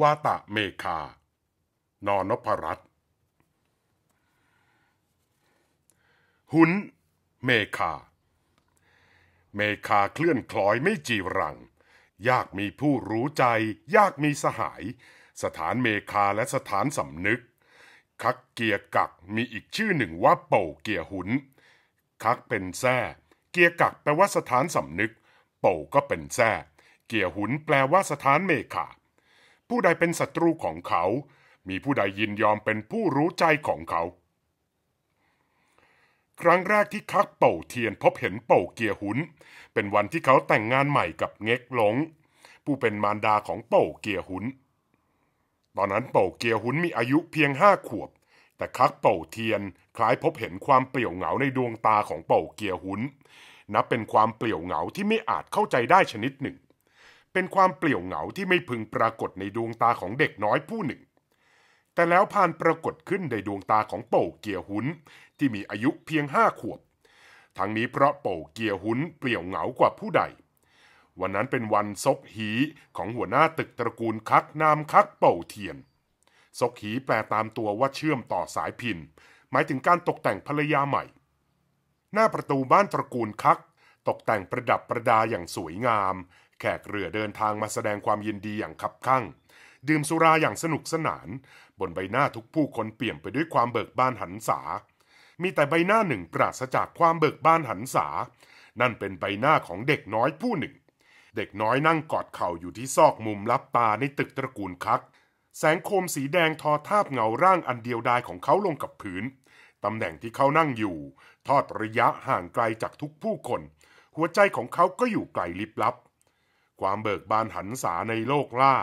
วาตะเมคานอนพรัตหุนเมคา เมคาเคลื่อนคล้อยไม่จีรัง ยากมีผู้รู้ใจ ยากมีสหาย สถานเมคาและสถานสำนึก คักเกียกักมีอีกชื่อหนึ่งว่า เป่าเกียหุนคักเป็นแท้เกียกักแปลว่าสถานสำนึก เป่าก็เป็นแท้เกียหุนแปลว่าสถานเมคาผู้ใดเป็นศัตรูของเขา มีผู้ใดยินยอมเป็นผู้รู้ใจของเขา ครั้งแรกที่คักเป่าเทียนพบเห็นเป่าเกียหุน เป็นวันที่เขาแต่งงานใหม่กับเง็กหลง ผู้เป็นมารดาของเป่าเกียหุน ตอนนั้นเป่าเกียหุนมีอายุเพียงห้าขวบ แต่คักเป่าเทียนคล้ายพบเห็นความเปลี่ยวเหงาในดวงตาของเป่าเกียหุน นับเป็นความเปลี่ยวเหงาที่ไม่อาจเข้าใจได้ชนิดหนึ่งเป็นความเปลี่ยวเหงาที่ไม่พึงปรากฏในดวงตาของเด็กน้อยผู้หนึ่ง แต่แล้วพานปรากฏขึ้นในดวงตาของโป่เกียหุนที่มีอายุเพียงห้าขวบ ทั้งนี้เพราะโป่เกียหุนเปลี่ยวเหงากว่าผู้ใด วันนั้นเป็นวันซกหีของหัวหน้าตึกตระกูลคักนามคักโป่เทียนซกหีแปลตามตัวว่าเชื่อมต่อสายพินหมายถึงการตกแต่งภรรยาใหม่ หน้าประตูบ้านตระกูลคัก ตกแต่งประดับประดาอย่างสวยงามแขกเรือเดินทางมาแสดงความยินดีอย่างคับคั่ง ดื่มสุราอย่างสนุกสนาน บนใบหน้าทุกผู้คนเปลี่ยมไปด้วยความเบิกบานหันษา มีแต่ใบหน้าหนึ่งปราศจากความเบิกบานหันษา นั่นเป็นใบหน้าของเด็กน้อยผู้หนึ่ง เด็กน้อยนั่งกอดเข่าอยู่ที่ซอกมุมลับตาในตึกตระกูลคัก แสงโคมสีแดงทอทาบเงาร่างอันเดียวดายของเขาลงกับพื้น ตำแหน่งที่เขานั่งอยู่ ทอดระยะห่างไกลจากทุกผู้คน หัวใจของเขาก็อยู่ไกลลิบลับความเบิกบานหันษาในโลกล่า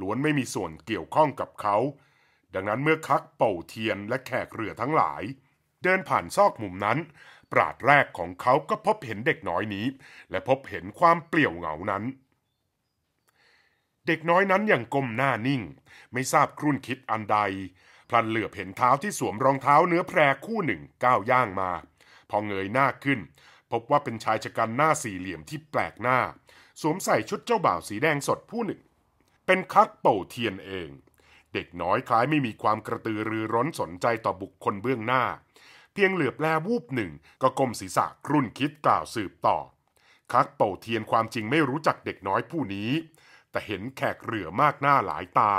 ล้วนไม่มีส่วนเกี่ยวข้องกับเขา ดังนั้นเมื่อคักเป่าเทียนและแขกเรือทั้งหลาย เดินผ่านซอกมุมนั้น ปราดแรกของเขาก็พบเห็นเด็กน้อยนี้ และพบเห็นความเปลี่ยวเหงานั้น เด็กน้อยนั้นอย่างก้มหน้านิ่ง ไม่ทราบครุ่นคิดอันใดพลันเหลือบเห็นเท้าที่สวมรองเท้าเนื้อแพรคู่หนึ่งก้าวย่างมา พอเงยหน้าขึ้น พบว่าเป็นชายชะกันหน้าสี่เหลี่ยมที่แปลกหน้าสวมใส่ชุดเจ้าบ่าวสีแดงสดผู้หนึ่ง เป็นคักเป่าเทียนเอง เด็กน้อยคล้ายไม่มีความกระตือรือร้นสนใจต่อบุคคลเบื้องหน้า เพียงเหลือบแลวูบหนึ่งก็กลมศีรษะรุ่นคิดกล่าวสืบต่อ คักเป่าเทียนความจริงไม่รู้จักเด็กน้อยผู้นี้ แต่เห็นแขกเหลือมากหน้าหลายตา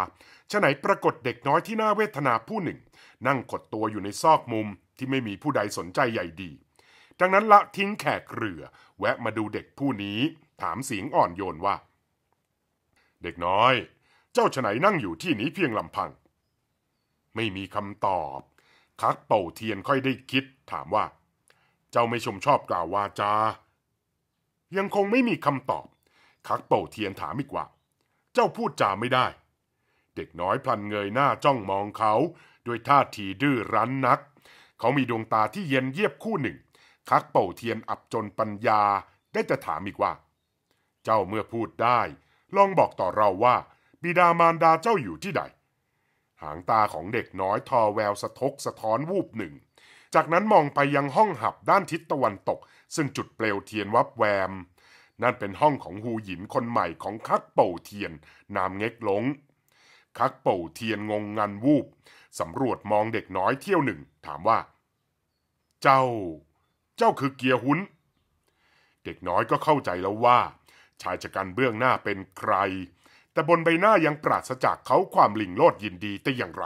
ฉะไหนปรากฏเด็กน้อยที่น่าเวทนาผู้หนึ่ง นั่งขดตัวอยู่ในซอกมุมที่ไม่มีผู้ใดสนใจใหญ่ดีดังนั้นละทิ้งแขกเรือ แวะมาดูเด็กผู้นี้ถามเสียงอ่อนโยนว่า เด็กน้อย เจ้าฉไหนนั่งอยู่ที่นี้เพียงลำพัง ไม่มีคำตอบ คักเป่าเทียนค่อยได้คิด ถามว่า เจ้าไม่ชมชอบกล่าววาจา ยังคงไม่มีคำตอบ คักเป่าเทียนถามอีกว่า เจ้าพูดจาไม่ได้ เด็กน้อยพลันเงยหน้าจ้องมองเขาด้วยท่าทีดื้อรั้นนัก เขามีดวงตาที่เย็นเยียบคู่หนึ่ง คักเป่าเทียนอับจนปัญญาได้แต่ถามอีกว่าเจ้าเมื่อพูดได้ ลองบอกต่อเราว่าบิดามารดาเจ้าอยู่ที่ใด หางตาของเด็กน้อยทอแววสะทกสะท้อนวูบหนึ่ง จากนั้นมองไปยังห้องหับด้านทิศตะวันตก ซึ่งจุดเปลวเทียนวับแวม นั่นเป็นห้องของฮูหยินคนใหม่ของคักเป่าเทียนนามเง็กหลง คักเป่าเทียนงงงันวูบสำรวจมองเด็กน้อยเที่ยวหนึ่ง ถามว่า เจ้า เจ้าคือเกียร์หุนเด็กน้อยก็เข้าใจแล้วว่าชายชะกันเบื้องหน้าเป็นใคร แต่บนใบหน้ายังปราศจากเขาความลิงโลดยินดีแต่อย่างไร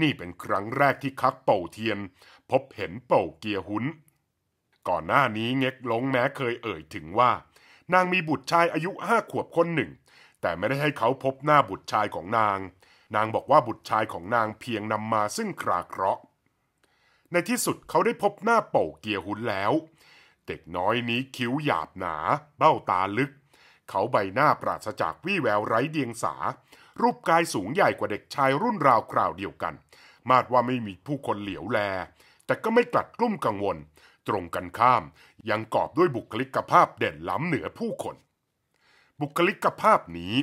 นี่เป็นครั้งแรกที่คักเป่าเทียน พบเห็นเป่าเกียหุน ก่อนหน้านี้เง็กลงแม้เคยเอ่ยถึงว่า นางมีบุตรชายอายุห้าขวบคนหนึ่ง แต่ไม่ได้ให้เขาพบหน้าบุตรชายของนาง นางบอกว่าบุตรชายของนางเพียงนำมาซึ่งคราเคราะห์ ในที่สุดเขาได้พบหน้าเป่าเกียหุนแล้วเด็กน้อยนี้คิ้วหยาบหนา เบ้าตาลึก เขาใบหน้าปราศจากวี่แววไร้เดียงสา รูปกายสูงใหญ่กว่าเด็กชายรุ่นราวคราวเดียวกัน มาดว่าไม่มีผู้คนเหลียวแล แต่ก็ไม่กลัดกลุ้มกังวล ตรงกันข้าม ยังกอบด้วยบุคลิกภาพเด่นล้ำเหนือผู้คน บุคลิกภาพนี้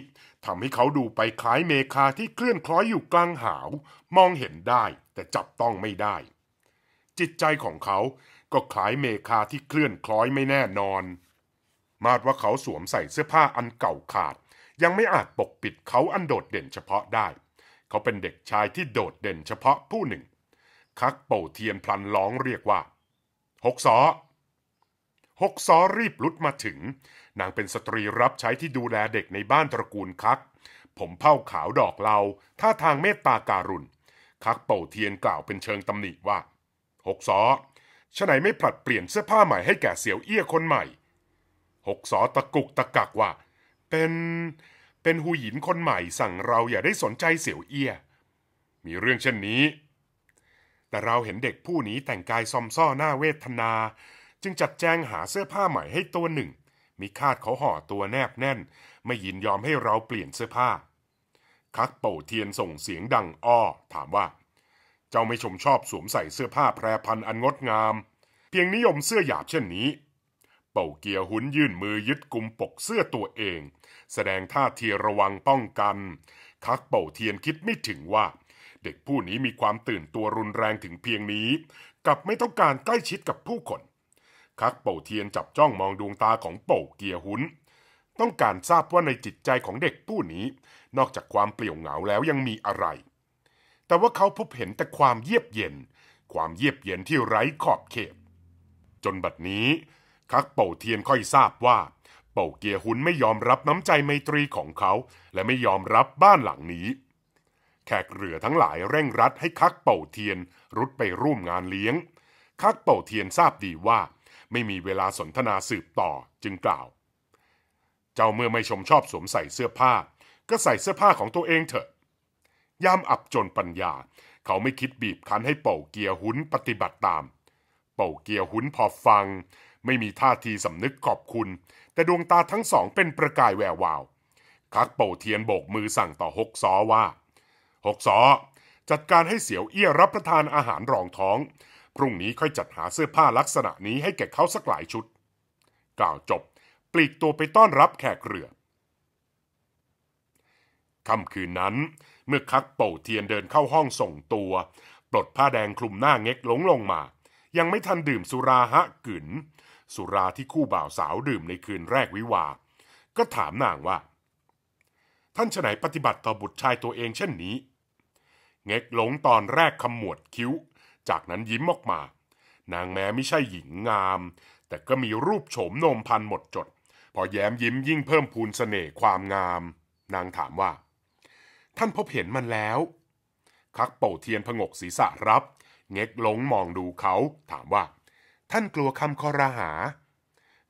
ทำให้เขาดูไปคล้ายเมคาที่เคลื่อนคล้อยอยู่กลางหาว มองเห็นได้ แต่จับต้องไม่ได้ จิตใจของเขาก็คล้ายเมคาที่เคลื่อนคล้อยไม่แน่นอน มาดว่าเขาสวมใส่เสื้อผ้าอันเก่าขาด ยังไม่อาจปกปิดเขาอันโดดเด่นเฉพาะได้ เขาเป็นเด็กชายที่โดดเด่นเฉพาะผู้หนึ่ง คักเป่าเทียนพลันร้องเรียกว่าหกซอหกซอรีบลุดมาถึง นางเป็นสตรีรับใช้ที่ดูแลเด็กในบ้านตระกูลคัก ผมเผ้าขาวดอกเหลาท่าทางเมตตาการุณ คักเป่าเทียนกล่าวเป็นเชิงตำหนิว่าหกซอฉไหนไม่ผลัดเปลี่ยนเสื้อผ้าใหม่ให้แก่เสี่ยวเอี้ยคนใหม่ หกสอตะกุกตะกักว่า เป็น เป็นหูหยินคนใหม่สั่งเราอย่าได้สนใจเสี่ยวเอี้ยมีเรื่องเช่นนี้ แต่เราเห็นเด็กผู้นี้แต่งกายซอมซ่อหน้าเวทนา จึงจัดแจงหาเสื้อผ้าใหม่ให้ตัวหนึ่ง มีคาดเขาห่อตัวแนบแน่น ไม่ยินยอมให้เราเปลี่ยนเสื้อผ้า คักโปเทียนส่งเสียงดังอ้อถามว่าเจ้าไม่ชมชอบสวมใส่เสื้อผ้าแพรพันอันงดงาม เพียงนิยมเสื้อหยาบเช่นนี้ เป่าเกียหุนยื่นมือยึดกุมปกเสื้อตัวเอง แสดงท่าทีระวังป้องกัน คักเป่าเทียนคิดไม่ถึงว่า เด็กผู้นี้มีความตื่นตัวรุนแรงถึงเพียงนี้ กับไม่ต้องการใกล้ชิดกับผู้คน คักเป่าเทียนจับจ้องมองดวงตาของเป่าเกียหุนต้องการทราบว่าในจิตใจของเด็กผู้นี้ นอกจากความเปลี่ยวเหงาแล้วยังมีอะไรแต่ว่าเขาพบเห็นแต่ความเยียบเย็น ความเยียบเย็นที่ไร้ขอบเขต จนบัดนี้ คักเป่าเทียนค่อยทราบว่า เป่าเกียหุนไม่ยอมรับน้ำใจไมตรีของเขา และไม่ยอมรับบ้านหลังนี้ แขกเรือทั้งหลายเร่งรัดให้คักเป่าเทียนรุดไปร่วมงานเลี้ยง คักเป่าเทียนทราบดีว่า ไม่มีเวลาสนทนาสืบต่อจึงกล่าวเจ้าเมื่อไม่ชมชอบสวมใส่เสื้อผ้า ก็ใส่เสื้อผ้าของตัวเองเถอะยามอับจนปัญญา เขาไม่คิดบีบคั้นให้เป่าเกียร์หุนปฏิบัติตาม เป่าเกียร์หุนพอฟัง ไม่มีท่าทีสำนึกขอบคุณ แต่ดวงตาทั้งสองเป็นประกายแวววาว คักเป่าเทียนโบกมือสั่งต่อหกซอว่าหกซอจัดการให้เสียวเอี้ยรับประทานอาหารรองท้อง พรุ่งนี้ค่อยจัดหาเสื้อผ้าลักษณะนี้ให้แก่เขาสักหลายชุดกล่าวจบ ปลีกตัวไปต้อนรับแขกเรือค่ำคืนนั้นเมื่อคักโป่เทียนเดินเข้าห้องส่งตัว ปลดผ้าแดงคลุมหน้าเง็กหลงลงมา ยังไม่ทันดื่มสุราฮะกึนสุราที่คู่บ่าวสาวดื่มในคืนแรกวิวา ก็ถามนางว่า ท่านฉไหนปฏิบัติต่อบุตรชายตัวเองเช่นนี้ เง็กหลงตอนแรกขมวดคิ้ว จากนั้นยิ้มออกมา นางแม้ไม่ใช่หญิงงาม แต่ก็มีรูปโฉมโนมพันหมดจด พอแย้มยิ้มยิ่งเพิ่มพูนเสน่ห์ความงาม นางถามว่าท่านพบเห็นมันแล้วคักเป่าเทียนผงกศีรษะรับ เง็กหลงมองดูเขา ถามว่า ท่านกลัวคำคอรหา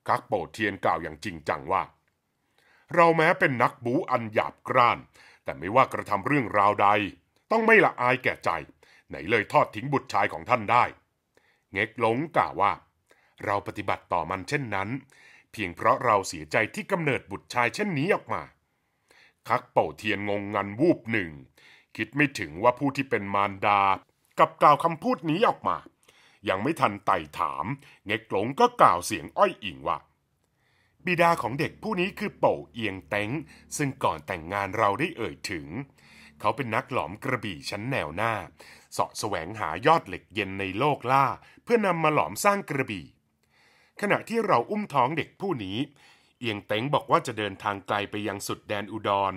คักเป่าเทียนกล่าวอย่างจริงจังว่า เราแม้เป็นนักบูอันหยาบกร้าน แต่ไม่ว่ากระทำเรื่องราวใด ต้องไม่ละอายแก่ใจ ไหนเลยทอดทิ้งบุตรชายของท่านได้ เง็กหลงกล่าวว่า เราปฏิบัติต่อมันเช่นนั้น เพียงเพราะเราเสียใจที่กำเนิดบุตรชายเช่นนี้ออกมาคักเป่าเทียนงงงันวูบหนึ่ง คิดไม่ถึงว่าผู้ที่เป็นมารดา กับกล่าวคำพูดนี้ออกมา ยังไม่ทันไต่ถาม เง็กหลงก็กล่าวเสียงอ้อยอิงว่าบิดาของเด็กผู้นี้คือเป่าเอียงเต็งซึ่งก่อนแต่งงานเราได้เอ่ยถึง เขาเป็นนักหลอมกระบี่ชั้นแนวหน้าเสาะแสวงหายอดเหล็กเย็นในโลกล่า เพื่อนำมาหลอมสร้างกระบี่ ขณะที่เราอุ้มท้องเด็กผู้นี้เอียงเต็งบอกว่าจะเดินทางไกลไปยังสุดแดนอุดร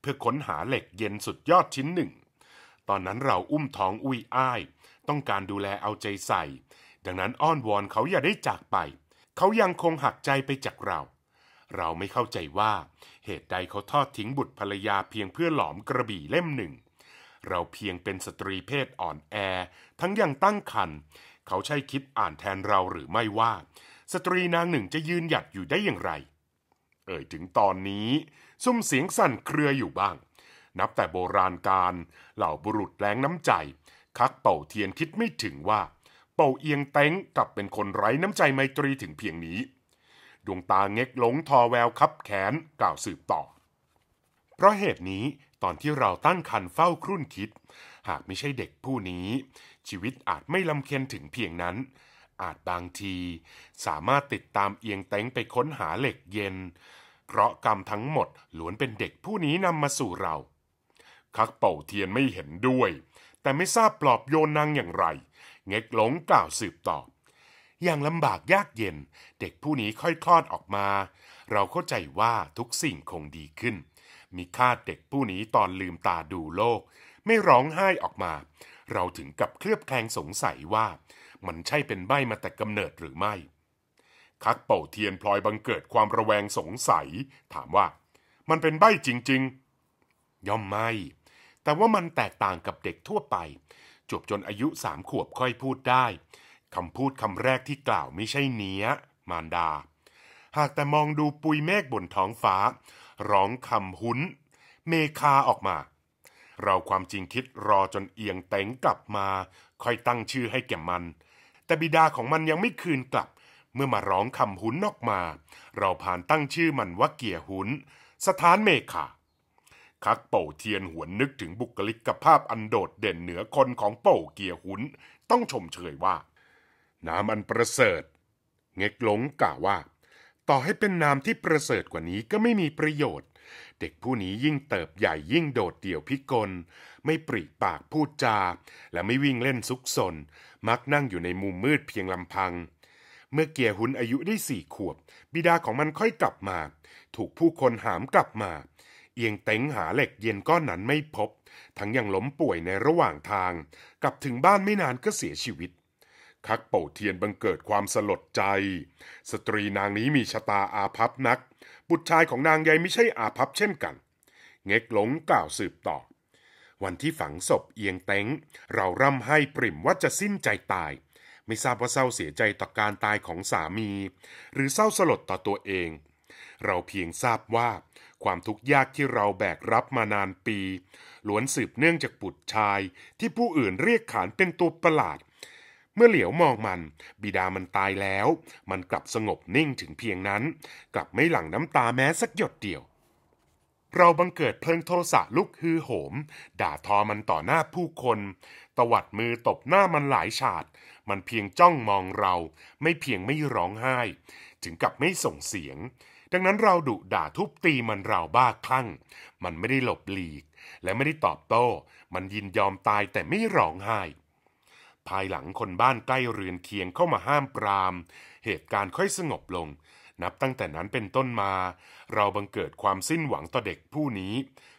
เพื่อค้นหาเหล็กเย็นสุดยอดชิ้นหนึ่ง ตอนนั้นเราอุ้มท้องอุ้ยอ้ายต้องการดูแลเอาใจใส่ ดังนั้นอ้อนวอนเขาอย่าได้จากไป เขายังคงหักใจไปจากเรา เราไม่เข้าใจว่าเหตุใดเขาทอดทิ้งบุตรภรรยาเพียงเพื่อหลอมกระบี่เล่มหนึ่ง เราเพียงเป็นสตรีเพศอ่อนแอทั้งยังตั้งครรภ์เขาใช่คิดอ่านแทนเราหรือไม่ว่า สตรีนางหนึ่งจะยืนหยัดอยู่ได้อย่างไรเอ่ยถึงตอนนี้ ซุ้มเสียงสั่นเครืออยู่บ้าง นับแต่โบราณการเหล่าบุรุษแรงน้ำใจ คักเป่าเทียนคิดไม่ถึงว่า เป่าเอียงเต้งกลับเป็นคนไร้น้ำใจไมตรีถึงเพียงนี้ ดวงตาเง็กหลงทอแววคับแขนกล่าวสืบต่อ เพราะเหตุนี้ตอนที่เราตั้งคันเฝ้าครุ่นคิด หากไม่ใช่เด็กผู้นี้ ชีวิตอาจไม่ลำเค็นถึงเพียงนั้นอาจบางที สามารถติดตามเอียงเตงไปค้นหาเหล็กเย็นเพราะกรรมทั้งหมดล้วนเป็นเด็กผู้นี้นำมาสู่เรา คักเป่าเทียนไม่เห็นด้วย แต่ไม่ทราบปลอบโยนนางอย่างไรเง็กหลงกล่าวสืบต่ออย่างลำบากยากเย็น เด็กผู้นี้ค่อยคลอดออกมา เราเข้าใจว่าทุกสิ่งคงดีขึ้น มีค่าเด็กผู้นี้ตอนลืมตาดูโลก ไม่ร้องไห้ออกมา เราถึงกับเคลือบแคลงสงสัยว่ามันใช่เป็นใบมาแต่กำเนิดหรือไม่ คักเป่าเทียนพลอยบังเกิดความระแวงสงสัย ถามว่า มันเป็นใบจริงๆ ย่อมไม่ แต่ว่ามันแตกต่างกับเด็กทั่วไป จบจนอายุสามขวบค่อยพูดได้คำพูดคำแรกที่กล่าวไม่ใช่เนี้ยมารดา หากแต่มองดูปุยเมฆบนท้องฟ้าร้องคำหุ้น เมคาออกมา เราความจริงคิดรอจนเอียงเต็งกลับมา ค่อยตั้งชื่อให้แก่มันแต่บิดาของมันยังไม่คืนกลับ เมื่อมาร้องคำหุนออกมาเราผ่านตั้งชื่อมันว่าเกียหุนสถานเมฆาคักเป่าเทียนหวนนึกถึงบุคลิกภาพอันโดดเด่นเหนือคนของเป่าเกียหุนต้องชมเชยว่านามอันประเสริฐ เง็กหลงกล่าวว่า ต่อให้เป็นนามที่ประเสริฐกว่านี้ก็ไม่มีประโยชน์เด็กผู้นี้ยิ่งเติบใหญ่ยิ่งโดดเดี่ยวพิกลไม่ปริปากพูดจาและไม่วิ่งเล่นซุกซนมักนั่งอยู่ในมุมมืดเพียงลำพัง เมื่อเกียหุนอายุได้สี่ขวบ บิดาของมันค่อยกลับมา ถูกผู้คนหามกลับมา เอียงเต็งหาเหล็กเย็นก้อนนั้นไม่พบ ทั้งยังล้มป่วยในระหว่างทาง กลับถึงบ้านไม่นานก็เสียชีวิตคักเป่าเทียนบังเกิดความสลดใจ สตรีนางนี้มีชะตาอาภัพนัก บุตรชายของนางใยไม่ใช่อาภัพเช่นกัน เง็กหลงกล่าวสืบต่อ วันที่ฝังศพเอียงเต้งเราร่ำให้ปริ่มว่าจะสิ้นใจตาย ไม่ทราบว่าเศร้าเสียใจต่อการตายของสามี หรือเศร้าสลดต่อตัวเอง เราเพียงทราบว่า ความทุกข์ยากที่เราแบกรับมานานปี ล้วนสืบเนื่องจากบุตรชายที่ผู้อื่นเรียกขานเป็นตัวประหลาดเมื่อเหลียวมองมัน บิดามันตายแล้ว มันกลับสงบนิ่งถึงเพียงนั้น กลับไม่หลั่งน้ำตาแม้สักหยดเดียว เราบังเกิดเพลิงโทสะลุกฮือโหม ด่าทอมันต่อหน้าผู้คน ตวัดมือตบหน้ามันหลายฉาดมันเพียงจ้องมองเรา ไม่เพียงไม่ร้องไห้ ถึงกับไม่ส่งเสียง ดังนั้นเราดุด่าทุบตีมันเราบ้าคลั่ง มันไม่ได้หลบหลีกและไม่ได้ตอบโต้มันยินยอมตายแต่ไม่ร้องไห้ภายหลังคนบ้านใกล้เรือนเคียงเข้ามาห้ามปราม เหตุการณ์ค่อยสงบลง นับตั้งแต่นั้นเป็นต้นมา เราบังเกิดความสิ้นหวังต่อเด็กผู้นี้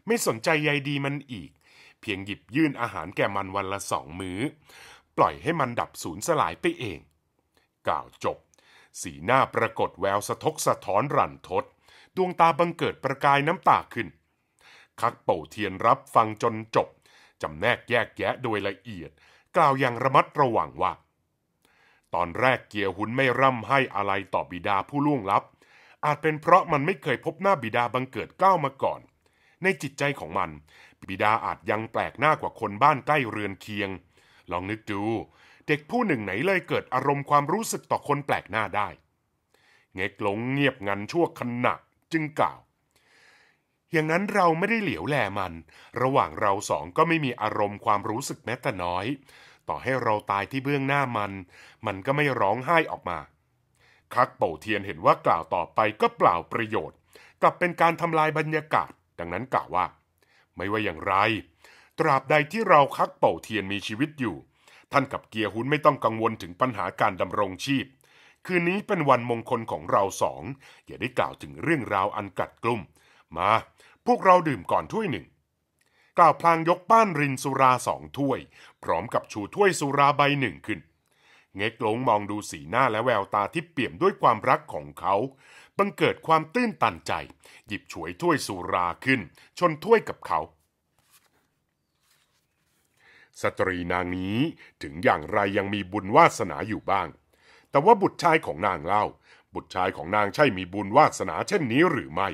ไม่สนใจใยดีมันอีก เพียงหยิบยื่นอาหารแก่มันวันละสองมือ้อ ปล่อยให้มันดับสูญสลายไปเองกล่าวจบ สีหน้าปรากฏแววสะทกสะท้อนรันทดดวงตาบังเกิดประกายน้ำตาขึ้น คักเป่าเทียนรับฟังจนจบจำแนกแยกแยะโดยละเอียดกล่าวอย่างระมัดระวังว่า ตอนแรกเกียร์หุนไม่ร่ำให้อะไรต่อบิดาผู้ล่วงลับ อาจเป็นเพราะมันไม่เคยพบหน้าบิดาบังเกิดก้าวมาก่อน ในจิตใจของมัน บิดาอาจยังแปลกหน้ากว่าคนบ้านใกล้เรือนเคียง ลองนึกดู เด็กผู้หนึ่งไหนเลยเกิดอารมณ์ความรู้สึกต่อคนแปลกหน้าได้ เง็กหลงเงียบงันชั่วขณะจึงกล่าวอย่างนั้นเราไม่ได้เหลียวแลมัน ระหว่างเราสองก็ไม่มีอารมณ์ความรู้สึกแม้แต่น้อย ต่อให้เราตายที่เบื้องหน้ามัน มันก็ไม่ร้องไห้ออกมา คักเป่าเทียนเห็นว่ากล่าวต่อไปก็เปล่าประโยชน์ กลับเป็นการทำลายบรรยากาศ ดังนั้นกล่าวว่า ไม่ว่าอย่างไร ตราบใดที่เราคักเป่าเทียนมีชีวิตอยู่ ท่านกับเกียร์หุนไม่ต้องกังวลถึงปัญหาการดำรงชีพ คืนนี้เป็นวันมงคลของเราสอง อย่าได้กล่าวถึงเรื่องราวอันกัดกลุ่มมาพวกเราดื่มก่อนถ้วยหนึ่ง กล่าวพลางยกป้านรินสุราสองถ้วย พร้อมกับชูถ้วยสุราใบหนึ่งขึ้น เง็กลงมองดูสีหน้าและแววตาที่เปี่ยมด้วยความรักของเขา บังเกิดความตื้นตันใจ หยิบฉวยถ้วยสุราขึ้น ชนถ้วยกับเขา สตรีนางนี้ถึงอย่างไรยังมีบุญวาสนาอยู่บ้าง แต่ว่าบุตรชายของนางเล่า บุตรชายของนางใช่มีบุญวาสนาเช่นนี้หรือไม่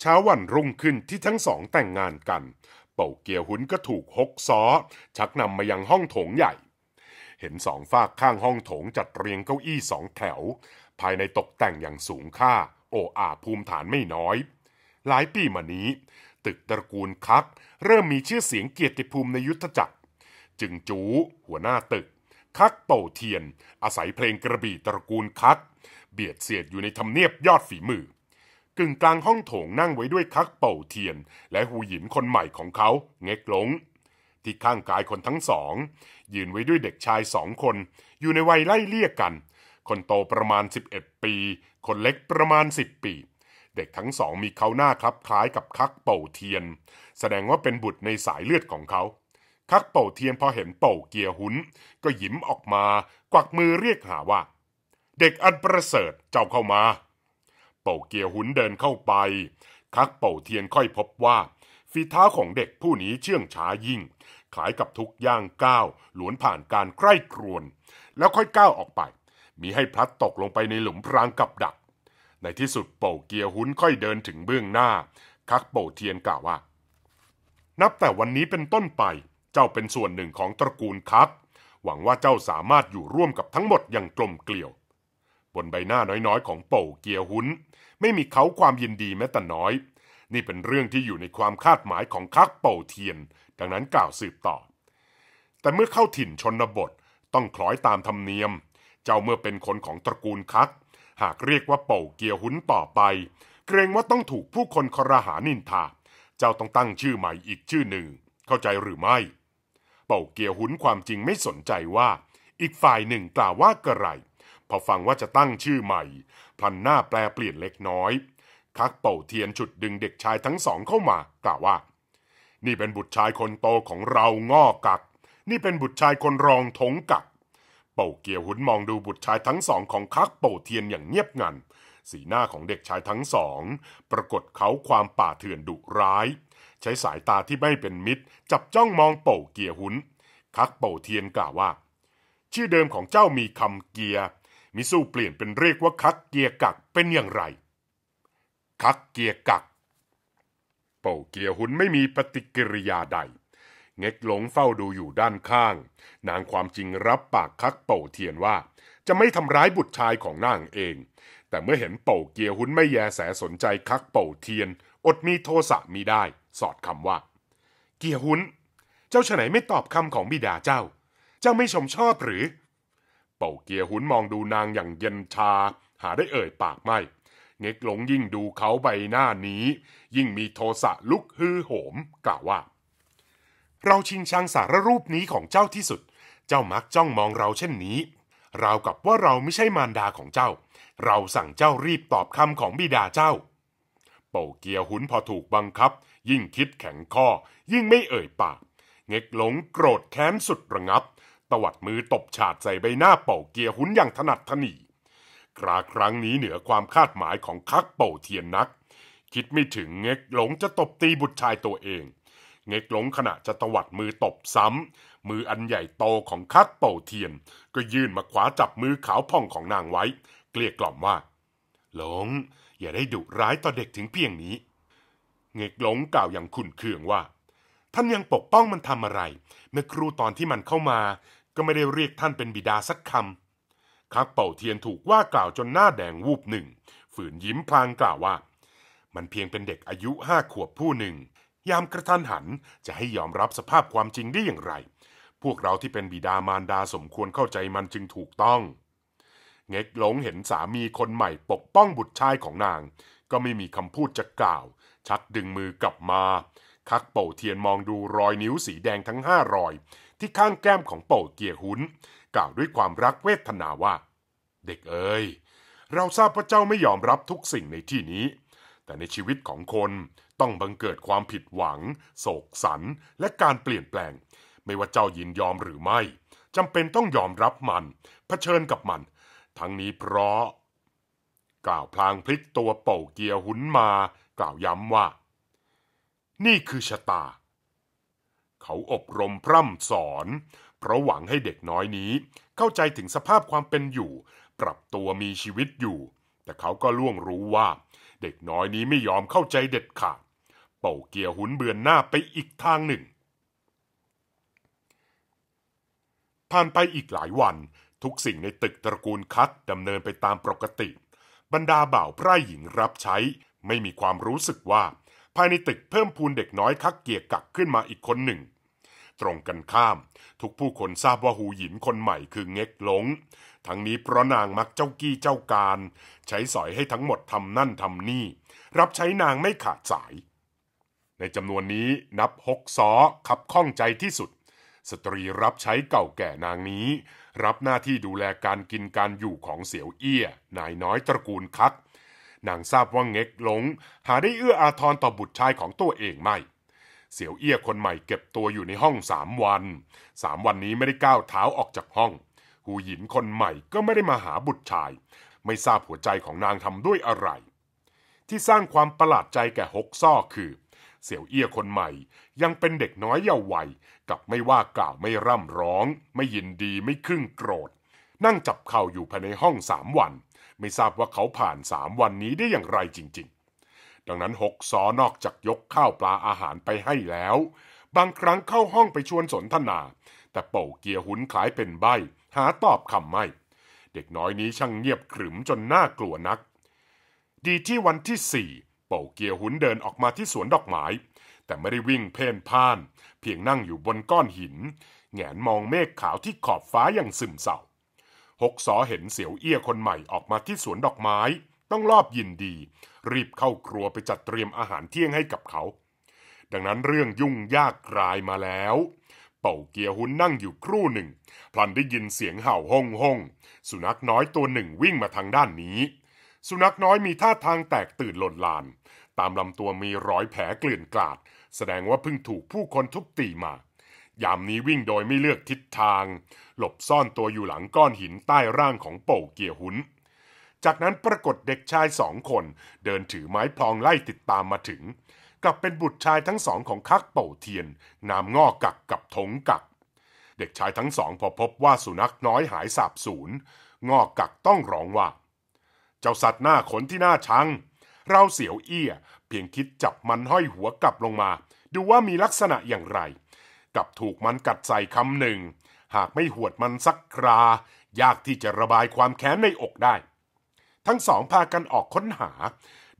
เช้าวันรุ่งขึ้นที่ทั้งสองแต่งงานกัน เป่าเกียวหุนก็ถูกฮกซ้อชักนำมายังห้องโถงใหญ่ เห็นสองฝากข้างห้องโถงจัดเรียงเก้าอี้สองแถว ภายในตกแต่งอย่างสูงค่า โอ้อาภูมิฐานไม่น้อย หลายปีมานี้ ตึกตระกูลคัก เริ่มมีชื่อเสียงเกียรติภูมิในยุทธจักร จึงจูหัวหน้าตึก คักเป่าเทียน อาศัยเพลงกระบี่ตระกูลคักเบียดเสียดอยู่ในทำเนียบยอดฝีมือกึ่งกลางห้องโถงนั่งไว้ด้วยคักเป่าเทียน และหูหยินคนใหม่ของเขาเง็กหลงที่ข้างกายคนทั้งสอง ยืนไว้ด้วยเด็กชายสองคน อยู่ในวัยไล่เลี่ยกัน คนโตประมาณ 11 ปี คนเล็กประมาณ 10 ปี เด็กทั้งสองมีเขาหน้าคลับคล้ายกับคักเป่าเทียน แสดงว่าเป็นบุตรในสายเลือดของเขา คักเป่าเทียนพอเห็นเป่าเกียร์หุนก็ยิ้มออกมากวักมือเรียกหาว่า เด็กอันประเสริฐเจ้าเข้ามาป่าเกียหุนเดินเข้าไป คักเป่าเทียนค่อยพบว่าฝีเท้าของเด็กผู้นี้เชื่องช้ายิ่งคล้ายกับทุกย่างก้าวล้วนผ่านการใคร่ครวน แล้วค่อยก้าวออกไป มีให้พลัดตกลงไปในหลุมพรางกับดัก ในที่สุดเป่าเกียหุนค่อยเดินถึงเบื้องหน้า คักเป่าเทียนกล่าวว่า นับแต่วันนี้เป็นต้นไป เจ้าเป็นส่วนหนึ่งของตระกูลคักหวังว่าเจ้าสามารถอยู่ร่วมกับทั้งหมดอย่างกลมเกลียว บนใบหน้าน้อย ๆ ของเป่าเกียหุนไม่มีเขาความยินดีแม้แต่น้อย นี่เป็นเรื่องที่อยู่ในความคาดหมายของคักเป่าเทียน ดังนั้นกล่าวสืบต่อ แต่เมื่อเข้าถิ่นชนบท ต้องคล้อยตามธรรมเนียมเจ้าเมื่อเป็นคนของตระกูลคักหากเรียกว่าเป่าเกียหุนต่อไป เกรงว่าต้องถูกผู้คนครหานินทา เจ้าต้องตั้งชื่อใหม่อีกชื่อหนึ่ง เข้าใจหรือไม่ เป่าเกียหุนความจริงไม่สนใจว่า อีกฝ่ายหนึ่งกล่าวว่ากระไรพอฟังว่าจะตั้งชื่อใหม่พลันหน้าแปลเปลี่ยนเล็กน้อย คักเป่าเทียนฉุดดึงเด็กชายทั้งสองเข้ามากล่าวว่า นี่เป็นบุตรชายคนโตของเรางอกัก นี่เป็นบุตรชายคนรองทงกักเป่าเกียวหุนมองดูบุตรชายทั้งสองของคักเป่าเทียนอย่างเงียบงันสีหน้าของเด็กชายทั้งสอง ปรากฏเขาความป่าเถื่อนดุร้าย ใช้สายตาที่ไม่เป็นมิตร จับจ้องมองเป่าเกียวหุนคักเป่าเทียนกล่าวว่า ชื่อเดิมของเจ้ามีคำเกียร์มิสู้เปลี่ยนเป็นเรียกว่าคักเกียกักเป็นอย่างไร คักเกียกัก เป่าเกียหุนไม่มีปฏิกิริยาใด เง็กหลงเฝ้าดูอยู่ด้านข้าง นางความจริงรับปากคักเป่าเทียนว่า จะไม่ทำร้ายบุตรชายของนางเอง แต่เมื่อเห็นเป่าเกียหุนไม่แยแสสนใจคักเป่าเทียน อดมีโทสะมีได้สอดคำว่า เกียหุนเจ้าฉไหนไม่ตอบคำของบิดาเจ้า เจ้าไม่ชมชอบหรือเป่าเกียหุนมองดูนางอย่างเย็นชา หาได้เอ่ยปากไม่เง็กหลงยิ่งดูเขาใบหน้านี้ยิ่งมีโทสะลุกฮือโหม กล่าวว่า เราชิงชังสารรูปนี้ของเจ้าที่สุด เจ้ามักจ้องมองเราเช่นนี้ราวกับว่าเราไม่ใช่มารดาของเจ้า เราสั่งเจ้ารีบตอบคำของบิดาเจ้า เป่าเกียหุนพอถูกบังคับ ยิ่งคิดแข็งข้อ ยิ่งไม่เอ่ยปากเง็กหลงโกรธแค้นสุดระงับตวัดมือตบฉาดใส่ใบหน้าเป่าเกียร์หุนอย่างถนัดถนีคราครั้งนี้เหนือความคาดหมายของคักเป่าเทียนนัก คิดไม่ถึงเง็กหลงจะตบตีบุตรชายตัวเอง เง็กหลงขณะจะตวัดมือตบซ้ำมืออันใหญ่โตของคักเป่าเทียน ก็ยื่นมาขวาจับมือขาวพ่องของนางไว้ เกลียกล่อมว่า หลง อย่าได้ดุร้ายต่อเด็กถึงเพียงนี้ เง็กหลงกล่าวอย่างขุนเคืองว่า ท่านยังปกป้องมันทำอะไร เมื่อครูตอนที่มันเข้ามาก็ไม่ได้เรียกท่านเป็นบิดาสักคำ คักเป่าเทียนถูกว่ากล่าวจนหน้าแดงวูบหนึ่ง ฝืนยิ้มพลางกล่าวว่า มันเพียงเป็นเด็กอายุห้าขวบผู้หนึ่ง ยามกระทันหันจะให้ยอมรับสภาพความจริงได้อย่างไร พวกเราที่เป็นบิดามารดาสมควรเข้าใจมันจึงถูกต้อง เง็กหลงเห็นสามีคนใหม่ปกป้องบุตรชายของนาง ก็ไม่มีคำพูดจะกล่าว ชักดึงมือกลับมา คักเป่าเทียนมองดูรอยนิ้วสีแดงทั้งห้ารอยที่ข้างแก้มของเป่าเกียหุนกล่าวด้วยความรักเวทนาว่า เด็กเอ๋ยเราทราบพระเจ้าไม่ยอมรับทุกสิ่งในที่นี้ แต่ในชีวิตของคนต้องบังเกิดความผิดหวัง โศกสันและการเปลี่ยนแปลง ไม่ว่าเจ้ายินยอมหรือไม่จำเป็นต้องยอมรับมันเผชิญกับมัน ทั้งนี้เพราะ กล่าวพลางพลิกตัวเป่าเกียร์หุนมา กล่าวย้ำว่า นี่คือชะตาเขาอบรมพร่ำสอน เพราะหวังให้เด็กน้อยนี้เข้าใจถึงสภาพความเป็นอยู่ ปรับตัวมีชีวิตอยู่ แต่เขาก็ล่วงรู้ว่า เด็กน้อยนี้ไม่ยอมเข้าใจเด็ดขาดเป่าเกียร์หุนเบือนหน้าไปอีกทางหนึ่ง ผ่านไปอีกหลายวัน ทุกสิ่งในตึกตระกูลคัดดำเนินไปตามปกติ บรรดาบ่าวไพร่หญิงรับใช้ไม่มีความรู้สึกว่า ภายในตึกเพิ่มพูนเด็กน้อยคักเกียกกักขึ้นมาอีกคนหนึ่งตรงกันข้ามทุกผู้คนทราบว่าหูหยินคนใหม่คือเง็กหลง ทั้งนี้เพราะนางมักเจ้ากี้เจ้าการ ใช้สอยให้ทั้งหมดทำนั่นทำนี่ รับใช้นางไม่ขาดสาย ในจำนวนนี้นับหกซอขับข้องใจที่สุด สตรีรับใช้เก่าแก่นางนี้ รับหน้าที่ดูแลการกินการอยู่ของเสี่ยวเอี้ยนายน้อยตระกูลคักนางทราบว่าเง็กหลง หาได้เอื้ออาทรต่อบุตรชายของตัวเองไม่เสี่ยวเอี้ยคนใหม่เก็บตัวอยู่ในห้องสามวันสามวันนี้ไม่ได้ก้าวเท้าออกจากห้อง หูหยินคนใหม่ก็ไม่ได้มาหาบุตรชาย ไม่ทราบหัวใจของนางทำด้วยอะไร ที่สร้างความประหลาดใจแก่ฮกซ่อคือ เสี่ยวเอี้ยคนใหม่ยังเป็นเด็กน้อยเยาว์วัยกับไม่ว่ากล่าวไม่ร่ำร้อง ไม่ยินดีไม่ครึ่งโกรธ นั่งจับเข่าอยู่ภายในห้องสามวัน ไม่ทราบว่าเขาผ่านสามวันนี้ได้อย่างไรจริงดังนั้นหกซอนอกจากยกข้าวปลาอาหารไปให้แล้วบางครั้งเข้าห้องไปชวนสนทนา แต่เป่าเกียร์หุนคล้ายเป็นใบ หาตอบคำไม่ เด็กน้อยนี้ช่างเงียบขรึมจนน่ากลัวนัก ดีที่วันที่สี่เป่าเกียร์หุนเดินออกมาที่สวนดอกไม้แต่ไม่ได้วิ่งเพ่นพ่าน เพียงนั่งอยู่บนก้อนหินแงนมองเมฆขาวที่ขอบฟ้าอย่างซึมเศร้าหกซอเห็นเสียวเอี้ยคนใหม่ออกมาที่สวนดอกไม้ต้องรอบยินดี รีบเข้าครัวไปจัดเตรียมอาหารเที่ยงให้กับเขา ดังนั้นเรื่องยุ่งยากกลายมาแล้ว เป่าเกียหุนนั่งอยู่ครู่หนึ่งพลันได้ยินเสียงเห่าห้องห้องสุนัขน้อยตัวหนึ่งวิ่งมาทางด้านนี้ สุนัขน้อยมีท่าทางแตกตื่นหล่นลาน ตามลำตัวมีรอยแผลเกลื่อนกลาดแสดงว่าเพิ่งถูกผู้คนทุบตีมา ยามนี้วิ่งโดยไม่เลือกทิศทาง หลบซ่อนตัวอยู่หลังก้อนหินใต้ร่างของเป่าเกียหุ่นจากนั้นปรากฏเด็กชายสองคน เดินถือไม้พลองไล่ติดตามมาถึงกลับเป็นบุตรชายทั้งสองของคักเป่าเทียน นามงอกกักกับทงกัก เด็กชายทั้งสองพอพบว่าสุนัขน้อยหายสาบสูญงอกักต้องร้องว่า เจ้าสัตว์หน้าขนที่หน้าชัง เราเสียวเอี้ย เพียงคิดจับมันห้อยหัวกลับลงมา ดูว่ามีลักษณะอย่างไร กลับถูกมันกัดใส่คำหนึ่งหากไม่หวดมันสักครา ยากที่จะระบายความแค้นในอกได้ทั้งสองพากันออกค้นหา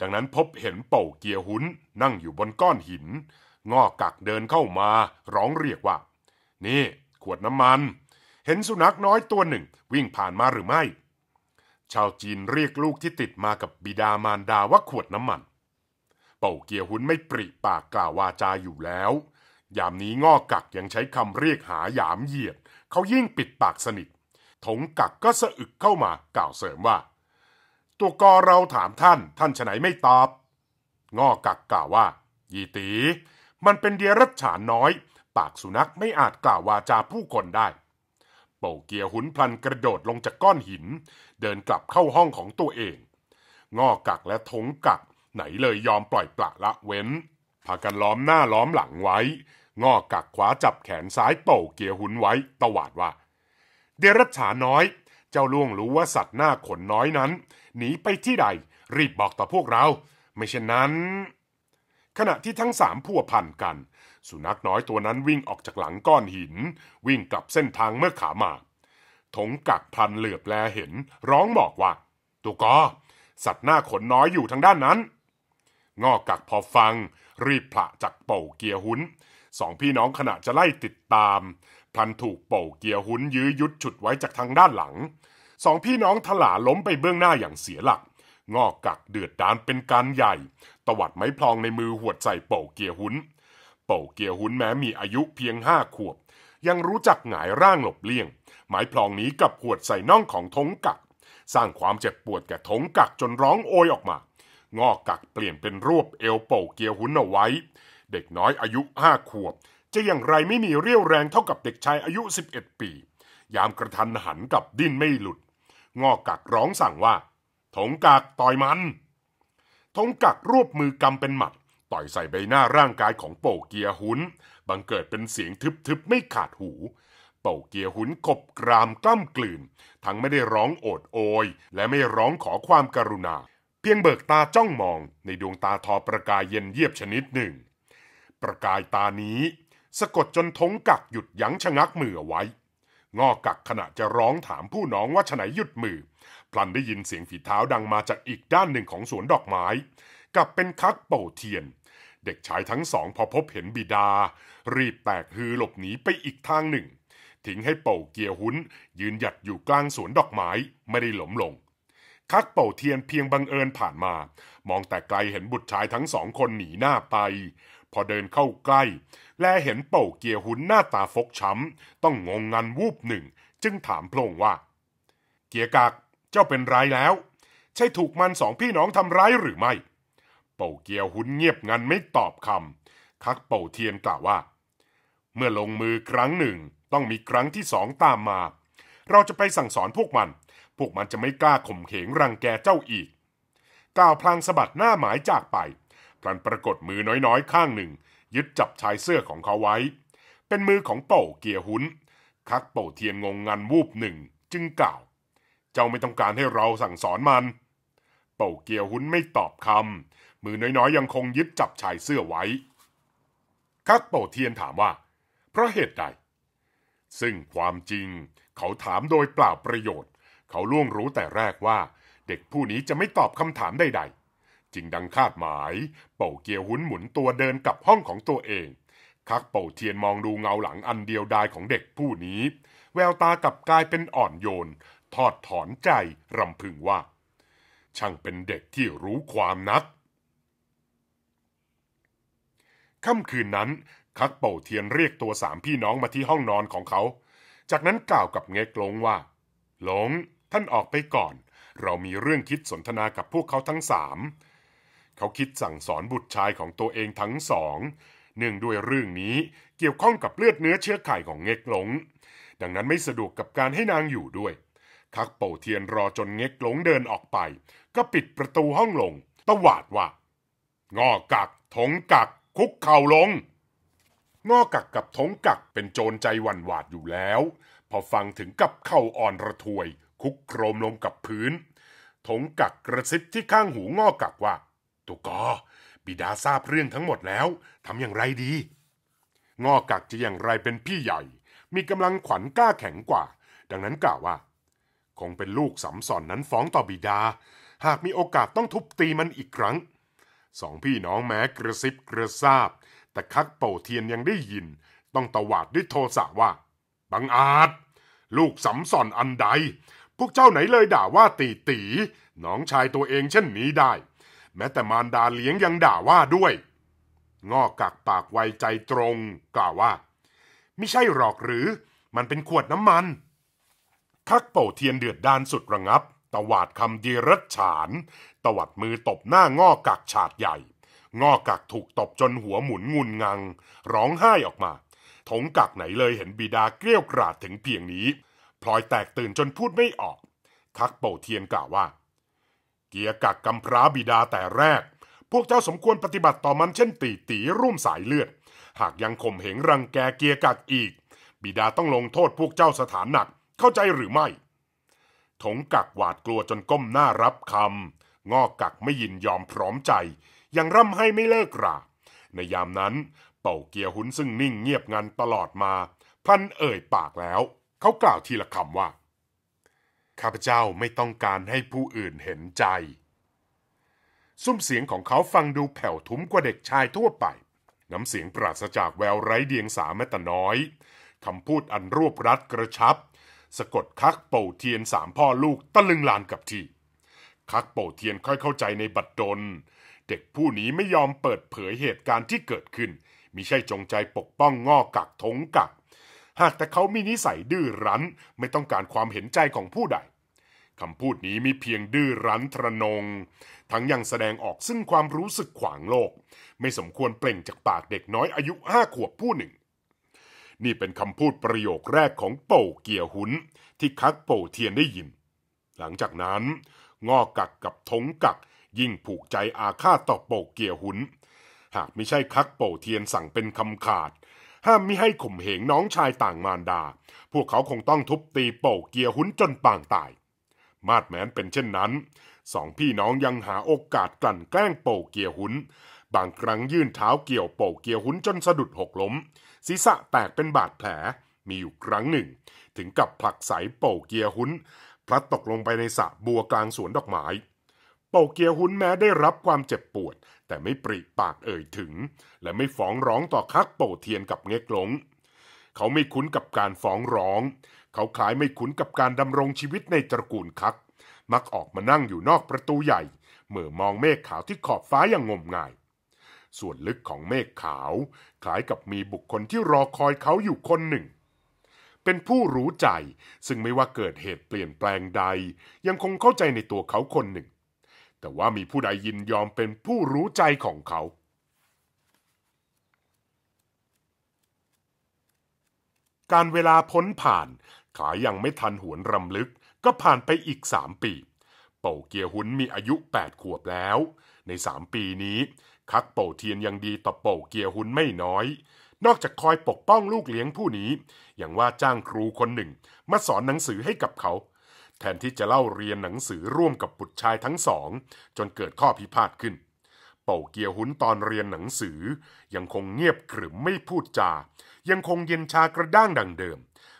ดังนั้นพบเห็นเป่าเกียหุนนั่งอยู่บนก้อนหิน งอกกักเดินเข้ามาร้องเรียกว่า นี่ ขวดน้ำมัน เห็นสุนัขน้อยตัวหนึ่ง วิ่งผ่านมาหรือไม่ ชาวจีนเรียกลูกที่ติดมากับบิดามารดาว่าขวดน้ำมัน เป่าเกียหุนไม่ปริปากกล่าววาจาอยู่แล้ว ยามนี้งอกักยังใช้คำเรียกหาหยามเหยียด เขายิ่งปิดปากสนิทถงกักก็สะอึกเข้ามากล่าวเสริมว่าตัวกอเราถามท่าน ท่านฉไหนไม่ตอบ งอกักกล่าวว่า ยีตี มันเป็นเดียรัจฉานน้อย ปากสุนัขไม่อาจกล่าววาจาผู้คนได้ เป่าเกียหุนพลันกระโดดลงจากก้อนหิน เดินกลับเข้าห้องของตัวเองงอกักและทงกัก ไหนเลยยอมปล่อยปละละเว้น พากันล้อมหน้าล้อมหลังไว้งอกักขวาจับแขนซ้ายเป่าเกียหุนไว้ตวาดว่า เดรัจฉาน้อย เจ้าล่วงรู้ว่าสัตว์หน้าขนน้อยนั้นหนีไปที่ใด รีบบอกต่อพวกเรา ไม่เช่นนั้น ขณะที่ทั้งสามพัวพันกัน สุนัขน้อยตัวนั้นวิ่งออกจากหลังก้อนหิน วิ่งกลับเส้นทางเมื่อขามาถงกักพันเหลือบแลเห็น ร้องบอกว่าตุกอสัตว์หน้าขนน้อยอยู่ทางด้านนั้น งอกกักพอฟัง รีบผละจากเป่าเกียร์หุนสองพี่น้องขณะจะไล่ติดตามพันถูกเป่าเกียร์หุนยื้อยุดฉุดไว้จากทางด้านหลังสองพี่น้องถลาล้มไปเบื้องหน้าอย่างเสียหลัก งอกกักเดือดดานเป็นการใหญ่ ตวัดไม้พลองในมือหวดใส่เป่าเกียหุน เป่าเกียหุนแม้มีอายุเพียงห้าขวบ ยังรู้จักหงายร่างหลบเลี่ยง ไม้พลองนี้กับหวดใส่น่องของทงกัก สร้างความเจ็บปวดแก่ทงกักจนร้องโอยออกมา งอกกักเปลี่ยนเป็นรูปเอวเป่าเกียหุนเอาไว้ เด็กน้อยอายุห้าขวบ จะอย่างไรไม่มีเรี่ยวแรงเท่ากับเด็กชายอายุ 11 ปี ยามกระทันหันกับดิ้นไม่หลุดงอกกักร้องสั่งว่าทงกักต่อยมันทงกักรวบมือกำเป็นหมัดต่อยใส่ใบหน้าร่างกายของโปเกียหุนบังเกิดเป็นเสียงทึบๆไม่ขาดหูเป่าเกียหุนกบกรามกล้ำกลืนทั้งไม่ได้ร้องโอดโอย และไม่ร้องขอความกรุณา เพียงเบิกตาจ้องมอง ในดวงตาทอประกายเย็นเยียบชนิดหนึ่ง ประกายตานี้ สะกดจนทงกักหยุดยั้งชะงักมือไว้งอกกักขณะจะร้องถามผู้น้องว่าฉไหนหยุดมือพลันได้ยินเสียงฝีเท้าดังมาจากอีกด้านหนึ่งของสวนดอกไม้กับเป็นคักเป่าเทียน เด็กชายทั้งสองพอพบเห็นบิดา รีบแตกฮือหลบหนีไปอีกทางหนึ่ง ทิ้งให้เป่าเกียร์หุ้น ยืนหยัดอยู่กลางสวนดอกไม้ไม่ได้หลมลง คักเป่าเทียนเพียงบังเอิญผ่านมา มองแต่ไกลเห็นบุตรชายทั้งสองคนหนีหน้าไป พอเดินเข้าใกล้แลเห็นเป่าเกียหุนหน้าตาฟกช้ำต้องงงงันวูบหนึ่ง จึงถามพลงว่า เกียกากเจ้าเป็นร้ายแล้ว ใช่ถูกมันสองพี่น้องทำร้ายหรือไม่ เป่าเกียหุนเงียบงันไม่ตอบคำคักเป่าเทียนกล่าวว่า เมื่อลงมือครั้งหนึ่ง ต้องมีครั้งที่สองตามมา เราจะไปสั่งสอนพวกมัน พวกมันจะไม่กล้าข่มเหงรังแกเจ้าอีกกล่าวพลางสะบัดหน้าหมายจากไปพลันปรากฏมือน้อยๆ ข้างหนึ่งยึดจับชายเสื้อของเขาไว้ เป็นมือของเป่าเกียหุนคักเป่าเทียนงงงันวูบหนึ่งจึงกล่าว เจ้าไม่ต้องการให้เราสั่งสอนมัน เป่าเกียหุนไม่ตอบคำ มือน้อยๆ ยังคงยึดจับชายเสื้อไว้ คักเป่าเทียนถามว่า เพราะเหตุใด ซึ่งความจริงเขาถามโดยเปล่าประโยชน์ เขาล่วงรู้แต่แรกว่า เด็กผู้นี้จะไม่ตอบคำถามใดๆจึงดังคาดหมาย เป่าเกียวหุนหมุนตัวเดินกลับห้องของตัวเอง คักเป่าเทียนมองดูเงาหลังอันเดียวดายของเด็กผู้นี้ แววตากลับกลายเป็นอ่อนโยน ทอดถอนใจ รำพึงว่า ช่างเป็นเด็กที่รู้ความนัก ค่ำคืนนั้น คักเป่าเทียนเรียกตัวสามพี่น้องมาที่ห้องนอนของเขา จากนั้นกล่าวกับเงกลงว่าหลง ท่านออกไปก่อน เรามีเรื่องคิดสนทนากับพวกเขาทั้งสามเขาคิดสั่งสอนบุตรชายของตัวเองทั้งสอง เนื่องด้วยเรื่องนี้เกี่ยวข้องกับเลือดเนื้อเชื้อไข่ของเง็กหลง ดังนั้นไม่สะดวกกับการให้นางอยู่ด้วย คักเป่าเทียนรอจนเง็กหลงเดินออกไป ก็ปิดประตูห้องลงตวาดว่า งอกัก ถงกัก คุกเข่าลง งอกักกับถงกักเป็นโจรใจวันหวาดอยู่แล้ว พอฟังถึงกับเข่าอ่อนระทวย คุกโครมลงกับพื้น ถงกักกระซิบที่ข้างหูงอกักว่าตุกอบิดาทราบเรื่องทั้งหมดแล้วทำอย่างไรดี งอกกักจะอย่างไรเป็นพี่ใหญ่ มีกำลังขวัญกล้าแข็งกว่า ดังนั้นกล่าวว่า คงเป็นลูกสำสอนนั้นฟ้องต่อบิดา หากมีโอกาสต้องทุบตีมันอีกครั้ง สองพี่น้องแม้กระซิบกระซาบ แต่คักโปเทียนยังได้ยิน ต้องตวาดด้วยโทสะว่า บังอาจ ลูกสำสอนอันใด พวกเจ้าไหนเลยด่าว่าตีตีน้องชายตัวเองเช่นนี้ได้แม้แต่มารดาเลี้ยงยังด่าว่าด้วย งอกกักปากไวใจตรง กล่าวว่า ไม่ใช่หรอกหรือ มันเป็นขวดน้ำมัน คักเป่าเทียนเดือดดานสุดระงับ ตวาดคำดีรัชฉาน ตวัดมือตบหน้างอกกักฉาดใหญ่ งอกกักถูกตบจนหัวหมุนงุนงังร้องไห้ออกมา ถงกักไหนเลยเห็นบิดาเกลี้ยกราดถึงเพียงนี้ พลอยแตกตื่นจนพูดไม่ออก คักเป่าเทียนกล่าวว่าเกียกักกำพร้าบิดาแต่แรก พวกเจ้าสมควรปฏิบัติต่อมันเช่นตีตีร่วมสายเลือด หากยังข่มเหงรังแกเกียกักอีก บิดาต้องลงโทษพวกเจ้าสถานหนัก เข้าใจหรือไม่ ถงกักหวาดกลัวจนก้มหน้ารับคำ งอกกักไม่ยินยอมพร้อมใจ ยังร่ำให้ไม่เลิกราในยามนั้น เป่าเกียหุนซึ่งนิ่งเงียบงันตลอดมา พันเอ่ยปากแล้ว เขากล่าวทีละคำว่าข้าพเจ้าไม่ต้องการให้ผู้อื่นเห็นใจ ซุ้มเสียงของเขาฟังดูแผ่วทุ้มกว่าเด็กชายทั่วไป น้ำเสียงปราศจากแววไร้เดียงสาแม้แต่น้อย คำพูดอันรวบรัดกระชับ สะกดคักโปเทียนสามพ่อลูกตะลึงลานกับที่ คักโปเทียนค่อยเข้าใจในบัดดล เด็กผู้นี้ไม่ยอมเปิดเผยเหตุการณ์ที่เกิดขึ้น มิใช่จงใจปกป้องงออกักทงกักหากแต่เขามีนิสัยดื้อรั้นไม่ต้องการความเห็นใจของผู้ใด คำพูดนี้มีเพียงดื้อรั้นทะนง ทั้งยังแสดงออกซึ่งความรู้สึกขวางโลก ไม่สมควรเปล่งจากปากเด็กน้อยอายุห้าขวบผู้หนึ่ง นี่เป็นคำพูดประโยคแรกของโป่เกียหุนที่คักโป่เทียนได้ยิน หลังจากนั้นงอกักกับทงกัก ยิ่งผูกใจอาฆาตต่อโป่เกียหุนหากไม่ใช่คักโป่เทียนสั่งเป็นคำขาดห้ามมิให้ข่มเหงน้องชายต่างมารดา พวกเขาคงต้องทุบตีโป่เกียหุ้นจนปางตาย มาดแมนเป็นเช่นนั้น สองพี่น้องยังหาโอกาสกลั่นแกล้งโป่เกียหุ้นบางครั้งยื่นเท้าเกี่ยวโป่เกียหุ้นจนสะดุดหกล้ม ศีรษะแตกเป็นบาดแผลมีอยู่ครั้งหนึ่ง ถึงกับผลักสายโป่เกียหุ้นพลัดตกลงไปในสระบัวกลางสวนดอกไม้เป่าเกียหุ้นแม้ได้รับความเจ็บปวดแต่ไม่ปริปากเอ่ยถึง และไม่ฟ้องร้องต่อคักโปเทียนกับเง็กหลงเขาไม่คุ้นกับการฟ้องร้อง เขาคล้ายไม่คุ้นกับการดำรงชีวิตในตระกูลคักมักออกมานั่งอยู่นอกประตูใหญ่เมื่อมองเมฆขาวที่ขอบฟ้าอย่างงมงาย ส่วนลึกของเมฆขาวคล้ายกับมีบุคคลที่รอคอยเขาอยู่คนหนึ่ง เป็นผู้รู้ใจซึ่งไม่ว่าเกิดเหตุเปลี่ยนแปลงใด ยังคงเข้าใจในตัวเขาคนหนึ่งแต่ว่ามีผู้ใดยินยอมเป็นผู้รู้ใจของเขา การเวลาพ้นผ่านขายังไม่ทันหวนรำลึก ก็ผ่านไปอีกสามปีเป่าเกียหุนมีอายุ 8 ขวบแล้ว ในสามปีนี้ คักเป่าเทียนยังดีต่อเป่าเกียหุนไม่น้อย นอกจากคอยปกป้องลูกเลี้ยงผู้นี้ ยังว่าจ้างครูคนหนึ่งมาสอนหนังสือให้กับเขาแทนที่จะเล่าเรียนหนังสือร่วมกับบุตรชายทั้งสอง จนเกิดข้อพิพาทขึ้น เป่าเกียวหุนตอนเรียนหนังสือยังคงเงียบขรึมไม่พูดจายังคงเย็นชากระด้างดังเดิม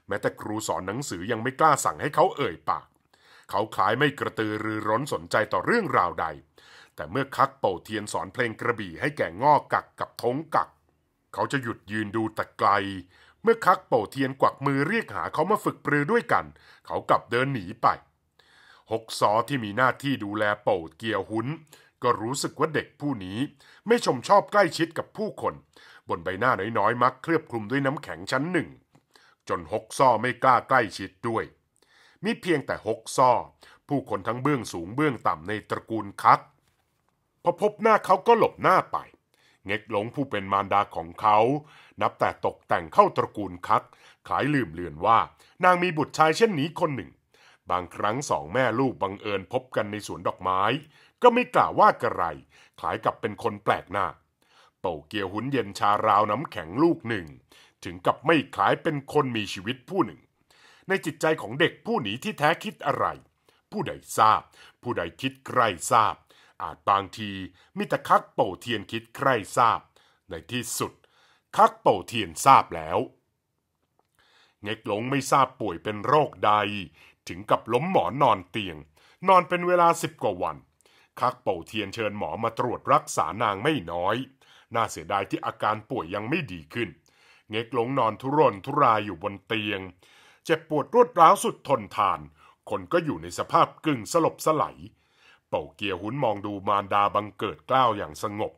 แม้แต่ครูสอนหนังสือยังไม่กล้าสั่งให้เขาเอ่ยปาก เขาคล้ายไม่กระตือรือร้นสนใจต่อเรื่องราวใด แต่เมื่อคักเป่าเทียนสอนเพลงกระบี่ให้แก่งอกักกับทงกัก เขาจะหยุดยืนดูแต่ไกลเมื่อคักโป่เทียนกวักมือเรียกหาเขามาฝึกปรือด้วยกัน เขากลับเดินหนีไป หกซอที่มีหน้าที่ดูแลโป่เกียวหุนก็รู้สึกว่าเด็กผู้นี้ ไม่ชมชอบใกล้ชิดกับผู้คน บนใบหน้าน้อยๆมักเคลือบคลุมด้วยน้ำแข็งชั้นหนึ่ง จนหกซอไม่กล้าใกล้ชิดด้วยมิเพียงแต่หกซอผู้คนทั้งเบื้องสูงเบื้องต่ำ ในตระกูลคักพอพบหน้าเขาก็หลบหน้าไปเง็กหลงผู้เป็นมารดาของเขา นับแต่ตกแต่งเข้าตระกูลคัก ขายลืมเลือนว่านางมีบุตรชายเช่นนี้คนหนึ่ง บางครั้งสองแม่ลูกบังเอิญพบกันในสวนดอกไม้ ก็ไม่กล่าวว่ากระไร ขายกับเป็นคนแปลกหน้า เป่าเกียวหุนเย็นชาราวน้ำแข็งลูกหนึ่ง ถึงกับไม่ขายเป็นคนมีชีวิตผู้หนึ่ง ในจิตใจของเด็กผู้หนีที่แท้คิดอะไร ผู้ใดทราบ ผู้ใดคิดใครทราบอาจบางทีมิตรคักเป่าเทียนคิดใคร่ทราบ ในที่สุด คักเป่าเทียนทราบแล้ว เง็กหลงไม่ทราบป่วยเป็นโรคใดถึงกับล้มหมอนนอนเตียง นอนเป็นเวลาสิบกว่าวัน คักเป่าเทียนเชิญหมอมาตรวจรักษานางไม่น้อยน่าเสียดายที่อาการป่วยยังไม่ดีขึ้น เง็กหลงนอนทุรนทุรายอยู่บนเตียงเจ็บปวดรวดร้าวสุดทนทาน คนก็อยู่ในสภาพกึ่งสลบสลายเป่าเกียหุนมองดูมารดาบังเกิดกล้าวอย่างสงบ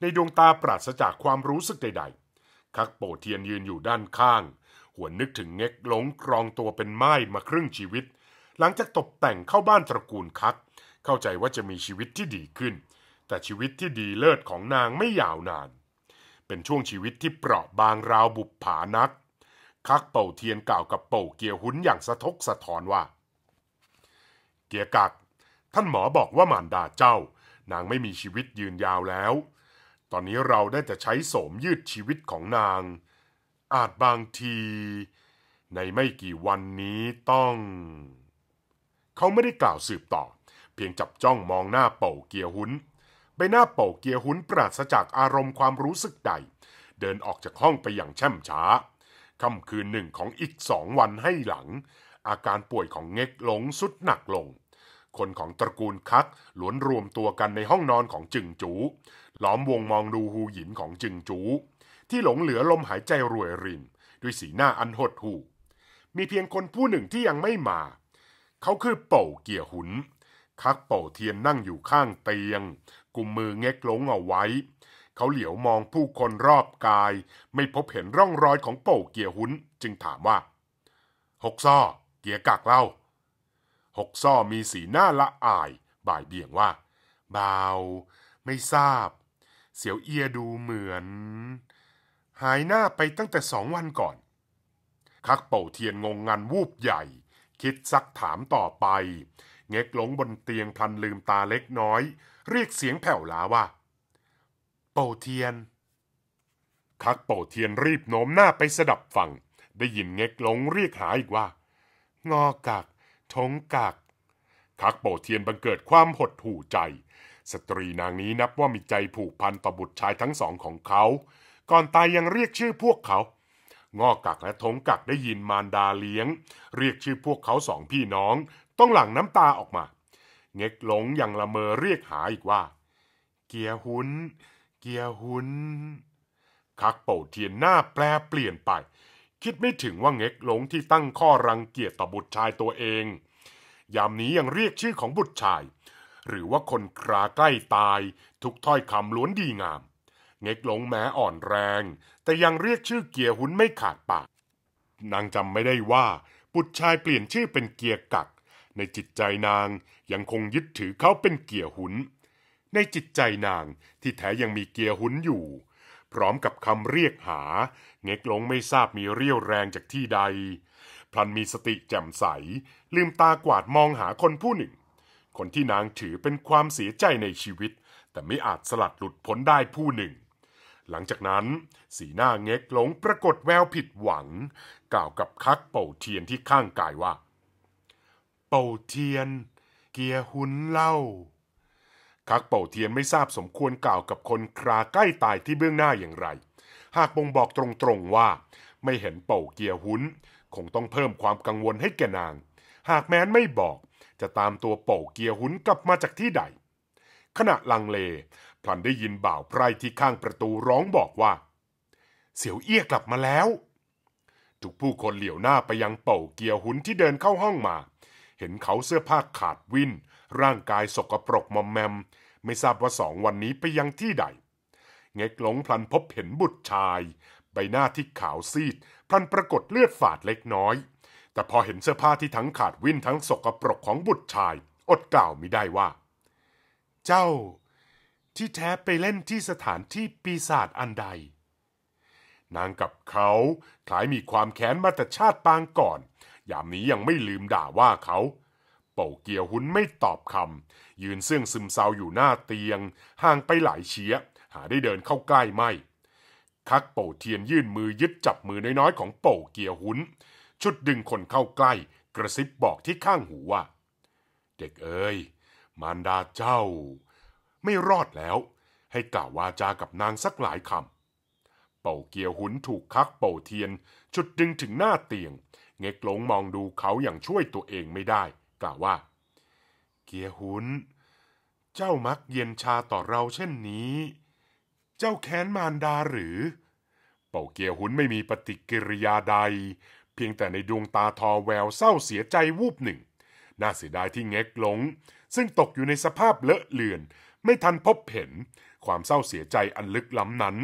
ในดวงตาปราศจากความรู้สึกใดๆ คักโปเทียนยืนอยู่ด้านข้างหัวนึกถึงเง็กหลงครองตัวเป็นไม้มาครึ่งชีวิต หลังจากตกแต่งเข้าบ้านตระกูลคักเข้าใจว่าจะมีชีวิตที่ดีขึ้น แต่ชีวิตที่ดีเลิศของนางไม่ยาวนาน เป็นช่วงชีวิตที่เปราะบางราวบุบผานัก คักเป่าเทียนกล่าวกับเป่าเกียหุนอย่างสะทกสะถอนว่า เกียกักท่านหมอบอกว่ามารดาเจ้านางไม่มีชีวิตยืนยาวแล้ว ตอนนี้เราได้จะใช้โสมยืดชีวิตของนาง อาจบางที ในไม่กี่วันนี้ต้อง เขาไม่ได้กล่าวสืบต่อ เพียงจับจ้องมองหน้าเป่าเกียร์หุน ใบหน้าเป่าเกียร์หุนปราศจากอารมณ์ความรู้สึกใด เดินออกจากห้องไปอย่างแช่มช้าค่ำคืนหนึ่งของอีกสองวันให้หลัง อาการป่วยของเง็กหลงสุดหนักลงคนของตระกูลคักหลวนรวมตัวกันในห้องนอนของจึงจูล้อมวงมองดูฮูหยินของจึงจู ที่หลงเหลือลมหายใจรวยรินด้วยสีหน้าอันหดหู่มีเพียงคนผู้หนึ่งที่ยังไม่มา เขาคือเป่าเกียหุนคักเป่าเทียนนั่งอยู่ข้างเตียงกุมมือเง็กลงเอาไว้ เขาเหลียวมองผู้คนรอบกายไม่พบเห็นร่องรอยของเป่าเกียหุนจึงถามว่า หกซ้อเกียกักเล่าหกซ่อมีสีหน้าละอาย บ่ายเบี่ยงว่าเบาไม่ทราบ เสียวเอียดูเหมือน หายหน้าไปตั้งแต่สองวันก่อน คักเป่าเทียนงงงันวูบใหญ่ คิดซักถามต่อไป เง็กหลงบนเตียงพลันลืมตาเล็กน้อย เรียกเสียงแผ่วลาว่าเป่าเทียน คักเป่าเทียนรีบโน้มหน้าไปสดับฟังได้ยินเง็กหลงเรียกหาอีกว่า งอกักทงกัก คักโปเทียนบังเกิดความหดหู่ใจ สตรีนางนี้นับว่ามีใจผูกพันต่อบุตรชายทั้งสองของเขา ก่อนตายยังเรียกชื่อพวกเขา งอกกักและทงกักได้ยินมารดาเลี้ยง เรียกชื่อพวกเขาสองพี่น้อง ต้องหลั่งน้ำตาออกมา เง็กหลงยังละเมอเรียกหาอีกว่า เกียหุนเกียหุนคักโปเทียนหน้าแปลเปลี่ยนไปคิดไม่ถึงว่าเง็กหลงที่ตั้งข้อรังเกียจต่อบุตรชายตัวเอง ยามนี้ยังเรียกชื่อของบุตรชาย หรือว่าคนคราใกล้ตายทุกถ้อยคำล้วนดีงาม เง็กหลงแม้อ่อนแรง แต่ยังเรียกชื่อเกียร์หุนไม่ขาดปากนางจำไม่ได้ว่าบุตรชายเปลี่ยนชื่อเป็นเกียร์กัก ในจิตใจนางยังคงยึดถือเขาเป็นเกียร์หุนในจิตใจนางที่แท้ยังมีเกียร์หุนอยู่ พร้อมกับคำเรียกหาเง็กหลงไม่ทราบมีเรี่ยวแรงจากที่ใด พลันมีสติแจ่มใส ลืมตากวาดมองหาคนผู้หนึ่ง คนที่นางถือเป็นความเสียใจในชีวิต แต่ไม่อาจสลัดหลุดพ้นได้ผู้หนึ่ง หลังจากนั้นสีหน้าเง็กหลงปรากฏแววผิดหวัง กล่าวกับคักเป่าเทียนที่ข้างกายว่า เป่าเทียน เกียหุนเล่าคักเป่าเทียนไม่ทราบสมควรกล่าวกับคนคราใกล้ตายที่เบื้องหน้าอย่างไรหากบ่งบอกตรงๆว่า ไม่เห็นเป่าเกียร์หุ้น คงต้องเพิ่มความกังวลให้แกนาง หากแม้นไม่บอกจะตามตัวเป่าเกียร์หุ้นกลับมาจากที่ใด ขณะลังเลพลันได้ยินบ่าวไพรที่ข้างประตูร้องบอกว่า เสี่ยวเอี้ยกลับมาแล้วทุกผู้คนเหลียวหน้าไปยังเป่าเกียร์หุนที่เดินเข้าห้องมา เห็นเขาเสื้อผ้าขาดวินร่างกายสกปรกมอมแมม ไม่ทราบว่าสองวันนี้ไปยังที่ใดเง็กหลงพลันพบเห็นบุตรชาย ใบหน้าที่ขาวซีดพลันปรากฏเลือดฝาดเล็กน้อย แต่พอเห็นเสื้อผ้าที่ทั้งขาดวิ่นทั้งสกปรกของบุตรชาย อดกล่าวมิได้ว่า เจ้า ที่แท้ไปเล่นที่สถานที่ปีศาจอันใด นางกับเขาคล้ายมีความแค้นมาแต่ชาติปางก่อนยามนี้ยังไม่ลืมด่าว่าเขา เป่าเกียวหุนไม่ตอบคำยืนเสื่องซึมเซาอยู่หน้าเตียงห่างไปหลายเชียาได้เดินเข้าใกล้ไม่ คักโปเทียนยื่นมือยึดจับมือน้อยๆของโปเกียหุนชุดดึงคนเข้าใกล้ กระซิบบอกที่ข้างหูว่า เด็กเอ๋ยมารดาเจ้า ไม่รอดแล้ว ให้กล่าววาจากับนางสักหลายคำเป่าเกียวหุนถูกคักเป่าเทียนชุดดึงถึงหน้าเตียง เงกลงมองดูเขาอย่างช่วยตัวเองไม่ได้ กล่าวว่า เกียหุนเจ้ามักเย็นชาต่อเราเช่นนี้เจ้าแค้นมารดาหรือ เป่าเกียหุนไม่มีปฏิกิริยาใด เพียงแต่ในดวงตาทอแววเศร้าเสียใจวูบหนึ่งน่าเสียดายที่เง็กหลง ซึ่งตกอยู่ในสภาพเลอะเลือน ไม่ทันพบเห็น ความเศร้าเสียใจอันลึกล้ำนั้น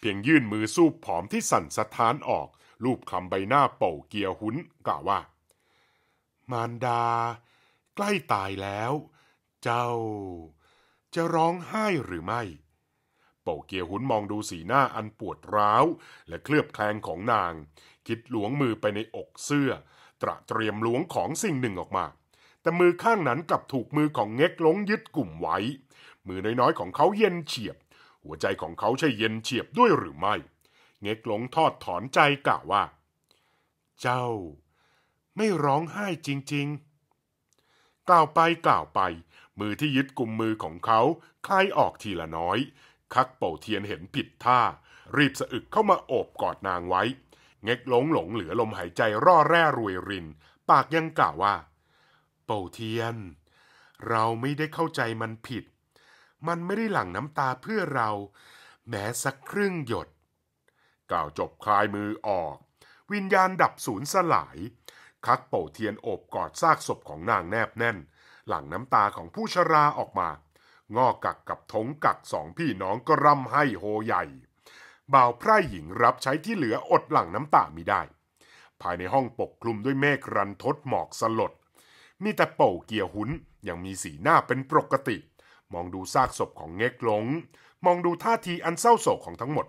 เพียงยื่นมือสู้ผอมที่สั่นสะท้านออกรูปคำใบหน้าเป่าเกียหุนกล่าวว่ามารดา ใกล้ตายแล้ว เจ้า จะร้องไห้หรือไม่เป่าเกียหุนมองดูสีหน้าอันปวดร้าวและเคลือบแคลงของนาง คิดหลวงมือไปในอกเสื้อ ตระเตรียมล้วงของสิ่งหนึ่งออกมา แต่มือข้างนั้นกลับถูกมือของเง็กล้งยึดกลุ่มไว้ มือน้อยๆ ของเขาเย็นเฉียบ หัวใจของเขาใช่เย็นเฉียบด้วยหรือไม่ เง็กล้งทอดถอนใจกล่าวว่า เจ้า ไม่ร้องไห้จริงๆกล่าวไปกล่าวไป มือที่ยึดกลุ่มมือของเขาคลายออกทีละน้อยคักเป่าเทียนเห็นผิดท่า รีบสะอึกเข้ามาโอบกอดนางไว้ เง็กหลงหลงเหลือลมหายใจร่อแร่รวยริน ปากยังกล่าวว่าเป่าเทียน เราไม่ได้เข้าใจมันผิด มันไม่ได้หลั่งน้ำตาเพื่อเราแม้สักครึ่งหยดกล่าวจบคลายมือออก วิญญาณดับสูญสลาย คักเป่าเทียนโอบกอดซากศพของนางแนบแน่น หลั่งน้ำตาของผู้ชราออกมางอกกักกับทงกักสองพี่น้องก็ร่ำให้โฮใหญ่ บ่าวไพร่หญิงรับใช้ที่เหลืออดหลั่งน้ำตามิได้ ภายในห้องปกคลุมด้วยเมฆรันทดหมอกสลด มีแต่เป่าเกียร์หุนยังมีสีหน้าเป็นปกติ มองดูซากศพของเง็กหลง มองดูท่าทีอันเศร้าโศกของทั้งหมด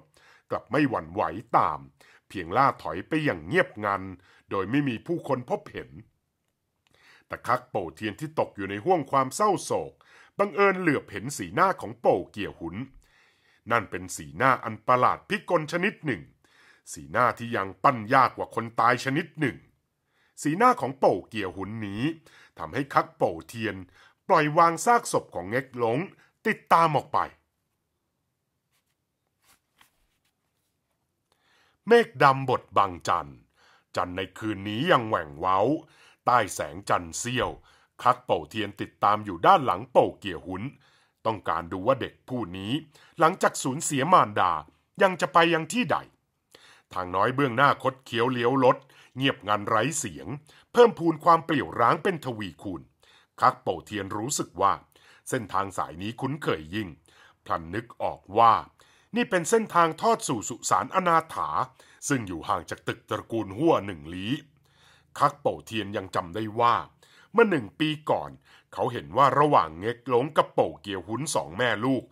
กลับไม่หวั่นไหวตาม เพียงล่าถอยไปอย่างเงียบงันโดยไม่มีผู้คนพบเห็นตะคักโป่เทียนที่ตกอยู่ในห้วงความเศร้าโศกบังเอิญเหลือบเห็นสีหน้าของโป่เกี่ยวหุน นั่นเป็นสีหน้าอันประหลาดพิกลชนิดหนึ่ง สีหน้าที่ยังปั้นยากกว่าคนตายชนิดหนึ่ง สีหน้าของโป่เกี่ยวหุนนี้ ทำให้คักโป่เทียนปล่อยวางซากศพของเง็กหลงติดตามออกไป เมฆดำบดบังจันจันในคืนนี้ยังแหว่งเว้าใต้แสงจันเซี้ยวคักเป่าเทียนติดตามอยู่ด้านหลังเป่าเกี่ยหุนต้องการดูว่าเด็กผู้นี้ หลังจากสูญเสียมารดายังจะไปยังที่ใด ทางน้อยเบื้องหน้าคดเคี้ยวเลี้ยวลดเงียบงันไร้เสียง เพิ่มพูนความเปลี่ยวร้างเป็นทวีคูณคักเป่าเทียนรู้สึกว่า เส้นทางสายนี้คุ้นเคยยิ่งพลันนึกออกว่า นี่เป็นเส้นทางทอดสู่สุสานอนาถาซึ่งอยู่ห่างจากตึกตระกูลหัวหนึ่งลี้คักเป่าเทียนยังจำได้ว่าเมื่อหนึ่งปีก่อน เขาเห็นว่าระหว่างเง็กหลงกับโป่เกียวหุนสองแม่ลูก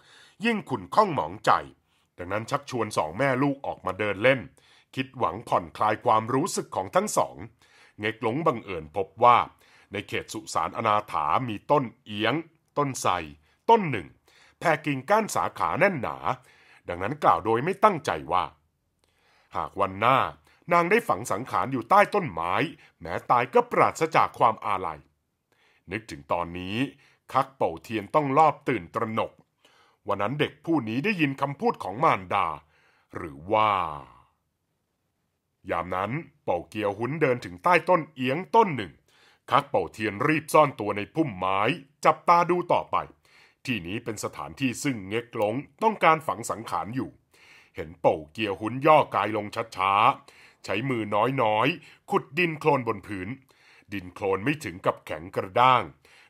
ยิ่งขุนข้องหมองใจ ดังนั้นชักชวนสองแม่ลูกออกมาเดินเล่น คิดหวังผ่อนคลายความรู้สึกของทั้งสองเง็กหลงบังเอิญพบว่า ในเขตสุสานอนาถามีต้นเอียง ต้นไทรต้นหนึ่งแผ่กิ่งก้านสาขาแน่นหนา ดังนั้นกล่าวโดยไม่ตั้งใจว่า หากวันหน้านางได้ฝังสังขารอยู่ใต้ต้นไม้ แม้ตายก็ปราศจากความอาลัยนึกถึงตอนนี้คักเป่าเทียนต้องรอบตื่นตระหนก วันนั้นเด็กผู้นี้ได้ยินคำพูดของมารดา หรือว่า ยามนั้นเป่าเกียวหุนเดินถึงใต้ต้นเอียงต้นหนึ่ง คักเป่าเทียนรีบซ่อนตัวในพุ่มไม้ จับตาดูต่อไป ที่นี้เป็นสถานที่ซึ่งเง็กหลงต้องการฝังสังขารอยู่ เห็นเป่าเกียวหุนย่อกายลงช้าๆใช้มือน้อยๆขุดดินโคลนบนผืนดินโคลนไม่ถึงกับแข็งกระด้าง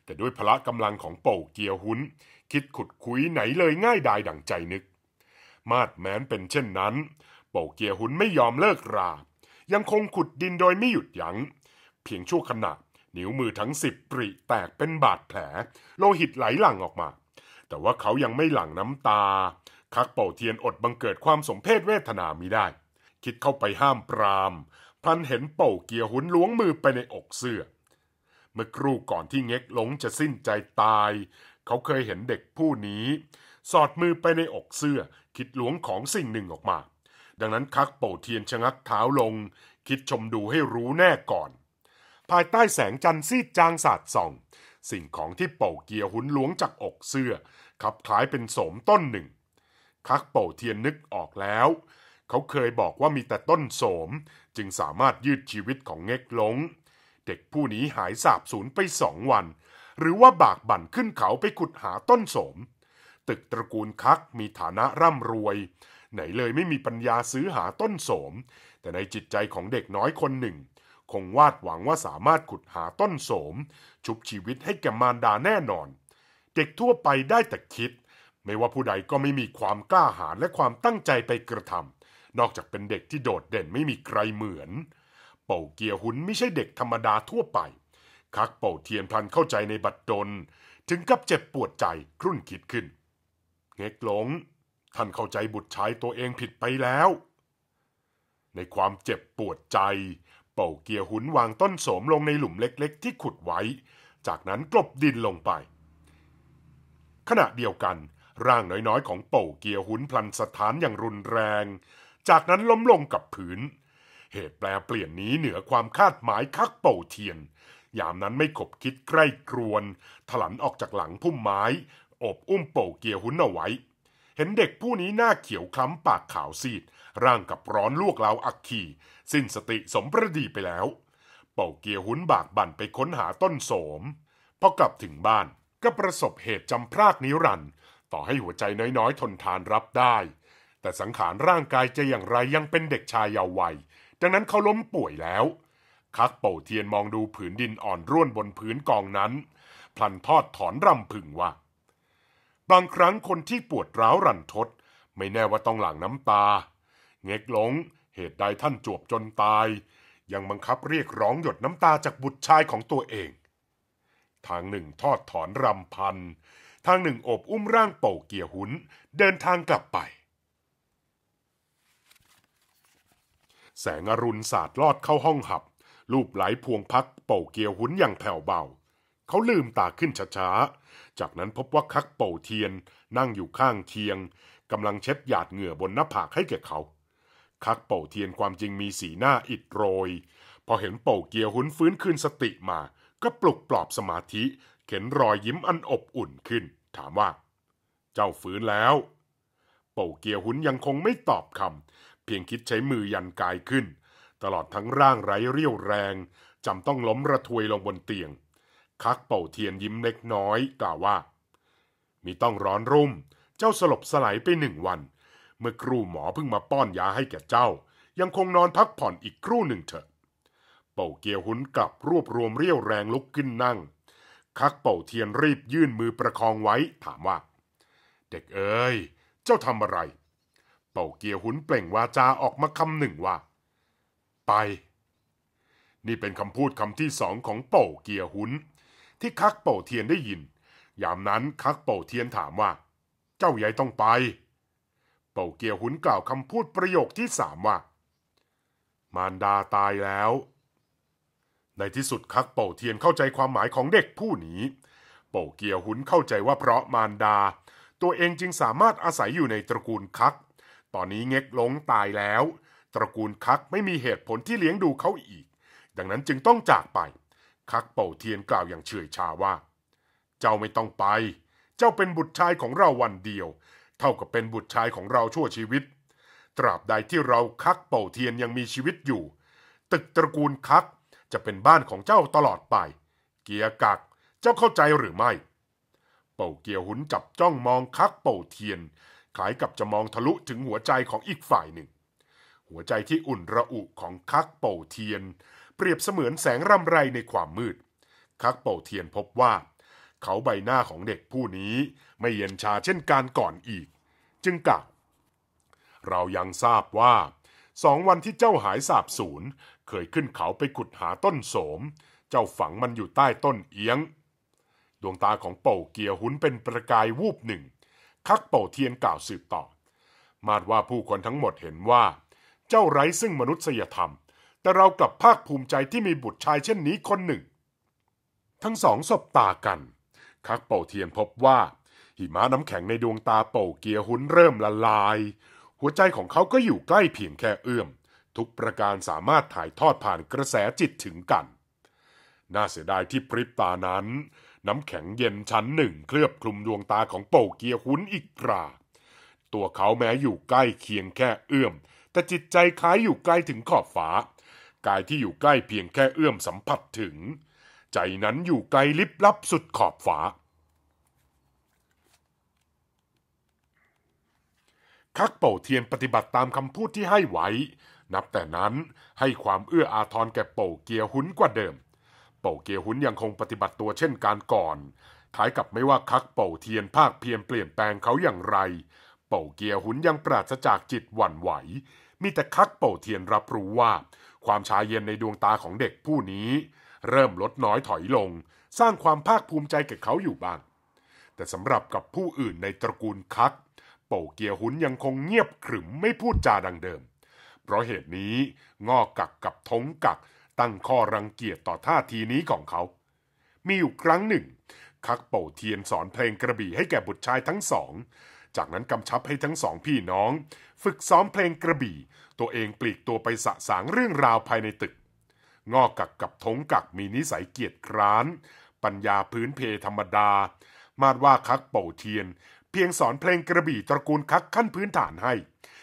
แต่ด้วยพละกำลังของโป่เกียวหุนคิดขุดคุยไหนเลยง่ายดายดั่งใจนึก มาดแม้นเป็นเช่นนั้นโป่เกียวหุนไม่ยอมเลิกรา ยังคงขุดดินโดยไม่หยุดยัง้งเพียงชั่วขณะ นิ้วมือทั้งสิบปริแตกเป็นบาดแผล โลหิตไหลหลั่งออกมา แต่ว่าเขายังไม่หลั่งน้ำตา คักเป่าเทียนอดบังเกิดความสมเพศเวทนาไม่ได้ คิดเข้าไปห้ามปรามพ่ันเห็นเป่าเกียหุนล้วงมือไปในอกเสื้อ เมื่อครู่ก่อนที่เง็กหลงจะสิ้นใจตาย เขาเคยเห็นเด็กผู้นี้ สอดมือไปในอกเสื้อ คิดล้วงของสิ่งหนึ่งออกมา ดังนั้นคักเป่าเทียนชะงักเท้าลง คิดชมดูให้รู้แน่ก่อน ภายใต้แสงจันทร์ซีดจางสาดส่อง สิ่งของที่เป่าเกียหุนล้วงจากอกเสื้อขับคล้ายเป็นโสมต้นหนึ่ง คักเป่าเทียนนึกออกแล้ว เขาเคยบอกว่ามีแต่ต้นโสมจึงสามารถยืดชีวิตของเง็กหลง เด็กผู้นี้หายสาบสูญไปสองวัน หรือว่าบากบั่นขึ้นเขาไปขุดหาต้นสม ตึกตระกูลคักมีฐานะร่ำรวย ไหนเลยไม่มีปัญญาซื้อหาต้นสม แต่ในจิตใจของเด็กน้อยคนหนึ่ง คงวาดหวังว่าสามารถขุดหาต้นสม ชุบชีวิตให้แกมารดาแน่นอน เด็กทั่วไปได้แต่คิด ไม่ว่าผู้ใดก็ไม่มีความกล้าหาญและความตั้งใจไปกระทำนอกจากเป็นเด็กที่โดดเด่นไม่มีใครเหมือน เป่าเกียหุนไม่ใช่เด็กธรรมดาทั่วไป คักเป่าเทียนพลันเข้าใจในบัดดลถึงกับเจ็บปวดใจครุ่นคิดขึ้น เง็กหลงท่านเข้าใจบุตรชายตัวเองผิดไปแล้ว ในความเจ็บปวดใจ เป่าเกียหุนวางต้นโสมลงในหลุมเล็กๆ ที่ขุดไว้ จากนั้นกลบดินลงไป ขณะเดียวกันร่างน้อยๆ ของเป่าเกียหุนพลันสถานอย่างรุนแรงจากนั้นล้มลงกับพื้น เหตุแปลเปลี่ยนนี้เหนือความคาดหมายคักเป่าเทียน ยามนั้นไม่ขบคิดใกล้ครวน ถลันออกจากหลังพุ่มไม้ อบอุ้มเป่าเกียหุนเอาไว้ เห็นเด็กผู้นี้หน้าเขียวคล้ำปากขาวซีด ร่างกับร้อนลวกเลาอักขีสิ้นสติสมประดีไปแล้ว เป่าเกียหุนบากบั่นไปค้นหาต้นโสม พอกลับถึงบ้านก็ประสบเหตุจำพรากนิรันต์ต่อให้หัวใจน้อยๆทนทานรับได้แต่สังขารร่างกายจะอย่างไรยังเป็นเด็กชายเยาว์วัยดังนั้นเขาล้มป่วยแล้ว คักเป่าเทียนมองดูผืนดินอ่อนร่วนบนพื้นกองนั้น พลันทอดถอนรำพึงว่า บางครั้งคนที่ปวดร้าวรันทดไม่แน่ว่าต้องหลั่งน้ำตา เง็กหลง เหตุใดท่านจวบจนตาย ยังบังคับเรียกร้องหยดน้ำตาจากบุตรชายของตัวเอง ทางหนึ่งทอดถอนรำพัน ทางหนึ่งอบอุ้มร่างเป่าเกียหุนเดินทางกลับไปแสงอรุณสาดลอดเข้าห้องหับรูปไหลพวงพักเป่าเกียวหุ้นอย่างแผ่วเบาเขาลืมตาขึ้นช้าๆ จากนั้นพบว่าคักเป่าเทียนนั่งอยู่ข้างเทียงกำลังเช็ดหยาดเหงื่อบนหน้าผากให้แก่เขา คักเป่าเทียนความจริงมีสีหน้าอิดโรย พอเห็นเป่าเกียวหุ้นฟื้นคืนสติมา ก็ปลุกปลอบสมาธิ เข็นรอยยิ้มอันอบอุ่นขึ้นถามว่า เจ้าฟื้นแล้วเป่าเกียวหุ้นยังคงไม่ตอบคำเพียงคิดใช้มือยันกายขึ้น ตลอดทั้งร่างไร้เรี่ยวแรง จำต้องล้มระทวยลงบนเตียง คักเป่าเทียนยิ้มเล็กน้อยกล่าวว่า มีต้องร้อนรุ่ม เจ้าสลบสลายไปหนึ่งวัน เมื่อครูหมอเพิ่งมาป้อนยาให้แก่เจ้า ยังคงนอนพักผ่อนอีกครู่หนึ่งเถอะ เป่าเกียวหุนกลับรวบรวมเรี่ยวแรงลุกขึ้นนั่ง คักเป่าเทียนรีบยื่นมือประคองไว้ถามว่า เด็กเอ้ยเจ้าทำอะไรเป่าเกียหุนเปล่งวาจาออกมาคำหนึ่งว่าไป นี่เป็นคำพูดคำที่สองของเป่าเกียหุนที่คักเป่าเทียนได้ยิน ยามนั้นคักเป่าเทียนถามว่า เจ้าใหญ่ต้องไป เป่าเกียหุนกล่าวคำพูดประโยคที่สามว่า มารดาตายแล้ว ในที่สุดคัก เป่าเทียนเข้าใจความหมายของเด็กผู้นี้ เป่าเกียหุนเข้าใจว่าเพราะมารดา ตัวเองจึงสามารถอาศัยอยู่ในตระกูลคักตอนนี้เง็กหลงตายแล้ว ตระกูลคักไม่มีเหตุผลที่เลี้ยงดูเขาอีก ดังนั้นจึงต้องจากไป คักเป่าเทียนกล่าวอย่างเฉยชาว่า เจ้าไม่ต้องไป เจ้าเป็นบุตรชายของเราวันเดียว เท่ากับเป็นบุตรชายของเราชั่วชีวิต ตราบใดที่เราคักเป่าเทียนยังมีชีวิตอยู่ ตึกตระกูลคักจะเป็นบ้านของเจ้าตลอดไป เกียกักเจ้าเข้าใจหรือไม่ เป่าเกียวหุนจับจ้องมองคักเป่าเทียนคล้ายกับจะมองทะลุถึงหัวใจของอีกฝ่ายหนึ่ง หัวใจที่อุ่นระอุของคักเป่าเทียน เปรียบเสมือนแสงรำไรในความมืด คักเป่าเทียนพบว่า เขาใบหน้าของเด็กผู้นี้ไม่เย็นชาเช่นการก่อนอีก จึงกล่าวเรายังทราบว่า สองวันที่เจ้าหายสาบสูญเคยขึ้นเขาไปขุดหาต้นโสม เจ้าฝังมันอยู่ใต้ต้นเอียงดวงตาของเป่าเกียหุนเป็นประกายวูบหนึ่งคักโาเทียนกล่าวสืบต่อ มาดว่าผู้คนทั้งหมดเห็นว่า เจ้าไร้ซึ่งมนุษยธรรม แต่เรากลับภาคภูมิใจที่มีบุตรชายเช่นนี้คนหนึ่ง ทั้งสองสบตากัน คักโปเทียนพบว่า หิมะน้ำแข็งในดวงตาโปเกียหุนเริ่มละลาย หัวใจของเขาก็อยู่ใกล้เพียงแค่เอื้อม ทุกประการสามารถถ่ายทอดผ่านกระแสจิตถึงกัน น่าเสียดายที่พริบตานั้นน้ำแข็งเย็นชั้นหนึ่งเคลือบคลุมดวงตาของโปเกียหุนอีกคราตัวเขาแม้อยู่ใกล้เคียงแค่เอื้อม แต่จิตใจคล้ายอยู่ใกล้ถึงขอบฟ้ากายที่อยู่ใกล้เพียงแค่เอื้อมสัมผัสถึง ใจนั้นอยู่ไกลลิบลับสุดขอบฟ้าคักเป่าเทียนปฏิบัติตามคำพูดที่ให้ไว้ นับแต่นั้นให้ความเอื้ออาทรแก่เป่าเกียหุนกว่าเดิมเป่าเกียหุนยังคงปฏิบัติตัวเช่นการก่อนคล้ายกับไม่ว่าคักเป่าเทียนภาคเพียนเปลี่ยนแปลงเขาอย่างไร เป่าเกียหุนยังปราศจากจิตหวั่นไหว มีแต่คักเป่าเทียนรับรู้ว่า ความชาเย็นในดวงตาของเด็กผู้นี้ เริ่มลดน้อยถอยลง สร้างความภาคภูมิใจแก่เขาอยู่บ้าง แต่สำหรับกับผู้อื่นในตระกูลคัก เป่าเกียหุนยังคงเงียบขรึมไม่พูดจาดังเดิม เพราะเหตุนี้งอกักกับทงกักตั้งข้อรังเกียจต่อท่าทีนี้ของเขา มีอยู่ครั้งหนึ่ง คักเป่าเทียนสอนเพลงกระบี่ให้แก่บุตรชายทั้งสอง จากนั้นกำชับให้ทั้งสองพี่น้องฝึกซ้อมเพลงกระบี่ ตัวเองปลีกตัวไปสะสางเรื่องราวภายในตึก งอกกักกับทงกักมีนิสัยเกียจคร้าน ปัญญาพื้นเพธรรมดา มาดว่าคักเป่าเทียน เพียงสอนเพลงกระบี่ตระกูลคักขั้นพื้นฐานให้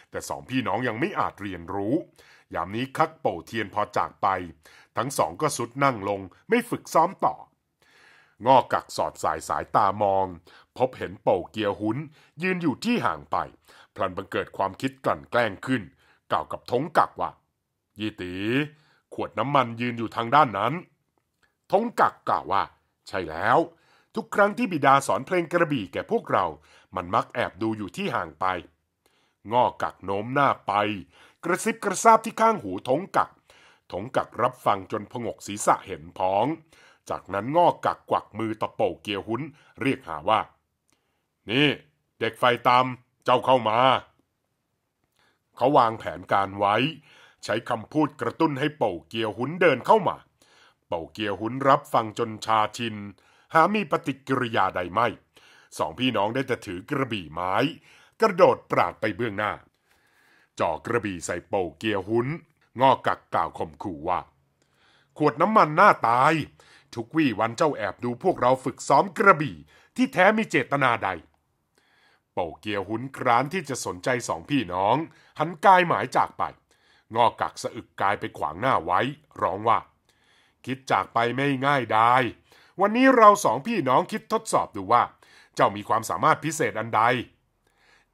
แต่สองพี่น้องยังไม่อาจเรียนรู้ยามนี้คักโป่เทียนพอจากไป ทั้งสองก็สุดนั่งลงไม่ฝึกซ้อมต่องอกกักสอดสายสายตามอง พบเห็นโป่เกียวหุน ยืนอยู่ที่ห่างไป พลันบังเกิดความคิดกลั่นแกล้งขึ้นกล่าวกับทงกักว่ายี่ตีขวดน้ำมันยืนอยู่ทางด้านนั้น ทงกักกล่าวว่า ใช่แล้ว ทุกครั้งที่บิดาสอนเพลงกระบี่แก่พวกเรา มันมักแอบดูอยู่ที่ห่างไป งอกักโน้มหน้าไปกระซิบกระซาบที่ข้างหูทงกักทงกักรับฟังจนผงกศีรษะเห็นพ้อง จากนั้นงอกกักกวักมือตะโปเกียวหุนเรียกหาว่านี่ เด็กไฟตามเจ้าเข้ามา เขาวางแผนการไว้ ใช้คำพูดกระตุ้นให้เป่าเกียวหุนเดินเข้ามา เป่าเกียวหุนรับฟังจนชาชินหามีปฏิกิริยาใดไม่สองพี่น้องได้แต่ถือกระบี่ไม้ กระโดดปราดไปเบื้องหน้าจ่อกระบี่ใส่โปเกียร์หุน งอกักกล่าวข่มขู่ว่า ขวดน้ำมันหน้าตาย ทุกวี่วันเจ้าแอบดูพวกเราฝึกซ้อมกระบี่ ที่แท้มีเจตนาใด โปเกียร์หุนครานที่จะสนใจสองพี่น้อง หันกายหมายจากไป งอกักสะอึกกายไปขวางหน้าไว้ ร้องว่า คิดจากไปไม่ง่ายได้วันนี้เราสองพี่น้องคิดทดสอบดูว่า เจ้ามีความสามารถพิเศษอันใด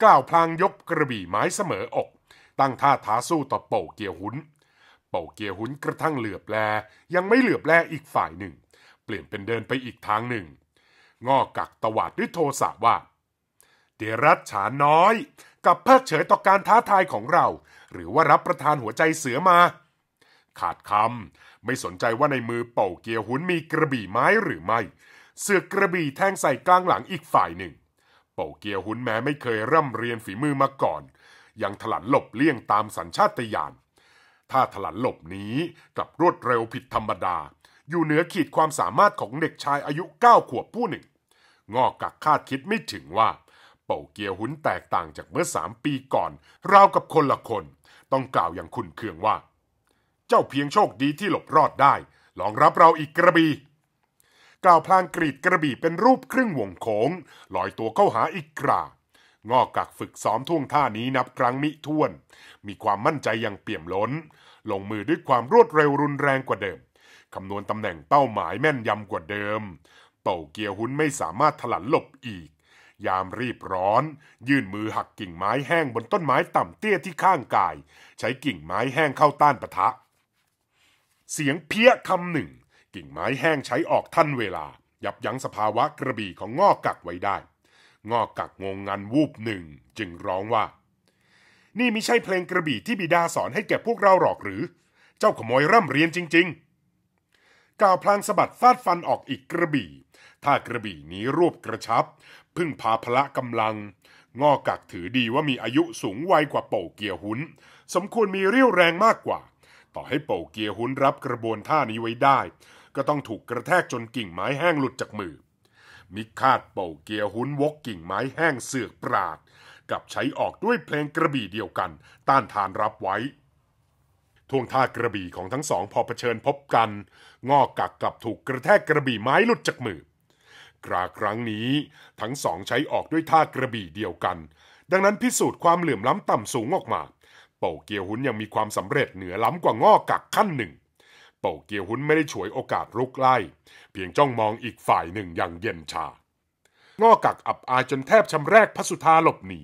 กล่าวพลางยกกระบี่ไม้เสมออกตั้งท่าท้าสู้ต่อเป่าเกียวหุน เป่าเกียวหุนกระทั่งเหลือบแล ยังไม่เหลือบแลอีกฝ่ายหนึ่ง เปลี่ยนเป็นเดินไปอีกทางหนึ่งงอกักตวาดด้วยโทสะว่า เดรัจฉานน้อย กับเพิกเฉยต่อการท้าทายของเรา หรือว่ารับประทานหัวใจเสือมา ขาดคำไม่สนใจว่าในมือเป่าเกียวหุนมีกระบี่ไม้หรือไม่ เสือกกระบี่แทงใส่กลางหลังอีกฝ่ายหนึ่ง เป่าเกียวหุนแม้ไม่เคยร่ำเรียนฝีมือมาก่อนยังถลันหลบเลี่ยงตามสัญชาตญาณถ้าถลันหลบนี้กลับรวดเร็วผิดธรรมดา อยู่เหนือขีดความสามารถของเด็กชายอายุ 9 ขวบผู้หนึ่ง งอกกักคาดคิดไม่ถึงว่า เป่าเกียวหุนแตกต่างจากเมื่อสามปีก่อน ราวกับคนละคน ต้องกล่าวอย่างคุนเคืองว่า เจ้าเพียงโชคดีที่หลบรอดได้ ลองรับเราอีกกระบีกล่าวพลางกรีดกระบี่เป็นรูปครึ่งวงโค้งลอยตัวเข้าหาอีกกรางอกกักฝึกซ้อมท่วงท่านี้นับครั้งมิถ้วน มีความมั่นใจอย่างเปี่ยมล้น ลงมือด้วยความรวดเร็วรุนแรงกว่าเดิม คำนวณตำแหน่งเป้าหมายแม่นยำกว่าเดิมเต่าเกียร์หุ้นไม่สามารถถลันหลบอีก ยามรีบร้อน ยื่นมือหักกิ่งไม้แห้งบนต้นไม้ต่ำเตี้ยที่ข้างกาย ใช้กิ่งไม้แห้งเข้าต้านปะทะ เสียงเพี้ยคำหนึ่ง กิ่งไม้แห้งใช้ออกทันเวลา ยับยั้งสภาวะกระบี่ของงอกกักไว้ได้งอกกักงงงันวูบหนึ่งจึงร้องว่า นี่ไม่ใช่เพลงกระบี่ที่บิดาสอนให้แก่พวกเราหรอกหรือ เจ้าขโมยร่ำเรียนจริงๆกล่าวพลางสะบัดฟาดฟันออกอีกกระบี่ถ้ากระบี่นี้รวบกระชับ พึ่งพาพละกำลังงอกกักถือดีว่ามีอายุสูงวัยกว่าโป่เกียหุนสมควรมีเรี่ยวแรงมากกว่า ต่อให้โป่เกียหุนรับกระบวนท่านี้ไว้ได้ ก็ต้องถูกกระแทกจนกิ่งไม้แห้งหลุดจากมือมิคาดเป่าเกียร์หุนวกกิ่งไม้แห้งเสือกปราดกับใช้ออกด้วย เพลงกระบี่เดียวกันต้านทานรับไว้ ท่วงท่ากระบี่ของทั้งสองพอเผชิญพบกันงอกกักกลับถูกกระแทกกระบี่ไม้หลุดจากมือคราครั้งนี้ทั้งสองใช้ออกด้วยท่ากระบี่เดียวกัน ดังนั้น พิสูจน์ความเหลื่อมล้ำต่ำสูงออกมา เป่าเกียวหุนยังมีความสำเร็จเหนือล้ำกว่างอกกักขั้นหนึ่ง เป่าเกียวหุนไม่ได้ฉวยโอกาสลุกไล่พียงจ้องมองอีกฝ่ายหนึ่งอย่างเย็นชา งอกักอับอายจนแทบชำแรกพระสุธาหลบหนี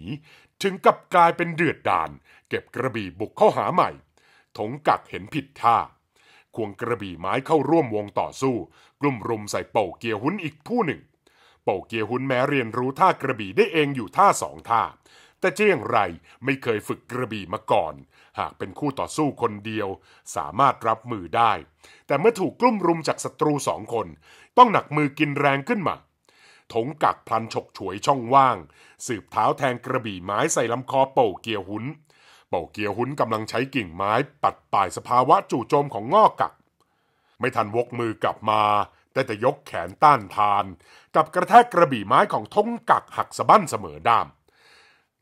ถึงกับกลายเป็นเดือดดานเก็บกระบี่บุกเข้าหาใหม่ ถงกักเห็นผิดท่า ควงกระบี่ไม้เข้าร่วมวงต่อสู้ กลุ่มรุมใส่เป่าเกียหุนอีกผู้หนึ่ง เป่าเกียหุนแม้เรียนรู้ท่ากระบี่ได้เองอยู่ท่าสองท่า แต่เจียงไรไม่เคยฝึกกระบี่มาก่อนหากเป็นคู่ต่อสู้คนเดียว สามารถรับมือได้ แต่เมื่อถูกกลุ่มรุมจากศัตรูสองคน ต้องหนักมือกินแรงขึ้นมาถงกักพลันฉกฉวยช่องว่าง สืบเท้าแทงกระบี่ไม้ใส่ลำคอเป่าเกียวหุนเป่าเกียวหุนกำลังใช้กิ่งไม้ ปัดป่ายสภาวะจู่โจมของงอกกัก ไม่ทันวกมือกลับมา แต่แต่ยกแขนต้านทาน กับกระแทกกระบี่ไม้ของทงกักหักสะบั้นเสมอด้าม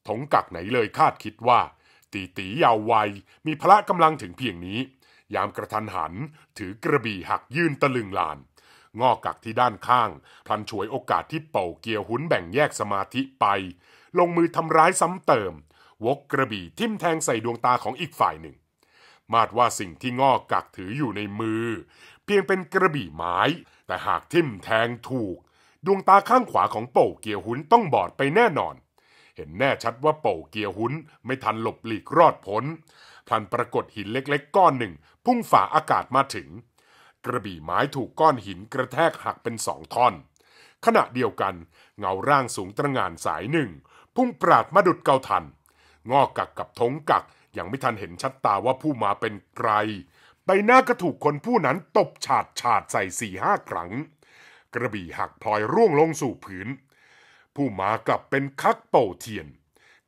ทงกักไหนเลยคาดคิดว่าตีตียาววัยมีพละกำลังถึงเพียงนี้ ยามกระทันหัน ถือกระบี่หักยื่นตะลึงลานงอกกักที่ด้านข้าง พลันฉวยโอกาสที่เป่าเกียวหุนแบ่งแยกสมาธิไป ลงมือทำร้ายซ้ำเติม วกกระบี่ทิ่มแทงใส่ดวงตาของอีกฝ่ายหนึ่ง มาดว่าสิ่งที่งอกกักถืออยู่ในมือ เพียงเป็นกระบี่ไม้ แต่หากทิ่มแทงถูก ดวงตาข้างขวาของเป่าเกียวหุนต้องบอดไปแน่นอนเห็นแน่ชัดว่าเป่าเกียร์หุนไม่ทันหลบหลีกรอดพ้นพลันปรากฏหินเล็กๆ ก้อนหนึ่ง พุ่งฝ่าอากาศมาถึง กระบี่ไม้ถูกก้อนหินกระแทกหักเป็นสองท่อน ขณะเดียวกันเงาร่างสูงตระงานสายหนึ่ง พุ่งปราดมาดุดเกาทัน งอกกักกับทงกัก ยังไม่ทันเห็นชัดตาว่าผู้มาเป็นใครใบหน้าก็ถูกคนผู้นั้นตบฉาดฉาดใส่สี่ห้าครั้งกระบี่หักพลอยร่วงลงสู่ผืนผู้มากลับเป็นคักเป่าเทียน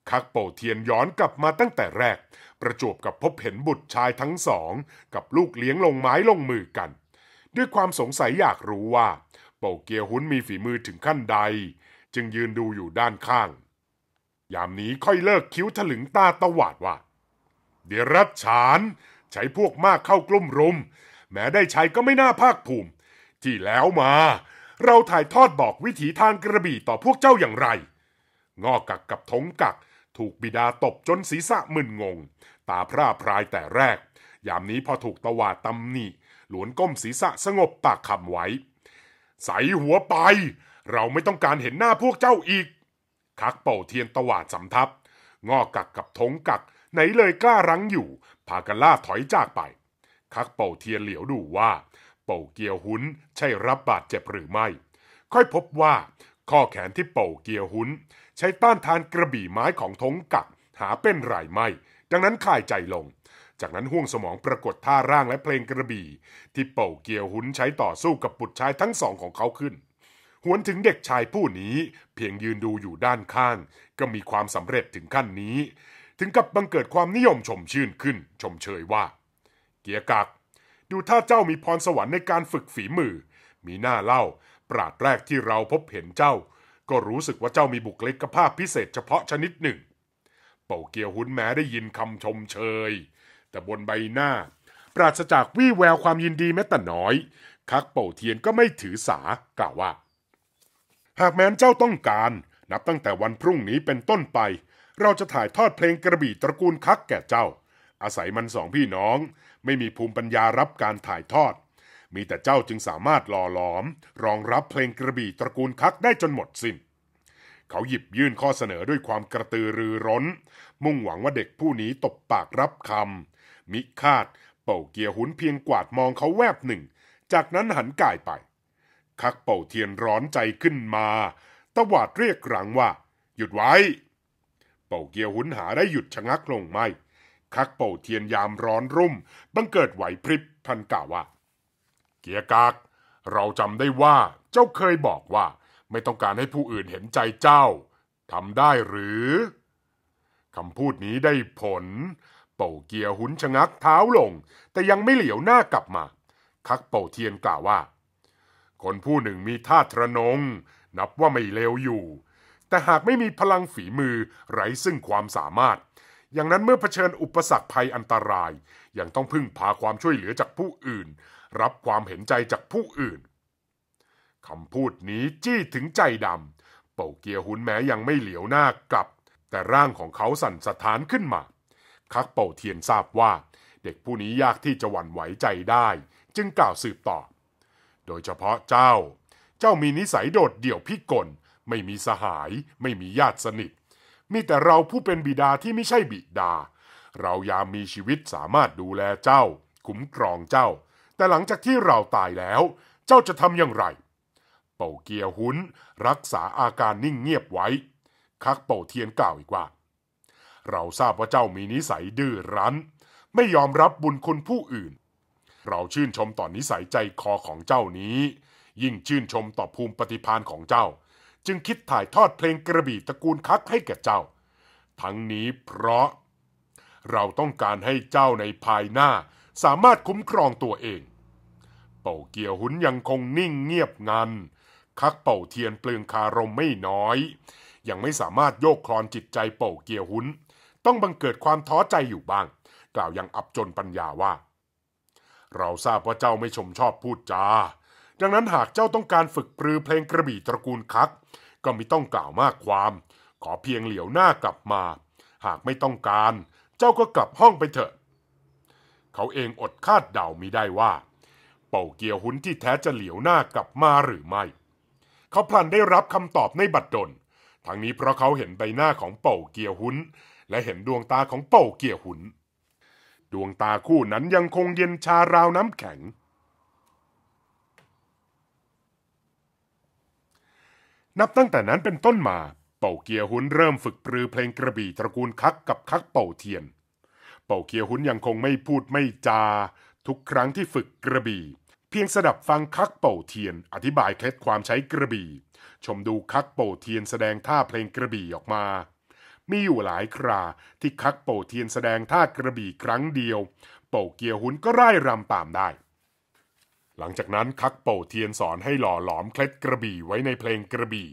คักเป่าเทียนย้อนกลับมาตั้งแต่แรก ประจวบกับพบเห็นบุตรชายทั้งสอง กับลูกเลี้ยงลงไม้ลงมือกัน ด้วยความสงสัยอยากรู้ว่า เป่าเกียวหุนมีฝีมือถึงขั้นใด จึงยืนดูอยู่ด้านข้าง ยามนี้ค่อยเลิกคิ้วถลึงตาตวาดว่าเดรัจฉานใช้พวกมากเข้ากลุ่มรุม แม้ได้ใช้ก็ไม่น่าภาคภูมิ ที่แล้วมาเราถ่ายทอดบอกวิถีทางกระบี่ต่อพวกเจ้าอย่างไร งอกกักกับทงกัก ถูกบิดาตบจนศีรษะมึนงง ตาพร่าพรายแต่แรก ยามนี้พอถูกตวาดตำหนิหลวนก้มศีรษะสงบปากคำไว้ใสหัวไป เราไม่ต้องการเห็นหน้าพวกเจ้าอีก คักเป่าเทียนตวาดสำทับงอกกักกับทงกัก ไหนเลยกล้ารั้งอยู่ พากันล่าถอยจากไป คักเป่าเทียนเหลียวดูว่าเป่าเกียวหุนใช่รับบาดเจ็บหรือไม่ ค่อยพบว่าข้อแขนที่เป่าเกียวหุนใช้ต้านทานกระบี่ไม้ของทงกักหาเป็นไรไม่ ดังนั้นคลายใจลง จากนั้นห่วงสมองปรากฏท่าร่างและเพลงกระบี่ที่เป่าเกียวหุนใช้ต่อสู้กับปุตรชายทั้งสองของเขาขึ้น หวนถึงเด็กชายผู้นี้เพียงยืนดูอยู่ด้านข้าง ก็มีความสำเร็จถึงขั้นนี้ ถึงกับบังเกิดความนิยมชมชื่นขึ้น ชมเชยว่าเกียกักดูถ้าเจ้ามีพรสวรรค์ในการฝึกฝีมือ มีหน้าเล่า ปราดแรกที่เราพบเห็นเจ้า ก็รู้สึกว่าเจ้ามีบุคลิกภาพพิเศษเฉพาะชนิดหนึ่ง เป่าเกียวหุนแม้ได้ยินคำชมเชย แต่บนใบหน้า ปราศจากวี่แววความยินดีแม้แต่น้อย คักเป่าเทียนก็ไม่ถือสากล่าวว่า หากแม้นเจ้าต้องการ นับตั้งแต่วันพรุ่งนี้เป็นต้นไป เราจะถ่ายทอดเพลงกระบี่ตระกูลคักแก่เจ้า อาศัยมันสองพี่น้องไม่มีภูมิปัญญารับการถ่ายทอด มีแต่เจ้าจึงสามารถหล่อหลอม รองรับเพลงกระบี่ตระกูลคักได้จนหมดสิน้น เขาหยิบยื่นข้อเสนอด้วยความกระตือรือร้น มุ่งหวังว่าเด็กผู้นี้ตบปากรับคำ มิคาดเป่าเกียร์หุนเพียงกวาดมองเขาแวบหนึ่ง จากนั้นหันกายไป คักเป่าเทียนร้อนใจขึ้นมาตวาดเรียกรังว่า หยุดไว้ เป่าเกียร์หุนหาได้หยุดชะงักลงไม่คักเป่าเทียนยามร้อนรุ่มบังเกิดไหวพริบท่านกล่าวว่า เกียกากเราจำได้ว่าเจ้าเคยบอกว่าไม่ต้องการให้ผู้อื่นเห็นใจเจ้า ทำได้หรือคำพูดนี้ได้ผล เป่าเกียหุนชะงักเท้าลงแต่ยังไม่เหลียวหน้ากลับมา คักเป่าเทียนกล่าวว่า คนผู้หนึ่งมีท่าทะนงนับว่าไม่เลวอยู่ แต่หากไม่มีพลังฝีมือไร้ซึ่งความสามารถอย่างนั้นเมื่อเผชิญอุปสรรคภัยอันตรายยังต้องพึ่งพาความช่วยเหลือจากผู้อื่น รับความเห็นใจจากผู้อื่น คำพูดนี้จี้ถึงใจดำเป่าเกียหุนแม้ยังไม่เหลียวหน้ากลับ แต่ร่างของเขาสั่นสะท้านขึ้นมา คักเป่าเทียนทราบว่า เด็กผู้นี้ยากที่จะหวั่นไหวใจได้ จึงกล่าวสืบต่อ โดยเฉพาะเจ้า เจ้ามีนิสัยโดดเดี่ยวพิกลไม่มีสหาย ไม่มีญาติสนิทมีแต่เราผู้เป็นบิดาที่ไม่ใช่บิดา เรายามมีชีวิตสามารถดูแลเจ้า คุ้มครองเจ้า แต่หลังจากที่เราตายแล้ว เจ้าจะทำอย่างไร เป่าเกียหุนรักษาอาการนิ่งเงียบไว้ คักเป่าเทียนกล่าวอีกว่า เราทราบว่าเจ้ามีนิสัยดื้อรั้น ไม่ยอมรับบุญคุณผู้อื่น เราชื่นชมต่อนนิสัยใจคอของเจ้านี้ ยิ่งชื่นชมต่อภูมิปฏิพานของเจ้าจึงคิดถ่ายทอดเพลงกระบี่ตระกูลคักให้แก่เจ้า ทั้งนี้เพราะเราต้องการให้เจ้าในภายหน้า สามารถคุ้มครองตัวเอง เป่าเกียวหุนยังคงนิ่งเงียบงัน คักเป่าเทียนเปลืองคารมไม่น้อย ยังไม่สามารถโยกคลอนจิตใจเป่าเกียวหุน ต้องบังเกิดความท้อใจอยู่บ้าง กล่าวยังอับจนปัญญาว่า เราทราบว่าเจ้าไม่ชมชอบพูดจาดังนั้นหากเจ้าต้องการฝึกปรือเพลงกระบี่ตระกูลคักก็ไม่ต้องกล่าวมากความ ขอเพียงเหลียวหน้ากลับมา หากไม่ต้องการ เจ้าก็กลับห้องไปเถอะ เขาเองอดคาดเดามิได้ว่า เป่าเกียวหุนที่แท้จะเหลียวหน้ากลับมาหรือไม่ เขาพลันได้รับคำตอบในบัดดลทั้งนี้เพราะเขาเห็นใบหน้าของเป่าเกียวหุนและเห็นดวงตาของเป่าเกียวหุนดวงตาคู่นั้นยังคงเย็นชาราวน้ำแข็งนับตั้งแต่นั้นเป็นต้นมา เป่าเกียหุนเริ่มฝึกปรือเพลงกระบี่ตระกูลคักกับคักเป่าเทียน เป่าเกียหุนยังคงไม่พูดไม่จา ทุกครั้งที่ฝึกกระบี่ เพียงสดับฟังคักเป่าเทียนอธิบายเคล็ดความใช้กระบี่ ชมดูคักเป่าเทียนแสดงท่าเพลงกระบี่ออกมา มีอยู่หลายคราที่คักเป่าเทียนแสดงท่ากระบี่ครั้งเดียว เป่าเกียหุนก็ไร้รำตามได้หลังจากนั้นคักเป่าเทียนสอนให้หล่อหลอมเคล็ดกระบี่ไว้ในเพลงกระบี่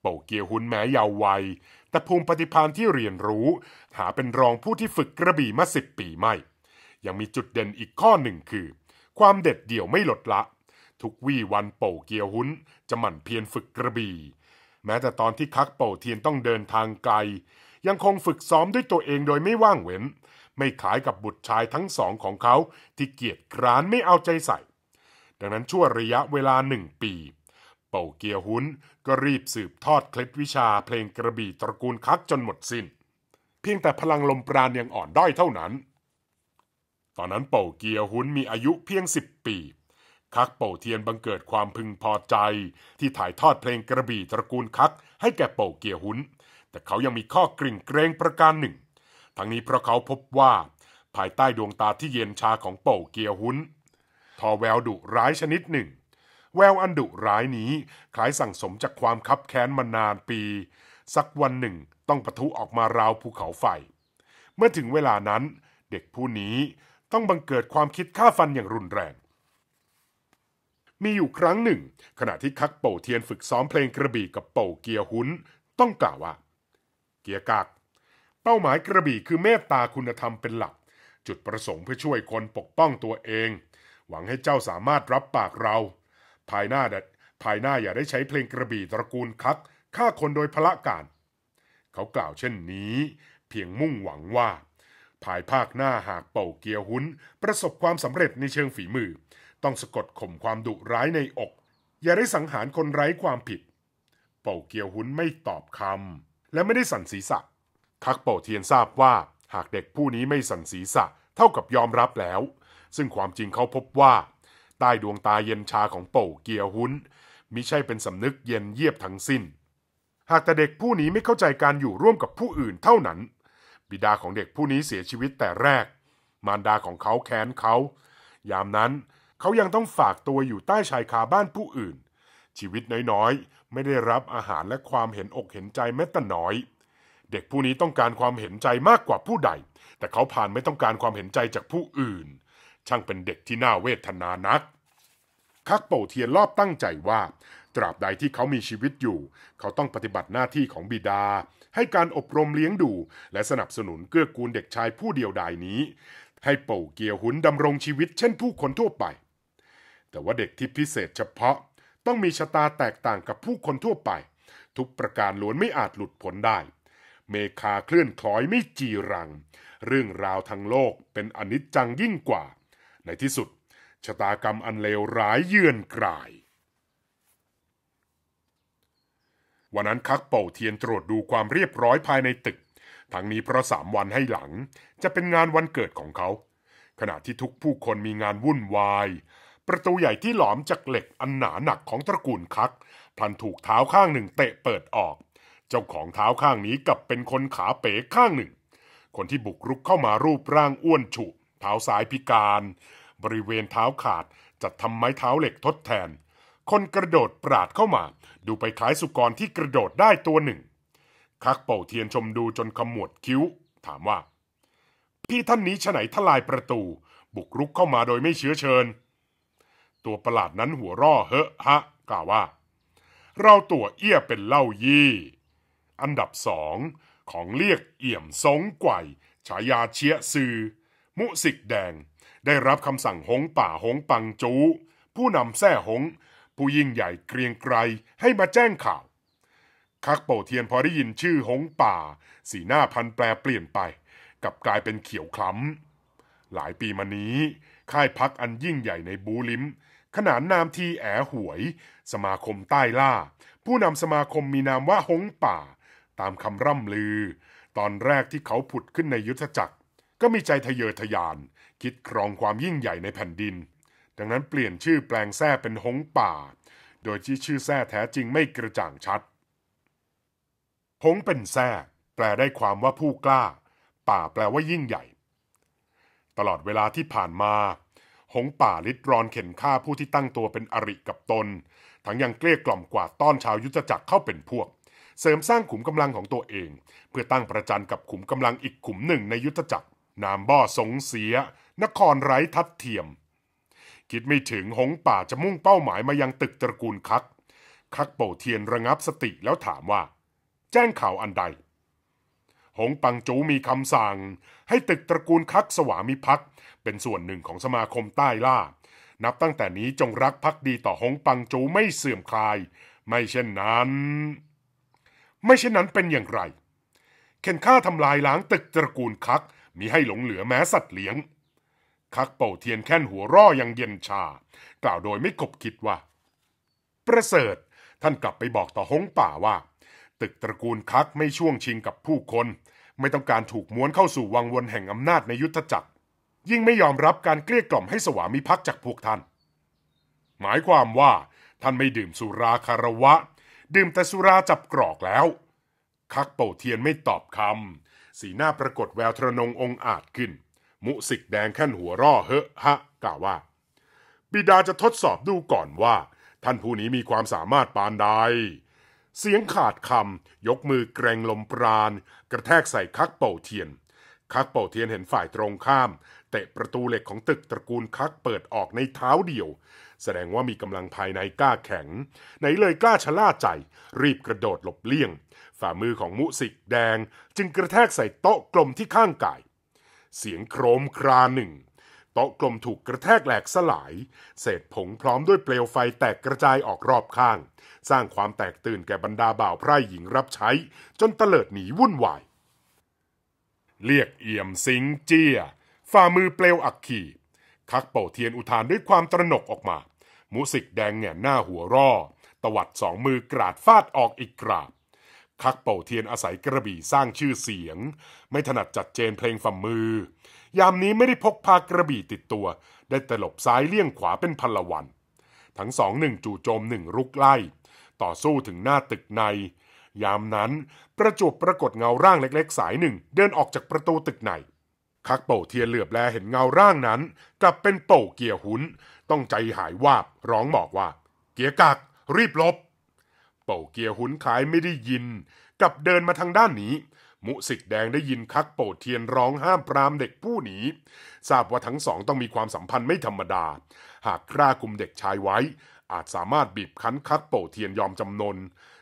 เป่าเกียวหุนแม้ยาววัย แต่ภูมิปฏิพานที่เรียนรู้ หาเป็นรองผู้ที่ฝึกกระบี่มาสิบปีไม่ ยังมีจุดเด่นอีกข้อหนึ่งคือ ความเด็ดเดี่ยวไม่ลดละ ทุกวี่วันเป่าเกียวหุนจะหมั่นเพียรฝึกกระบี่ แม้แต่ตอนที่คักเป่าเทียนต้องเดินทางไกลยังคงฝึกซ้อมด้วยตัวเองโดยไม่ว่างเว้น ไม่ขายกับบุตรชายทั้งสองของเขาที่เกียจคร้านไม่เอาใจใส่ดังนั้นชั่วระยะเวลาหนึ่งปี เป่าเกียหุนก็รีบสืบทอดเคล็ดวิชาเพลงกระบี่ตระกูลคักจนหมดสิน้น เพียงแต่พลังลมปราณยังอ่อนด้อยเท่านั้น ตอนนั้นเป่าเกียหุนมีอายุเพียงสิบปี คักเป่าเทียนบังเกิดความพึงพอใจที่ถ่ายทอดเพลงกระบี่ตระกูลคักให้แก่เป่าเกียหุนแต่เขายังมีข้อกริ่งเกรงประการหนึ่ง ทั้งนี้เพราะเขาพบว่า ภายใต้ดวงตาที่เย็นชาของเป่าเกียหุนทอแววดุร้ายชนิดหนึ่ง แววอันดุร้ายนี้คล้ายสั่งสมจากความคับแค้นมานานปี สักวันหนึ่งต้องปะทุออกมาราวภูเขาไฟ เมื่อถึงเวลานั้น เด็กผู้นี้ต้องบังเกิดความคิดฆ่าฟันอย่างรุนแรง มีอยู่ครั้งหนึ่ง ขณะที่คักโป่เทียนฝึกซ้อมเพลงกระบี่กับโป่เกียหุนต้องกล่าวว่า เกียกาก เป้าหมายกระบี่คือเมตตาคุณธรรมเป็นหลัก จุดประสงค์เพื่อช่วยคนปกป้องตัวเองหวังให้เจ้าสามารถรับปากเรา ภายหน้าภายหน้าอย่าได้ใช้เพลงกระบี่ตระกูลคักฆ่าคนโดยพละการเขากล่าวเช่นนี้เพียงมุ่งหวังว่า ภายภาคหน้าหากเป่าเกียวหุนประสบความสำเร็จในเชิงฝีมือ ต้องสะกดข่มความดุร้ายในอก อย่าได้สังหารคนไร้ความผิด เป่าเกียวหุนไม่ตอบคำและไม่ได้สั่นศีรษะ คักเป่าเทียนทราบว่า หากเด็กผู้นี้ไม่สั่นศีรษะเท่ากับยอมรับแล้วซึ่งความจริงเขาพบว่า ใต้ดวงตาเย็นชาของโป่เกียหุนมิใช่เป็นสำนึกเย็นเยียบทั้งสิ้น หากแต่เด็กผู้นี้ไม่เข้าใจการอยู่ร่วมกับผู้อื่นเท่านั้น บิดาของเด็กผู้นี้เสียชีวิตแต่แรก มารดาของเขาแค้นเขา ยามนั้น เขายังต้องฝากตัวอยู่ใต้ชายคาบ้านผู้อื่น ชีวิตน้อยๆไม่ได้รับอาหารและความเห็นอกเห็นใจแม้แต่น้อย เด็กผู้นี้ต้องการความเห็นใจมากกว่าผู้ใด แต่เขาผ่านไม่ต้องการความเห็นใจจากผู้อื่นช่างเป็นเด็กที่น่าเวทนานัก คักเป่าเทียนรอบตั้งใจว่า ตราบใดที่เขามีชีวิตอยู่ เขาต้องปฏิบัติหน้าที่ของบิดาให้การอบรมเลี้ยงดู และสนับสนุนเกื้อกูลเด็กชายผู้เดียวดายนี้ ให้เป่าเกียวหุนดำรงชีวิตเช่นผู้คนทั่วไป แต่ว่าเด็กที่พิเศษเฉพาะต้องมีชะตาแตกต่างกับผู้คนทั่วไป ทุกประการล้วนไม่อาจหลุดพ้นได้ เมคาเคลื่อนคล้อยไม่จีรัง เรื่องราวทางโลกเป็นอนิจจังยิ่งกว่าในที่สุด ชะตากรรมอันเลวร้ายเยือนกลาย วันนั้นคักเป่าเทียนตรวจดูความเรียบร้อยภายในตึก ทั้งนี้เพราะสามวันให้หลังจะเป็นงานวันเกิดของเขา ขณะที่ทุกผู้คนมีงานวุ่นวาย ประตูใหญ่ที่หลอมจากเหล็กอันหนาหนักของตระกูลคักพันถูกเท้าข้างหนึ่งเตะเปิดออก เจ้าของเท้าข้างนี้กับเป็นคนขาเป๋ข้างหนึ่ง คนที่บุกรุกเข้ามารูปร่างอ้วนฉุเท้าซ้ายพิการ บริเวณเท้าขาดจัดทำไม้เท้าเหล็กทดแทน คนกระโดดปราดเข้ามา ดูไปคล้ายสุกรที่กระโดดได้ตัวหนึ่ง คักเป่าเทียนชมดูจนขมวดคิ้ว ถามว่า พี่ท่านนี้ฉไหนทลายประตู บุกรุกเข้ามาโดยไม่เชื้อเชิญ ตัวประหลาดนั้นหัวร่อเฮอะฮะ กล่าวว่า เราตัวเอี้ยเป็นเล่ายี่ อันดับสองของเรียก เอี่ยมสงไกวฉายาเชียซือมุสิกแดงได้รับคำสั่งหงป่าหงปังจู ผู้นำแท่หง ผู้ยิ่งใหญ่เกรียงไกรให้มาแจ้งข่าว คักโปเทียนพอได้ยินชื่อหงป่า สีหน้าพันแปรเปลี่ยนไป กับกลายเป็นเขียวคล้ำหลายปีมานี้ ค่ายพักอันยิ่งใหญ่ในบูลิมขนานนามทีแอหวย สมาคมใต้ล่า ผู้นำสมาคมมีนามว่าหงป่า ตามคำร่ำลือ ตอนแรกที่เขาผุดขึ้นในยุทธจักรก็มีใจทะเยอทะยานคิดครองความยิ่งใหญ่ในแผ่นดิน ดังนั้นเปลี่ยนชื่อแปลงแท่เป็นหงป่า โดยที่ชื่อแท่แท้จริงไม่กระจ่างชัดหงเป็นแท่แปลได้ความว่าผู้กล้า ป่าแปลว่ายิ่งใหญ่ ตลอดเวลาที่ผ่านมา หงป่าลิดรอนเข็นฆ่าผู้ที่ตั้งตัวเป็นอริกับตน ทั้งยังเกลี้ยกล่อมกวาดต้อนชาวยุทธจักรเข้าเป็นพวก เสริมสร้างขุมกำลังของตัวเอง เพื่อตั้งประจันกับขุมกำลังอีกขุมหนึ่งในยุทธจักรนามบ่อสงเสีย นครไร้ทัดเทียม คิดไม่ถึงหงป่าจะมุ่งเป้าหมายมายังตึกตระกูลคัก คักโปเทียนระงับสติแล้วถามว่า แจ้งข่าวอันใด หงปังจูมีคำสั่ง ให้ตึกตระกูลคักสวามิภักดิ์เป็นส่วนหนึ่งของสมาคมใต้ล่านับตั้งแต่นี้จงรักภักดีต่อหงปังจูไม่เสื่อมคลาย ไม่เช่นนั้น ไม่เช่นนั้นเป็นอย่างไร เข็นฆ่าทำลายล้างตึกตระกูลคักมีให้หลงเหลือแม้สัตว์เลี้ยง คักเป่าเทียนแค้นหัวร่อยังเย็นชา กล่าวโดยไม่ขบคิดว่า ประเสริฐ ท่านกลับไปบอกต่อฮงป่าว่า ตึกตระกูลคักไม่ช่วงชิงกับผู้คน ไม่ต้องการถูกม้วนเข้าสู่วังวนแห่งอำนาจในยุทธจักร ยิ่งไม่ยอมรับการเกลี้ยกล่อมให้สวามิภักดิ์จากพวกท่าน หมายความว่า ท่านไม่ดื่มสุราคารวะ ดื่มแต่สุราจับกรอกแล้ว คักเป่าเทียนไม่ตอบคำสีหน้าปรากฏแววทะนงองอาจขึ้น มุสิกแดงขั้นหัวร่อเฮะฮะ กล่าวว่าบิดาจะทดสอบดูก่อนว่า ท่านผู้นี้มีความสามารถปานใดเสียงขาดคำยกมือเกรงลมปราณกระแทกใส่คักเป่าเทียน คักเป่าเทียนเห็นฝ่ายตรงข้ามเตะประตูเหล็กของตึกตระกูลคักเปิดออกในเท้าเดียว แสดงว่ามีกำลังภายในกล้าแข็งไหนเลยกล้าชะล่าใจ รีบกระโดดหลบเลี่ยงฝ่ามือของมุสิกแดงจึงกระแทกใส่โต๊ะกลมที่ข้างกาย เสียงโครมคราหนึ่งโต๊ะกลมถูกกระแทกแหลกสลาย เศษผง พร้อมด้วยเปลวไฟแตกกระจายออกรอบข้าง สร้างความแตกตื่นแก่บรรดาบ่าวไพร่หญิงรับใช้ จนเตลิดหนีวุ่นวายเรียกเอี่ยมสิงเจียฝ่ามือเปลวอักขีคักเป่าเทียนอุทานด้วยความตระหนกออกมา มุสิกแดงแน่หน้าหัวร่อตวัดสอง มือกราดฟาดออกอีกกราบคักเป่าเทียนอาศัยกระบี่สร้างชื่อเสียง ไม่ถนัดจัดเจนเพลงฝ่ามือ ยามนี้ไม่ได้พกพากระบี่ติดตัว ได้แต่หลบซ้ายเลี่ยงขวาเป็นพลวันทั้งสองหนึ่งจู่โจมหนึ่งรุกไล่ ต่อสู้ถึงหน้าตึกใน ยามนั้นประจวบปรากฏเงาร่างเล็กๆสายหนึ่ง เดินออกจากประตูตึกใน คักเป่าเทียนเหลือบแลเห็นเงาร่างนั้น กลับเป็นโป่เกียร์หุนต้องใจหายวาบร้องบอกว่า เกียร์กักรีบลบเป่าเกียหุนขายไม่ได้ยินกลับเดินมาทางด้านนี้มุสิกแดงได้ยินคักโปดเทียนร้องห้ามปรามเด็กผู้หนีทราบว่าทั้งสองต้องมีความสัมพันธ์ไม่ธรรมดาหากกล้ากลุ่มเด็กชายไว้ อาจสามารถบีบคั้นคักโปดเทียนยอมจำนน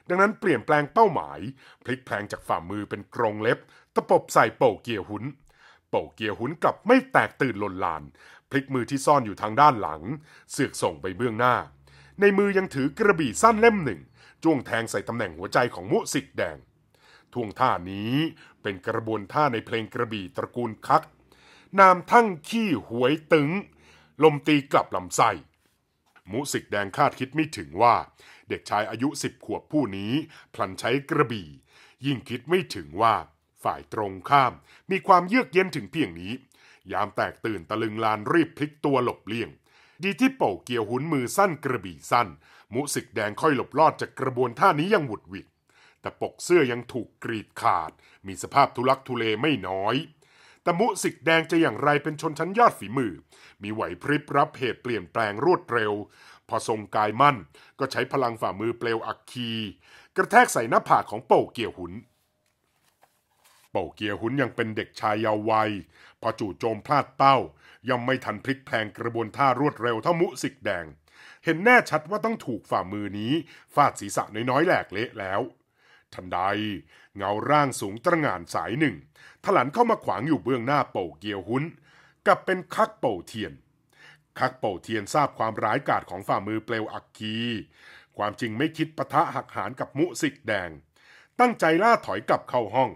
ดังนั้นเปลี่ยนแปลงเป้าหมายพลิกแพลงจากฝ่ามือเป็นกรงเล็บตะปบใส่เป่าเกียหุนเป่าเกียหุนกลับไม่แตกตื่นหล่นลานพลิกมือที่ซ่อนอยู่ทางด้านหลังเสือกส่งไปเบื้องหน้า ในมือยังถือกระบี่สั้นเล่มหนึ่งจ้วงแทงใส่ตำแหน่งหัวใจของมุสิกแดง ท่วงท่านี้เป็นกระบวนท่าในเพลงกระบี่ตระกูลคักนามทั้งขี้หวยตึงลมตีกลับลำไส้มุสิกแดงคาดคิดไม่ถึงว่า เด็กชายอายุสิบขวบผู้นี้พลันใช้กระบี่ ยิ่งคิดไม่ถึงว่า ฝ่ายตรงข้ามมีความเยือกเย็นถึงเพียงนี้ ยามแตกตื่นตะลึงลานรีบพลิกตัวหลบเลี่ยง ดีที่เป่าเกียวหุนมือสั้นกระบี่สั้นมุสิกแดงค่อยหลบลอดจากกระบวนท่านี้ยังหวุดหวิดแต่ปกเสื้อยังถูกกรีดขาด มีสภาพทุลักทุเลไม่น้อย แต่มุสิกแดงจะอย่างไรเป็นชนชั้นยอดฝีมือ มีไหวพริบรับเหตุเปลี่ยนแปลงรวดเร็ว พอทรงกายมั่น ก็ใช้พลังฝ่ามือเปลวอักคี กระแทกใส่หน้าผากของเป่าเกียวหุน เป่าเกียวหุนยังเป็นเด็กชายเยาว์วัย พอจู่โจมพลาดเป้าย่อมไม่ทันพลิกแพลงกระบวนท่ารวดเร็วเท่ามุสิกแดงเห็นแน่ชัดว่าต้องถูกฝ่ามือนี้ฟาดศีรษะน้อยๆ แหลกเละแล้วทันใด เงาร่างสูงตระหง่านสายหนึ่งถลันเข้ามาขวางอยู่เบื้องหน้าเป่าเกียวหุ้นกับเป็นคักเป่าเทียน คักเป่าเทียนทราบความร้ายกาจของฝ่ามือเปลวอักคี ความจริงไม่คิดปะทะหักหานกับมุสิกแดง ตั้งใจล่าถอยกลับเข้าห้อง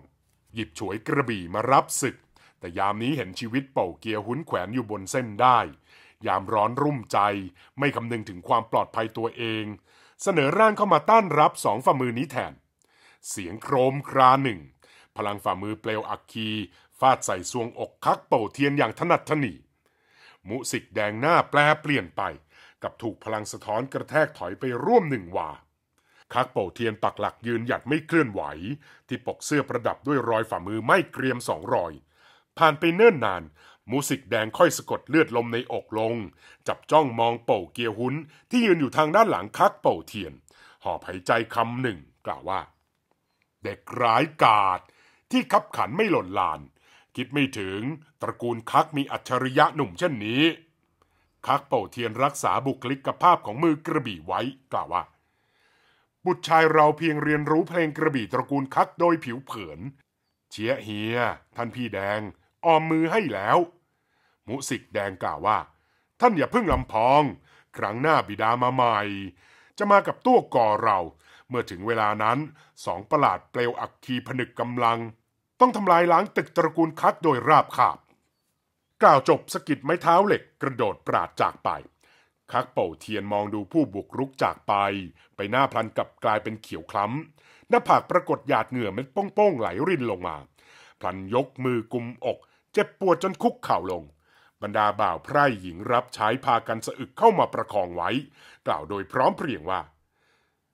หยิบฉวยกระบี่มารับศึก แต่ยามนี้เห็นชีวิตเป่าเกียวหุ้นแขวนอยู่บนเส้นได้ยามร้อนรุ่มใจไม่คำนึงถึงความปลอดภัยตัวเอง เสนอร่างเข้ามาต้านรับสองฝ่ามือนี้แทน เสียงโครมคราหนึ่งพลังฝ่ามือเปลวอักคีฟาดใส่ซวงอกคักเป่าเทียนอย่างถนัดถนีมุสิกแดงหน้าแปลเปลี่ยนไปกับถูกพลังสะท้อนกระแทกถอยไปร่วมหนึ่งวาคักเป่าเทียนปักหลักยืนหยัดไม่เคลื่อนไหว ที่ปกเสื้อประดับด้วยรอยฝ่ามือไม่เกรียมสองรอย ผ่านไปเนิ่นนานมูสิกแดงค่อยสะกดเลือดลมในอกลงจับจ้องมองเป่าเกียวหุนที่ยืนอยู่ทางด้านหลังคักเป่าเทียน หอบหายใจคำหนึ่ง กล่าวว่า เด็กร้ายกาดที่ขับขันไม่หล่นลานคิดไม่ถึงตระกูลคักมีอัจฉริยะหนุ่มเช่นนี้ คักเป่าเทียนรักษาบุคลิกภาพของมือกระบี่ไว้กล่าวว่า บุตรชายเราเพียงเรียนรู้เพลงกระบี่ตระกูลคักโดยผิวเผินเชียเฮียท่านพี่แดงออมมือให้แล้วมุสิกแดงกล่าวว่า ท่านอย่าพึ่งลำพอง ครั้งหน้าบิดามาใหม่ จะมากับตัวก่อเรา เมื่อถึงเวลานั้นสองประหลาดเปลวอักคีผนึกกำลัง ต้องทำลายล้างตึกตระกูลคัดโดยราบคาบกล่าวจบสกิดไม้เท้าเหล็กกระโดดปราดจากไป คักเป่าเทียนมองดูผู้บุกรุกจากไป ไปหน้าพลันกับกลายเป็นเขียวคล้ำ หน้าผากปรากฏหยาดเหงื่อเม็ดโป้งๆไหลรินลงมาพลันยกมือกุมอก เจ็บปวดจนคุกเข่าลงบรรดาบ่าวไพร่หญิงรับใช้พากันสะอึกเข้ามาประคองไว้กล่าวโดยพร้อมเพรียงว่า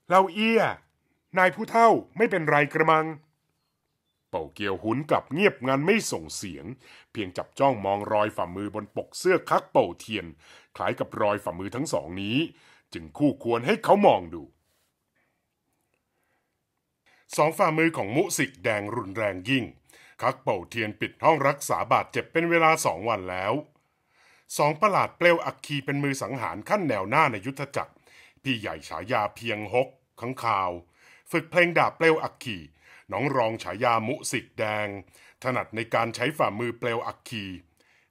เราเอี้ย นายผู้เท่าไม่เป็นไรกระมัง เป่าเกียวหุนกลับเงียบงันไม่ส่งเสียง เพียงจับจ้องมองรอยฝ่ามือบนปกเสื้อคักเป่าเทียน คล้ายกับรอยฝ่ามือทั้งสองนี้ จึงคู่ควรให้เขามองดู สองฝ่ามือของมุสิกแดงรุนแรงยิ่ง คักเป่าเทียนปิดห้องรักษาบาดเจ็บเป็นเวลาสองวันแล้วสองประหลาดเปลวอักคีเป็นมือสังหารขั้นแนวหน้าในยุทธจักร พี่ใหญ่ฉายาเพียงหกขังข่าว ฝึกเพลงดาบเปลวอักคี น้องรองฉายามุสิกแดง ถนัดในการใช้ฝ่ามือเปลวอักคี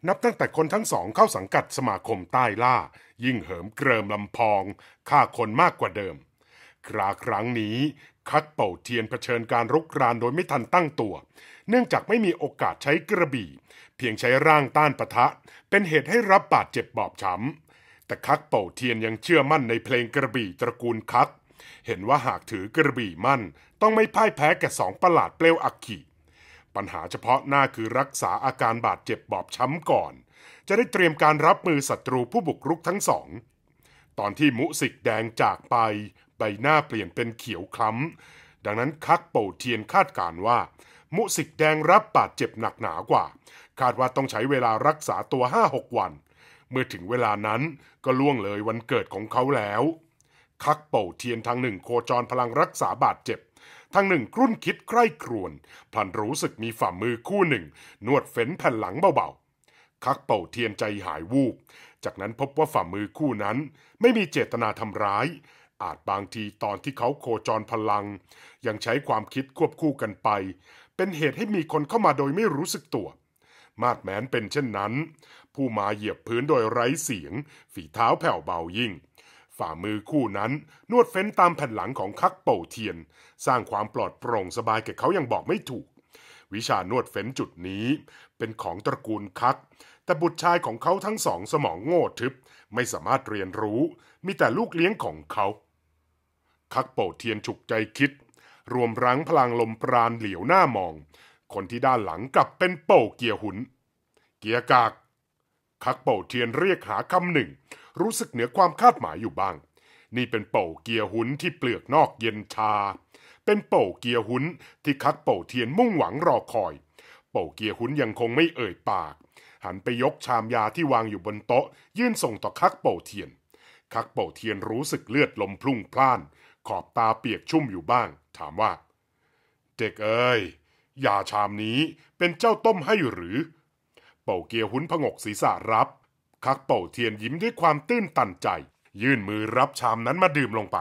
นับตั้งแต่คนทั้งสองเข้าสังกัดสมาคมใต้ล่า ยิ่งเหิมเกริมลำพองฆ่าคนมากกว่าเดิม คราครั้งนี้ คัดเป่าเทียนเผชิญการรุกรานโดยไม่ทันตั้งตัว เนื่องจากไม่มีโอกาสใช้กระบี่พียงใช้ร่างต้านปะทะเป็นเหตุให้รับบาดเจ็บบอบช้ำแต่คักเป่าเทียนยังเชื่อมั่นในเพลงกระบี่ตระกูลคักเห็นว่าหากถือกระบี่มั่นต้องไม่พ่ายแพ้แก่สองประหลาดเปลวอักขีปัญหาเฉพาะหน้าคือรักษาอาการบาดเจ็บบอบช้ำก่อน จะได้เตรียมการรับมือศัตรูผู้บุกรุกทั้งสอง ตอนที่มุสิกแดงจากไปใบหน้าเปลี่ยนเป็นเขียวคล้ำดังนั้นคักเป่าเทียนคาดการว่ามุสิกแดงรับบาดเจ็บหนักหนากว่าคาดว่าต้องใช้เวลารักษาตัว5-6วัน เมื่อถึงเวลานั้นก็ล่วงเลยวันเกิดของเขาแล้ว คักเป่าเทียนทางหนึ่งโคจรพลังรักษาบาดเจ็บทางหนึ่งครุ่นคิดใคร่ครวนพลันรู้สึกมีฝ่ามือคู่หนึ่ง นวดเฟ้นแผ่นหลังเบาๆคักเป่าเทียนใจหายวูบ จากนั้นพบว่าฝ่ามือคู่นั้นไม่มีเจตนาทำร้าย อาจบางทีตอนที่เขาโคจรพลัง ยังใช้ความคิดควบคู่กันไปเป็นเหตุให้มีคนเข้ามาโดยไม่รู้สึกตัว มากแม้นเป็นเช่นนั้น ผู้มาเหยียบพื้นโดยไร้เสียง ฝีเท้าแผ่วเบายิ่ง ฝ่ามือคู่นั้นนวดเฟ้นตามแผ่นหลังของคักเป่าเทียน สร้างความปลอดโปร่งสบายแก่เขาอย่างบอกไม่ถูก วิชานวดเฟ้นจุดนี้ เป็นของตระกูลคัก แต่บุตรชายของเขาทั้งสองสมองโง่ทึบไม่สามารถเรียนรู้มีแต่ลูกเลี้ยงของเขา คักโปเทียนฉุกใจคิดรวมรั้งพลังลมปราณเหลียวหน้ามอง คนที่ด้านหลังกลับเป็นเป่าเกียร์หุนเกียร์กาก คักเป่าเทียนเรียกหาคำหนึ่ง รู้สึกเหนือความคาดหมายอยู่บ้าง นี่เป็นเป่าเกียร์หุนที่เปลือกนอกเย็นชา เป็นเป่าเกียร์หุนที่คักเป่าเทียนมุ่งหวังรอคอย เป่าเกียร์หุนยังคงไม่เอ่ยปาก หันไปยกชามยาที่วางอยู่บนโต๊ะ ยื่นส่งต่อคักเป่าเทียน คักเป่าเทียนรู้สึกเลือดลมพลุ่งพล่านขอบตาเปียกชุ่มอยู่บ้าง ถามว่า เด็กเอ้ยยาชามนี้เป็นเจ้าต้มให้หรือเป่าเกียวหุนผงกศีรษะรับ คักเป่าเทียนยิ้มด้วยความตื้นตันใจ ยื่นมือรับชามนั้นมาดื่มลงไป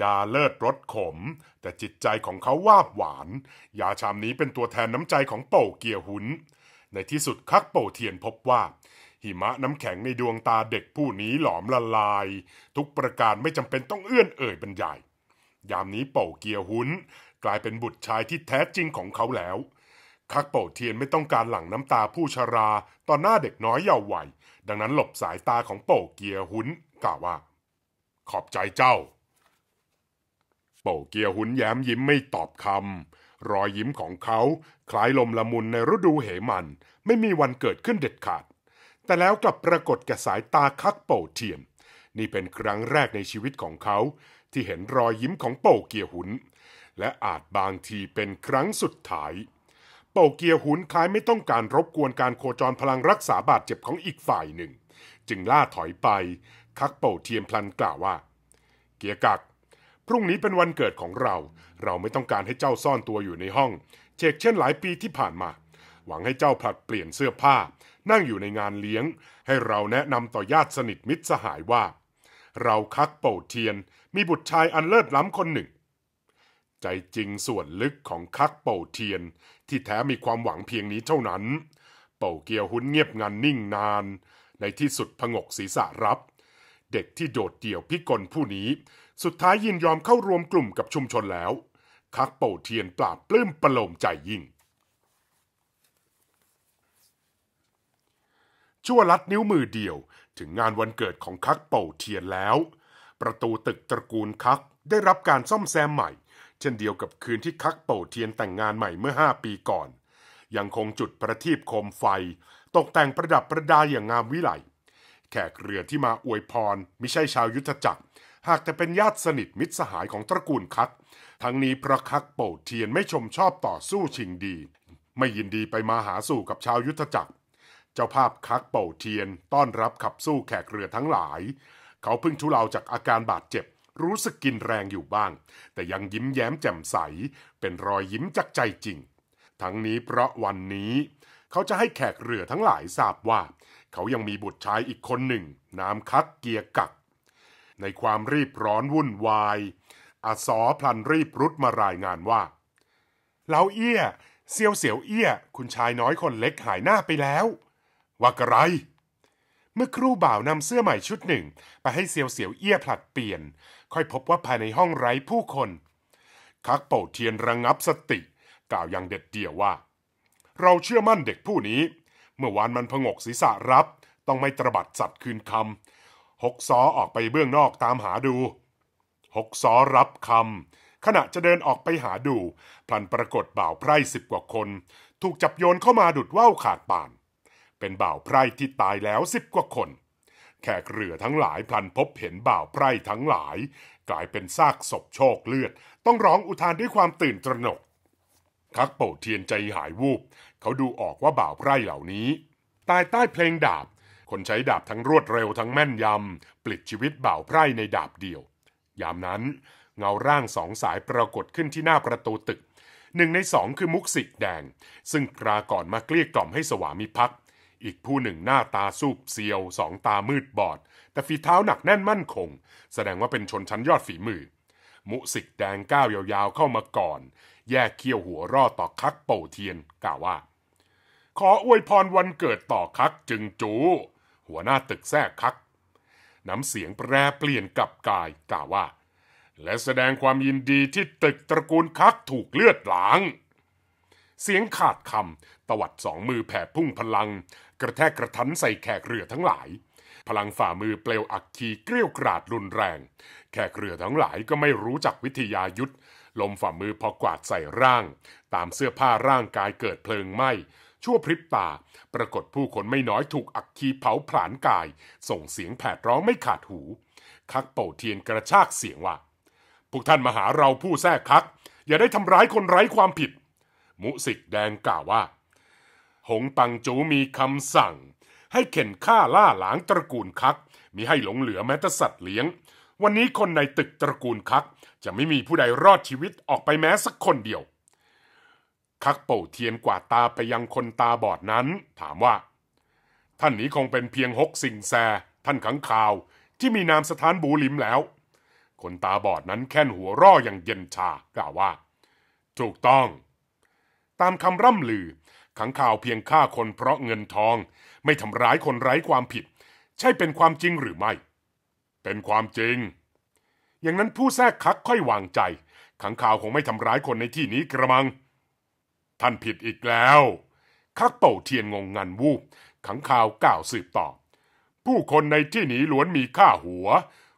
ยาเลิศรสขม แต่จิตใจของเขาวาบหวานยาชามนี้เป็นตัวแทนน้ำใจของเป่าเกียวหุนในที่สุดคักเป่าเทียนพบว่าหิมะน้ำแข็งในดวงตาเด็กผู้นี้หลอมละลาย ทุกประการไม่จำเป็นต้องเอื้อนเอ่ยบรรยายยามนี้เป่าเกียร์หุนกลายเป็นบุตรชายที่แท้จริงของเขาแล้ว คักเป่าเทียนไม่ต้องการหลั่งน้ำตาผู้ชราต่อหน้าเด็กน้อยเยาว์วัยดังนั้นหลบสายตาของเป่าเกียร์หุนกล่าวว่า ขอบใจเจ้าเป่าเกียร์หุนแย้มยิ้มไม่ตอบคำรอยยิ้มของเขาคล้ายลมละมุนในฤดูเหมันไม่มีวันเกิดขึ้นเด็ดขาดแต่แล้วกลับปรากฏแก่สายตาคักโปเทียนนี่เป็นครั้งแรกในชีวิตของเขา ที่เห็นรอยยิ้มของโปเกียหุนและอาจบางทีเป็นครั้งสุดท้าย โปเกียหุนคล้ายไม่ต้องการรบกวนการโคจรพลังรักษาบาดเจ็บของอีกฝ่ายหนึ่ง จึงล่าถอยไป คักโปเทียนพลันกล่าวว่า เกียกัก พรุ่งนี้เป็นวันเกิดของเรา เราไม่ต้องการให้เจ้าซ่อนตัวอยู่ในห้องเชกเช่นหลายปีที่ผ่านมา หวังให้เจ้าผลัดเปลี่ยนเสื้อผ้านั่งอยู่ในงานเลี้ยงให้เราแนะนำต่อญาติสนิทมิตรสหายว่า เราคักเป่าเทียนมีบุตรชายอันเลิศล้ำคนหนึ่ง ใจจริงส่วนลึกของคักเป่าเทียนที่แท้มีความหวังเพียงนี้เท่านั้น เป่าเกียวหุ้นเงียบงันนิ่งนาน ในที่สุดผงกศีรษะรับ เด็กที่โดดเดี่ยวพิกลผู้นี้ สุดท้ายยินยอมเข้ารวมกลุ่มกับชุมชนแล้ว คักเป่าเทียนปราบปลื้มประโลมใจยิ่งชั่วลัดนิ้วมือเดียว ถึงงานวันเกิดของคักเป่าเทียนแล้ว ประตูตึกตระกูลคักได้รับการซ่อมแซมใหม่เช่นเดียวกับคืนที่คักเป่าเทียนแต่งงานใหม่เมื่อ 5 ปีก่อน ยังคงจุดประทีปโคมไฟ ตกแต่งประดับประดาอย่างงามวิไลแขกเรือที่มาอวยพรไม่ใช่ชาวยุทธจักรหากแต่เป็นญาติสนิทมิตรสหายของตระกูลคักทั้งนี้พระคักเป่าเทียนไม่ชมชอบต่อสู้ชิงดี ไม่ยินดีไปมาหาสู่กับชาวยุทธจักรจ้าภาพคักเป่าเทียนต้อนรับขับสู้แขกเรือทั้งหลาย เขาเพิ่งทุเลาจากอาการบาดเจ็บ รู้สึกกินแรงอยู่บ้าง แต่ยังยิ้มแย้มแจ่มใส เป็นรอยยิ้มจากใจจริง ทั้งนี้เพราะวันนี้ เขาจะให้แขกเรือทั้งหลายทราบว่า เขายังมีบุตรชายอีกคนหนึ่งนามคัก เกียกัก ในความรีบร้อนวุ่นวายอาอพลันรีบรุดมารายงานว่าเลาเอี้ย เซียวเสียวเอี้ยคุณชายน้อยคนเล็กหายหน้าไปแล้วว่ากระไรเมื่อครูบ่าวนำเสื้อใหม่ชุดหนึ่ง ไปให้เซียวเสียวเอี้ยผลัดเปลี่ยน ค่อยพบว่าภายในห้องไร้ผู้คน คักเป่าเทียนระงงับสติ กล่าวอย่างเด็ดเดี่ยวว่า เราเชื่อมั่นเด็กผู้นี้ เมื่อวานมันพงกศีรษะรับ ต้องไม่ตรบัดสัตว์คืนคำหกซอออกไปเบื้องนอกตามหาดู หกซอรับคำขณะจะเดินออกไปหาดู พลันปรากฏบ่าวไพร่สิบกว่าคน ถูกจับโยนเข้ามาดุดว่าวขาดป่านเป็นบ่าวไพร่ที่ตายแล้วสิบกว่าคน แขกเรือทั้งหลายพลันพบเห็นบ่าวไพร่ทั้งหลาย กลายเป็นซากศพโชคเลือด ต้องร้องอุทานด้วยความตื่นตระหนกคักโปเทียนใจหายวูบ เขาดูออกว่าบ่าวไพร่เหล่านี้ ตายใต้เพลงดาบ คนใช้ดาบทั้งรวดเร็วทั้งแม่นยำปลิดชีวิตบ่าวไพร่ในดาบเดียว ยามนั้นเงาร่างสองสายปรากฏขึ้นที่หน้าประตูตึกหนึ่งในสองคือมุกสิกแดง ซึ่งกราก่อนมาเกลี้ยกล่อมให้สวามิภักดิ์อีกผู้หนึ่งหน้าตาสูบเซียว สองตามืดบอด แต่ฝีเท้าหนักแน่นมั่นคง แสดงว่าเป็นชนชั้นยอดฝีมือมุสิกแดงก้าวยาวๆเข้ามาก่อน แยกเขี้ยวหัวรออต่อคักโปเทียนกล่าวว่า ขออวยพรวันเกิดต่อคักจึงจูหัวหน้าตึกแทกคัก น้ำเสียงแปรเปลี่ยนกับกายกล่าวว่า และแสดงความยินดีที่ตึกตระกูลคักถูกเลือดหลาง เสียงขาดคำตวัดสองมือแผ่พุ่งพลังกระแทกกระทันใส่แขกเรือทั้งหลาย พลังฝ่ามือเปลวอักคีเกลี้ยกราดรุนแรง แขกเรือทั้งหลายก็ไม่รู้จักวิทยายุทธลมฝ่ามือพอกวาดใส่ร่าง ตามเสื้อผ้าร่างกายเกิดเพลิงไหม้ชั่วพริบตา ปรากฏผู้คนไม่น้อยถูกอักคีเผาผลาญกาย ส่งเสียงแผดร้องไม่ขาดหู คักเป่าเทียนกระชากเสียงว่าพวกท่านมาหาเราผู้แท้คัก อย่าได้ทำร้ายคนไร้ความผิดมุสิกแดงกล่าวว่าหงตังจูมีคำสั่งให้เข็นฆ่าล่าหลางตระกูลคักมิให้หลงเหลือแม้แต่สัตว์เลี้ยง วันนี้คนในตึกตระกูลคักจะไม่มีผู้ใดรอดชีวิตออกไปแม้สักคนเดียว คักเป่าเทียนกว่าตาไปยังคนตาบอดนั้นถามว่า ท่านนี้คงเป็นเพียงหกสิ่งแซ ท่านขังข่าวที่มีนามสถานบูลิมแล้ว คนตาบอดนั้นแค่นหัวร่ออย่างเย็นชากล่าวว่าถูกต้อง ตามคำร่ำลือขังข่าวเพียงฆ่าคนเพราะเงินทองไม่ทำร้ายคนไร้ความผิด ใช่เป็นความจริงหรือไม่ เป็นความจริง อย่างนั้นผู้แทรกคักค่อยวางใจ ขังข่าวคงไม่ทำร้ายคนในที่นี้กระมัง ท่านผิดอีกแล้ว คักเป่าเทียนงงงันวูบขังข่าวกล่าวสืบต่อ ผู้คนในที่นี้ล้วนมีค่าหัว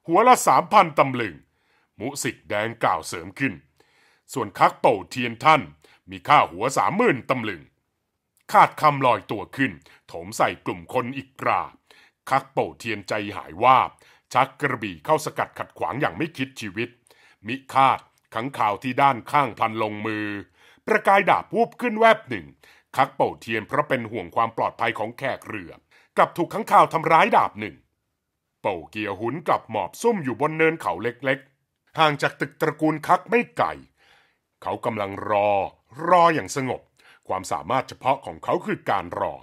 หัวละสามพันตำลึงมุสิกแดงกล่าวเสริมขึ้น ส่วนคักเป่าเทียนท่าน มีค่าหัวสามหมื่นตำลึงขาดคำลอยตัวขึ้นโถมใส่กลุ่มคนอีกกราบคักเป่าเทียนใจหายว่าชักกระบี่เข้าสกัดขัดขวางอย่างไม่คิดชีวิต มิคาดขังข่าวที่ด้านข้างพันลงมือ ประกายดาบวูบขึ้นแวบหนึ่ง คักเป่าเทียนเพราะเป็นห่วงความปลอดภัยของแขกเรือกลับถูกขังข่าวทำร้ายดาบหนึ่ง เป่าเกีย์หุนกลับหมอบซุ่มอยู่บนเนินเขาเล็กๆห่างจากตึกตระกูลคักไม่ไกลเขากำลังรอรออย่างสงบความสามารถเฉพาะของเขาคือการรอ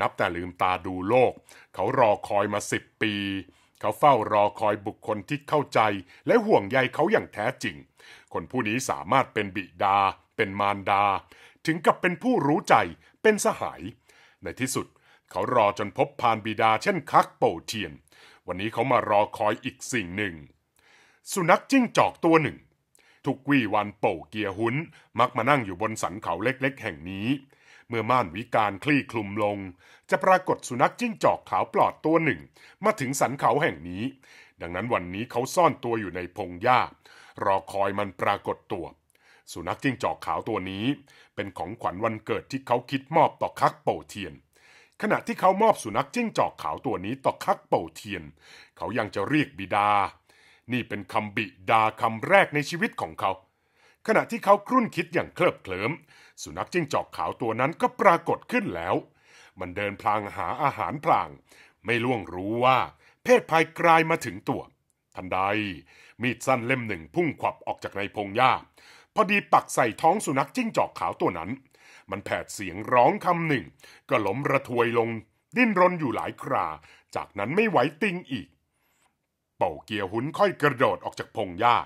นับแต่ลืมตาดูโลก เขารอคอยมาสิบปี เขาเฝ้ารอคอยบุคคลที่เข้าใจและห่วงใยเขาอย่างแท้จริง คนผู้นี้สามารถเป็นบิดา เป็นมารดา ถึงกับเป็นผู้รู้ใจ เป็นสหาย ในที่สุด เขารอจนพบพานบิดาเช่นคักโปเทียน วันนี้เขามารอคอยอีกสิ่งหนึ่ง สุนัขจิ้งจอกตัวหนึ่งทุกวี่วันโป่เกียหุนมักมานั่งอยู่บนสันเขาเล็กๆ แห่งนี้ เมื่อม่านวิการคลี่คลุมลง จะปรากฏสุนัขจิ้งจอกขาวปลอดตัวหนึ่ง มาถึงสันเขาแห่งนี้ ดังนั้นวันนี้เขาซ่อนตัวอยู่ในพงหญ้ารอคอยมันปรากฏตัว สุนัขจิ้งจอกขาวตัวนี้ เป็นของขวัญวันเกิดที่เขาคิดมอบต่อคักโป่เทียน ขณะที่เขามอบสุนัขจิ้งจอกขาวตัวนี้ต่อคักโป่เทียน เขายังจะเรียกบิดานี่เป็นคำบิดาคำแรกในชีวิตของเขา ขณะที่เขาครุ่นคิดอย่างเคลิบเคลิ้ม สุนัขจิ้งจอกขาวตัวนั้นก็ปรากฏขึ้นแล้ว มันเดินพลางหาอาหารพลาง ไม่ล่วงรู้ว่า เพศภัยกลายมาถึงตัว ทันใดมีดสั้นเล่มหนึ่งพุ่งขวับออกจากในพงหญ้าพอดีปักใส่ท้องสุนัขจิ้งจอกขาวตัวนั้น มันแผดเสียงร้องคำหนึ่งก็ล้มระทวยลง ดิ้นรนอยู่หลายครา จากนั้นไม่ไหวติงอีกเป่าเกียร์หุนค่อยกระโดดออกจากพงหญ้า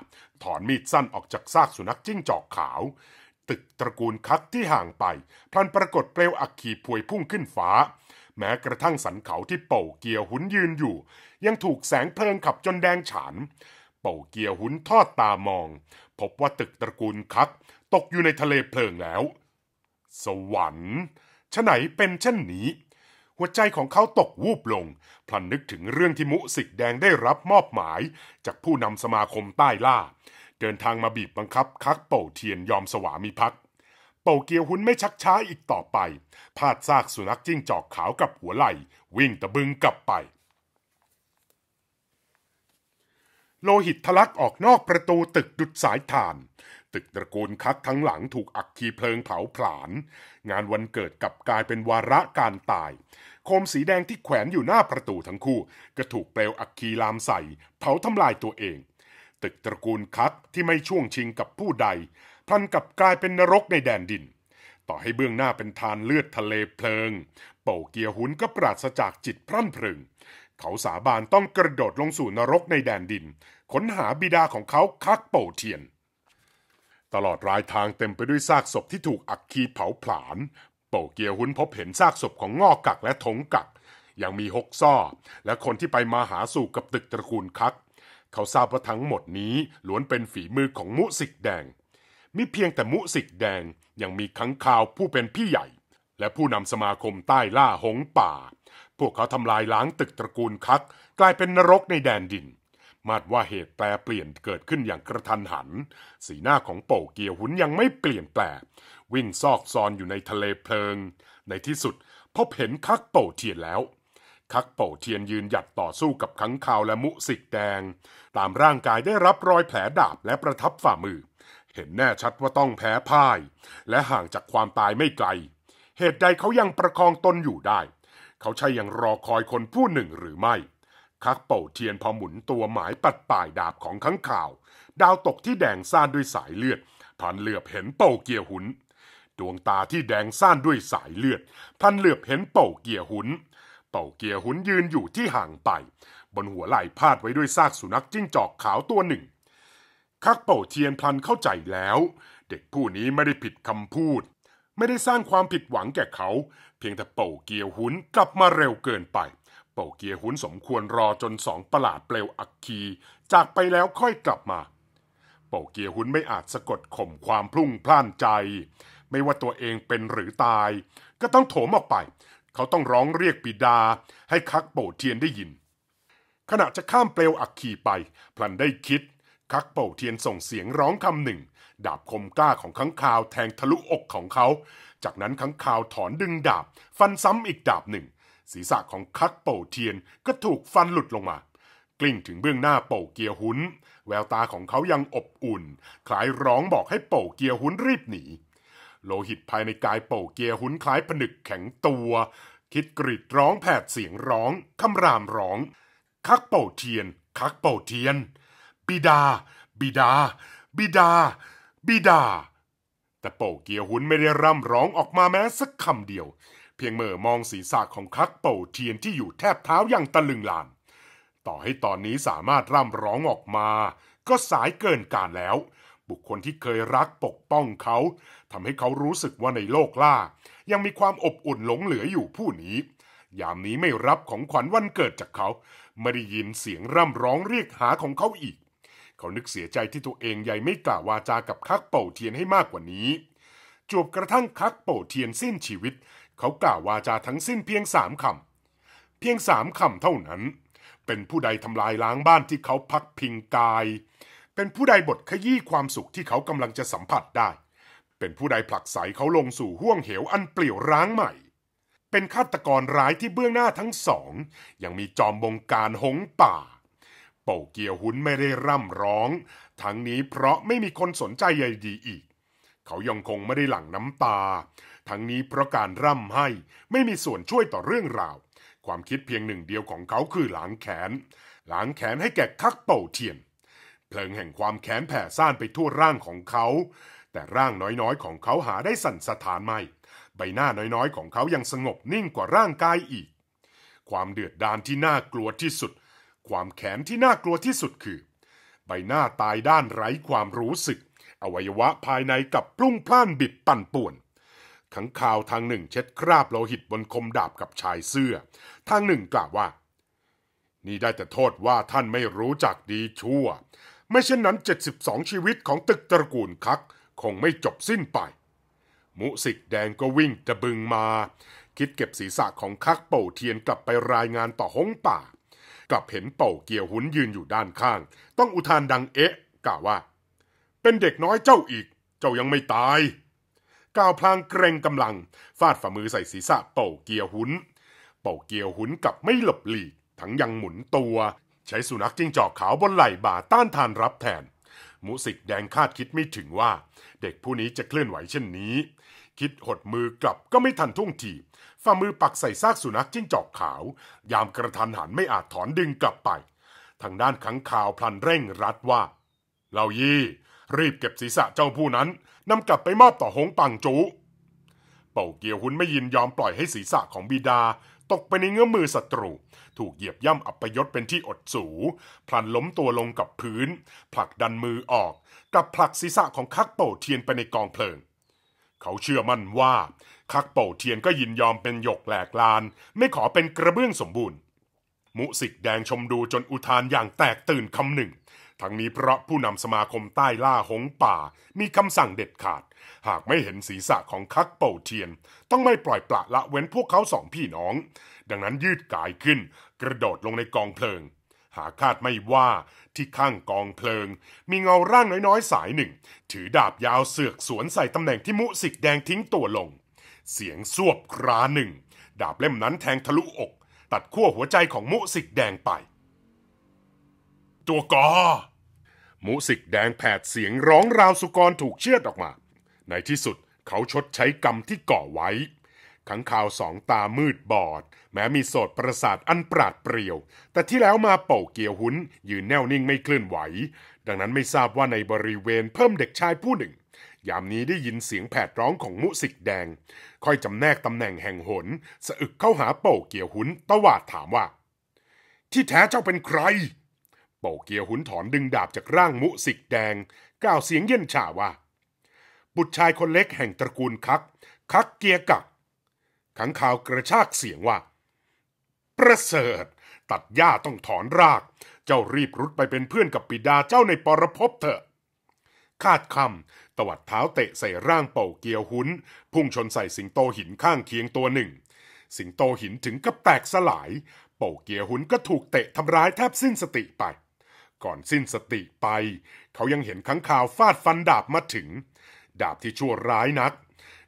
ถอนมีดสั้นออกจากซากสุนัขจิ้งจอกขาวตึกตระกูลคัดที่ห่างไปพลันปรากฏเปลวอักขีพวยพุ่งขึ้นฟ้า แม้กระทั่งสันเขาที่เป่าเกียร์หุนยืนอยู่ ยังถูกแสงเพลิงขับจนแดงฉาน เป่าเกียร์หุนทอดตามอง พบว่าตึกตระกูลคัดตกอยู่ในทะเลเพลิงแล้ว สวรรค์ฉไหนเป็นเช่นนี้หัวใจของเขาตกวูบลง พลันนึกถึงเรื่องที่มุสิกแดงได้รับมอบหมาย จากผู้นำสมาคมใต้ล่า เดินทางมาบีบบังคับคักเป่าเทียนยอมสวามิภักดิ์เป่าเกียวหุนไม่ชักช้าอีกต่อไปพาดซากสุนัขจิ้งจอกขาวกับหัวไหล่วิ่งตะบึงกลับไป โลหิตทะลักออกนอกประตูตึกดุดสายทานตึกตระกูลคักทั้งหลังถูกอักคีเพลิงเผาผลาญงานวันเกิดกับกลายเป็นวาระการตายโคมสีแดงที่แขวนอยู่หน้าประตูทั้งคู่ ก็ถูกเปลวอัคคีลามใส่ เผาทำลายตัวเอง ตึกตระกูลคัตที่ไม่ช่วงชิงกับผู้ใดพลันกับกลายเป็นนรกในแดนดิน ต่อให้เบื้องหน้าเป็นทานเลือดทะเลเพลิง เป่าเกียหุนก็ปราศจากจิตพรั่นพรึง เขาสาบานต้องกระโดดลงสู่นรกในแดนดินค้นหาบิดาของเขาคักเป่าเทียน ตลอดรายทางเต็มไปด้วยซากศพที่ถูกอักคีเผาผลาญโปเกียวหุ้นพบเห็นซากศพของงอกกักและถงกัก ยังมีหกซ่อ และคนที่ไปมาหาสู่กับตึกตระกูลคัก เขาทราบว่าทั้งหมดนี้ล้วนเป็นฝีมือของมุสิกแดงมิเพียงแต่มุสิกแดง ยังมีขังข่าวผู้เป็นพี่ใหญ่ และผู้นำสมาคมใต้ล่าหงป่า พวกเขาทำลายล้างตึกตระกูลคักกลายเป็นนรกในแดนดินมาดว่าเหตุแปรเปลี่ยนเกิดขึ้นอย่างกระทันหัน สีหน้าของโป่เกียวหุนยังไม่เปลี่ยนแปลวิ่งซอกซอนอยู่ในทะเลเพลิง ในที่สุด พบเห็นคักโป่เทียนแล้ว คักโป่เทียนยืนหยัดต่อสู้กับขัง่าวและมุสิกแดง ตามร่างกายได้รับรอยแผลดาบและประทับฝ่ามือ เห็นแน่ชัดว่าต้องแพ้พ่ายและห่างจากความตายไม่ไกล เหตุใดเขายังประคองตนอยู่ได้ เขาใช่ยังรอคอยคนผู้หนึ่งหรือไม่คักเป่าเทียนพอหมุนตัวหมายปัดป่ายดาบของข้างข่าว ดาวตกที่แดงซ่านด้วยสายเลือด พันเหลือบเห็นเป่าเกียร์หุนดวงตาที่แดงซ่านด้วยสายเลือดพันเหลือบเห็นเป่าเกียร์หุนเป่าเกียร์หุนยืนอยู่ที่ห่างไปบนหัวไหล่พาดไว้ด้วยซากสุนัขจิ้งจอกขาวตัวหนึ่ง คักเป่าเทียนพลันเข้าใจแล้ว เด็กผู้นี้ไม่ได้ผิดคำพูด ไม่ได้สร้างความผิดหวังแก่เขา เพียงแต่เป่าเกียร์หุนกลับมาเร็วเกินไปเป่าเกียหุนสมควรรอจนสองประหลาดเปลวอักคี จากไปแล้วค่อยกลับมาเป่าเกียหุนไม่อาจสะกดข่มความพลุ่งพล่านใจ ไม่ว่าตัวเองเป็นหรือตาย ก็ต้องโถมออกไป เขาต้องร้องเรียกปิดา ให้คักโปเทียนได้ยิน ขณะจะข้ามเปลวอักคีไปพลันได้คิด คักโปเทียนส่งเสียงร้องคำหนึ่ง ดาบคมกล้าของขังคาวแทงทะลุอกของเขา จากนั้นขังคาวถอนดึงดาบฟันซ้ำอีกดาบหนึ่งศีรษะของคักเป่าเทียนก็ถูกฟันหลุดลงมา กลิ้งถึงเบื้องหน้าเป่าเกียร์หุนแววตาของเขายังอบอุ่นคล้ายร้องบอกให้เป่าเกียร์หุนรีบหนีโลหิตภายในกายเป่าเกียร์หุนคล้ายผนึกแข็งตัว คิดกรีดร้องแผดเสียงร้องคำรามร้อง คักเป่าเทียน คักเป่าเทียน บิดา บิดา บิดา บิดา แต่เป่าเกียร์หุนไม่ได้ร่ำร้องออกมาแม้สักคำเดียวเพียงเมื่อมองศีรษะของคักเป่าเทียนที่อยู่แทบเท้าอย่างตะลึงลาน ต่อให้ตอนนี้สามารถร่ำร้องออกมา ก็สายเกินการแล้ว บุคคลที่เคยรักปกป้องเขาทำให้เขารู้สึกว่าในโลกล่า ยังมีความอบอุ่นหลงเหลืออยู่ผู้นี้ ยามนี้ไม่รับของขวัญวันเกิดจากเขาไม่ได้ยินเสียงร่ำร้องเรียกหาของเขาอีก เขานึกเสียใจที่ตัวเองใหญ่ไม่กล่าววาจากับคักเป่าเทียนให้มากกว่านี้จวบกระทั่งคักเป่าเทียนสิ้นชีวิตเขากล่าววาจาทั้งสิ้นเพียงสามคำเพียงสามคำเท่านั้น เป็นผู้ใดทำลายล้างบ้านที่เขาพักพิงกาย เป็นผู้ใดบดขยี้ความสุขที่เขากำลังจะสัมผัสได้ เป็นผู้ใดผลักใสเขาลงสู่ห้วงเหวอันเปลี่ยวร้างใหม่ เป็นฆาตกรร้ายที่เบื้องหน้าทั้งสองยังมีจอมบงการหงป่าเป่าเกียวหุนไม่ได้ร่ำร้อง ทั้งนี้เพราะไม่มีคนสนใจใยดีอีกเขายังคงไม่ได้หลั่งน้ำตา ทั้งนี้เพราะการร่ำให้ไม่มีส่วนช่วยต่อเรื่องราว ความคิดเพียงหนึ่งเดียวของเขาคือหลางแขน หลางแขนให้แก่คักเป่าเทียน เพลิงแห่งความแขนแผ่ซ่านไปทั่วร่างของเขา แต่ร่างน้อยๆ ของเขาหาได้สั่นสะท้านไม่ ใบหน้าน้อยๆ ของเขายังสงบนิ่งกว่าร่างกายอีก ความเดือดดาลที่น่ากลัวที่สุด ความแขนที่น่ากลัวที่สุดคือ ใบหน้าตายด้านไร้ความรู้สึกอวัยวะภายในกับพรุ่งพล่านบิดปั่นป่วน ขังข่าวทางหนึ่งเช็ดคราบโลหิตบนคมดาบกับชายเสื้อ ทางหนึ่งกล่าวว่า นี่ได้แต่โทษว่าท่านไม่รู้จักดีชั่ว ไม่เช่นนั้น 72 ชีวิตของตึกตระกูลคัก คงไม่จบสิ้นไป มุสิกแดงก็วิ่งตะบึงมา คิดเก็บศีรษะของคักเป่าเทียนกลับไปรายงานต่อหงป่า กลับเห็นเป่าเกียวหุนยืนอยู่ด้านข้าง ต้องอุทานดังเอ๊ะกล่าวว่าเป็นเด็กน้อยเจ้าอีก เจ้ายังไม่ตายก้าวพลางเกรงกำลังฟาดฝ่ามือใส่ศีรษะ เป่าเกียวหุน เป่าเกียวหุนกับไม่หลบหลีกทั้งยังหมุนตัว ใช้สุนัขจิ้งจอกขาวบนไหล่บ่าต้านทานรับแทนมุสิกแดงคาดคิดไม่ถึงว่า เด็กผู้นี้จะเคลื่อนไหวเช่นนี้ คิดหดมือกลับก็ไม่ทันท่วงทีฝ่ามือปักใส่ซากสุนัขจิ้งจอกขาว ยามกระทันหันไม่อาจถอนดึงกลับไปทางด้านขังข่าวพลันเร่งรัดว่าเรายี่รีบเก็บศีรษะเจ้าผู้นั้นนำกลับไปมอบต่อหงปังจู เป่าเกียวหุนไม่ยินยอมปล่อยให้ศีรษะของบิดาตกไปในเงื้อมือศัตรูถูกเหยียบย่ำอับยศเป็นที่อดสู พลันล้มตัวลงกับพื้น ผลักดันมือออก กับผลักศีรษะของคักเป่าเทียนไปในกองเพลิงเขาเชื่อมั่นว่า คักเป่าเทียนก็ยินยอมเป็นหยกแหลกลานไม่ขอเป็นกระเบื้องสมบูรณ์มุสิกแดงชมดูจนอุทานอย่างแตกตื่นคำหนึ่งทั้งนี้เพราะผู้นำสมาคมใต้ล่าหงป่า มีคำสั่งเด็ดขาด หากไม่เห็นศีรษะของคักเป่าเทียน ต้องไม่ปล่อยปละละเว้นพวกเขาสองพี่น้อง ดังนั้นยืดกายขึ้น กระโดดลงในกองเพลิง หาคาดไม่ว่าที่ข้างกองเพลิง มีเงาร่างน้อย ๆ สายหนึ่ง ถือดาบยาวเสือก สวนใส่ตำแหน่งที่มุสิกแดงทิ้งตัวลง เสียงสวบคราหนึ่ง ดาบเล่มนั้นแทงทะลุอก ตัดขั้วหัวใจของมุสิกแดงไป ตัวกอมูสิกแดงแผดเสียงร้องราวสุกรถูกเชือดออกมา ในที่สุดเขาชดใช้กรรมที่ก่อไว้ ขังข่าวสองตามืดบอด แม้มีโสดประสาทอันปราดเปรียว แต่ที่แล้วมาเป่าเกียวหุนยืนแน่วนิ่งไม่เคลื่อนไหว ดังนั้นไม่ทราบว่าในบริเวณเพิ่มเด็กชายผู้หนึ่ง ยามนี้ได้ยินเสียงแผดร้องของมุสิกแดง ค่อยจำแนกตำแหน่งแห่งหนสะอึกเข้าหาเป่าเกียวหุนตวาดถามว่า ที่แท้เจ้าเป็นใครเป่าเกียวหุนถอนดึงดาบจากร่างมุสิกแดงกล่าวเสียงเย็นฉ่าว่า บุตรชายคนเล็กแห่งตระกูลคัก คักเกียกักขังข่าวกระชากเสียงว่า ประเสริฐ ตัดหญ้าต้องถอนราก เจ้ารีบรุดไปเป็นเพื่อนกับปิดาเจ้าในปรภพเถอะ คาดคำ ตวัดเท้าเตะใส่ร่างเป่าเกียวหุนพุ่งชนใส่สิงโตหินข้างเคียงตัวหนึ่ง สิงโตหินถึงกับแตกสลายเป่าเกียวหุนก็ถูกเตะทำร้ายแทบสิ้นสติไปก่อนสิ้นสติไป เขายังเห็นขังข่าวฟาดฟันดาบมาถึง ดาบที่ชั่วร้ายนัก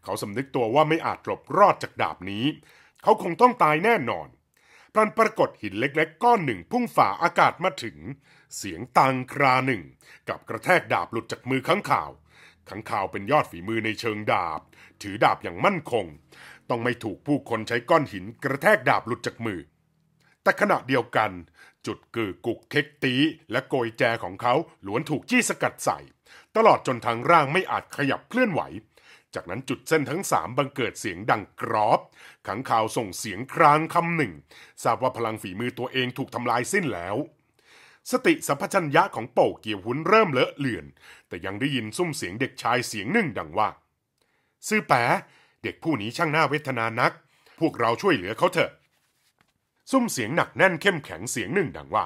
เขาสำนึกตัวว่าไม่อาจหลบรอดจากดาบนี้ เขาคงต้องตายแน่นอนพลันปรากฏหินเล็กๆก้อนหนึ่งพุ่งฝ่าอากาศมาถึง เสียงตังคราหนึ่ง กับกระแทกดาบหลุดจากมือขังข่าวขังข่าวเป็นยอดฝีมือในเชิงดาบ ถือดาบอย่างมั่นคง ต้องไม่ถูกผู้คนใช้ก้อนหินกระแทกดาบหลุดจากมือ แต่ขณะเดียวกันจุดกือกุกเค็กตีและโกยแจของเขาล้วนถูกจี้สกัดใส่ ตลอดจนทางร่างไม่อาจขยับเคลื่อนไหว จากนั้นจุดเส้นทั้งสามบังเกิดเสียงดังกรอบ ขังข่าวส่งเสียงครางคำหนึ่งทราบว่าพลังฝีมือตัวเองถูกทำลายสิ้นแล้ว สติสัมปชัญญะของโป่เกียวหุนเริ่มเลอะเลือน แต่ยังได้ยินซุ้มเสียงเด็กชายเสียงหนึ่งดังว่า ซื่อแปะเด็กผู้นี้ช่างน่าเวทนานัก พวกเราช่วยเหลือเขาเถอะซุ้มเสียงหนักแน่นเข้มแข็งเสียงหนึ่งดังว่า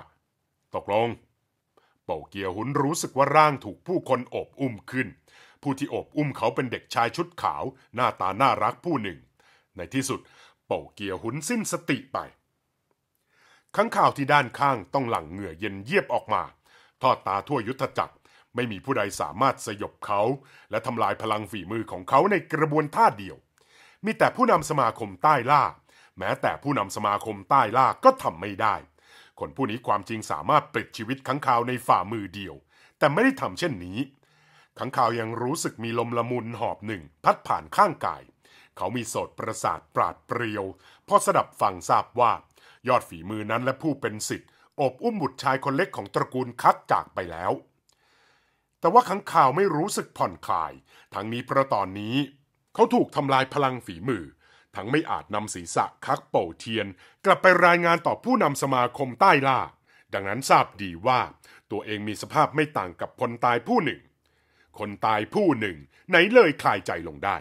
ตกลงเป่าเกียวหุนรู้สึกว่าร่างถูกผู้คนโอบอุ้มขึ้น ผู้ที่โอบอุ้มเขาเป็นเด็กชายชุดขาวหน้าตาน่ารักผู้หนึ่ง ในที่สุดเป่าเกียวหุนสิ้นสติไปข้างข่าวที่ด้านข้างต้องหลั่งเหงื่อเย็นเยียบออกมา ทอดตาทั่วยุทธจักรไม่มีผู้ใดสามารถสยบเขา และทำลายพลังฝีมือของเขาในกระบวนท่าเดียว มีแต่ผู้นำสมาคมใต้ล่าแม้แต่ผู้นำสมาคมใต้ล่าก็ทำไม่ได้ คนผู้นี้ความจริงสามารถปลิดชีวิตขังข่าวในฝ่ามือเดียว แต่ไม่ได้ทำเช่นนี้ขังข่าวยังรู้สึกมีลมละมุนหอบหนึ่งพัดผ่านข้างกาย เขามีโสดประสาทปราดเปรียว พอสดับฟังทราบว่า ยอดฝีมือนั้นและผู้เป็นสิทธิ์ อบอุ้มบุตรชายคนเล็กของตระกูลคัดจากไปแล้ว แต่ว่าขังข่าวไม่รู้สึกผ่อนคลาย ทั้งนี้เพราะตอนนี้ เขาถูกทำลายพลังฝีมือทั้งไม่อาจนำศีรษะคักเป่าเทียน กลับไปรายงานต่อผู้นำสมาคมใต้ล่า ดังนั้นทราบดีว่า ตัวเองมีสภาพไม่ต่างกับคนตายผู้หนึ่ง คนตายผู้หนึ่ง ไหนเลยคลายใจลงได้